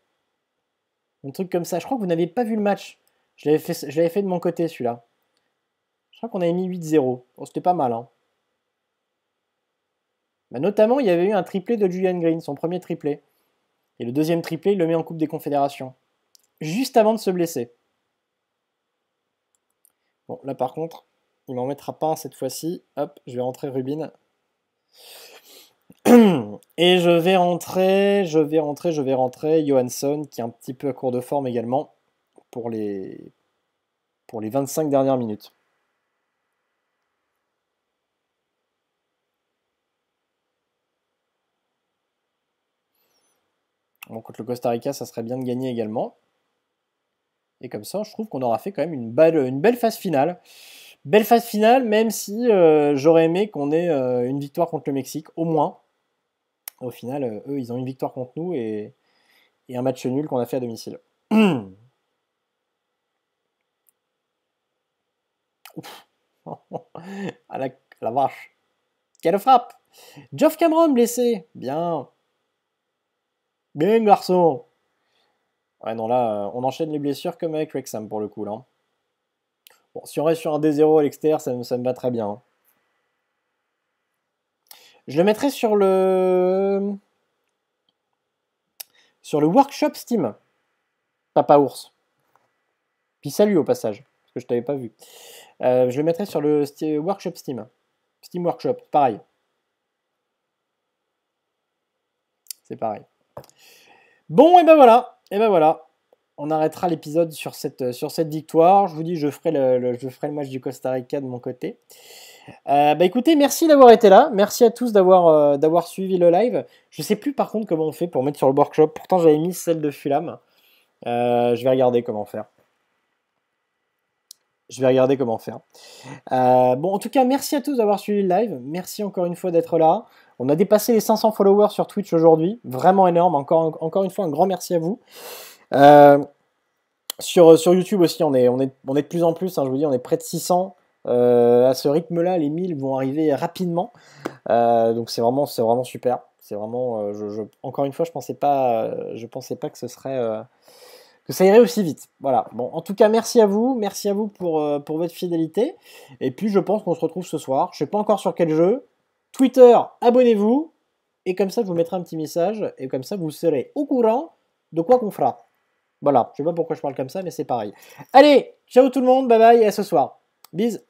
Un truc comme ça. Je crois que vous n'avez pas vu le match. Je l'avais fait, fait, de mon côté, celui-là. Je crois qu'on avait mis 8-0. c'était pas mal, hein. Bah, notamment, il y avait eu un triplé de Julian Green, son premier triplé. Et le deuxième triplé, il le met en Coupe des Confédérations. Juste avant de se blesser. Bon, là par contre, il m'en mettra pas un cette fois-ci. Hop, je vais rentrer Rubin. Et je vais rentrer, je vais rentrer, je vais rentrer Johansson, qui est un petit peu à court de forme également, pour les, pour les 25 dernières minutes. Bon, contre le Costa Rica, ça serait bien de gagner également. Et comme ça, je trouve qu'on aura fait quand même une belle, une belle phase finale. Belle phase finale, même si euh, j'aurais aimé qu'on ait euh, une victoire contre le Mexique, au moins. Au final, euh, eux, ils ont une victoire contre nous et, un match nul qu'on a fait à domicile. Ouf. à, ah, la, vache. Quelle frappe Geoff Cameron blessé. Bien. Bien, garçon. Ouais, non, là, euh, on enchaîne les blessures comme avec Rexham pour le coup, Bon, si on reste sur un D0 à l'extérieur, ça, ça, me va très bien. Hein. Je le mettrai sur le sur le workshop Steam. Papa ours. Puis salut au passage, parce que je t'avais pas vu. Euh, je le mettrai sur le workshop Steam. Steam Workshop, pareil. C'est pareil. Bon, et ben voilà. Et ben voilà. On arrêtera l'épisode sur cette, sur cette victoire. Je vous dis, je ferai je ferai le match du Costa Rica de mon côté. Euh, bah écoutez, merci d'avoir été là. Merci à tous d'avoir euh, d'avoir suivi le live. Je sais plus par contre comment on fait pour mettre sur le workshop. Pourtant, j'avais mis celle de Fulham. Euh, je vais regarder comment faire. Je vais regarder comment faire. bon, en tout cas, merci à tous d'avoir suivi le live. Merci encore une fois d'être là. On a dépassé les 500 followers sur Twitch aujourd'hui. Vraiment énorme. Encore, encore une fois, un grand merci à vous. sur, sur YouTube aussi, on est, on, est, on est de plus en plus. Hein. je vous dis, on est près de 600. Euh, à ce rythme-là, les 1000 vont arriver rapidement. Euh, donc c'est vraiment, c'est vraiment super. C'est vraiment, euh, encore une fois, je pensais pas, je pensais pas que ce serait que ça irait aussi vite. Voilà. Bon, en tout cas, merci à vous, merci à vous pour, pour votre fidélité. Et puis, je pense qu'on se retrouve ce soir. Je sais pas encore sur quel jeu. Twitter, abonnez-vous. Et comme ça, je vous mettrai un petit message. Et comme ça, vous serez au courant de quoi qu'on fera. Voilà. Je sais pas pourquoi je parle comme ça, mais c'est pareil. Allez, ciao tout le monde, bye bye et à ce soir. Bise.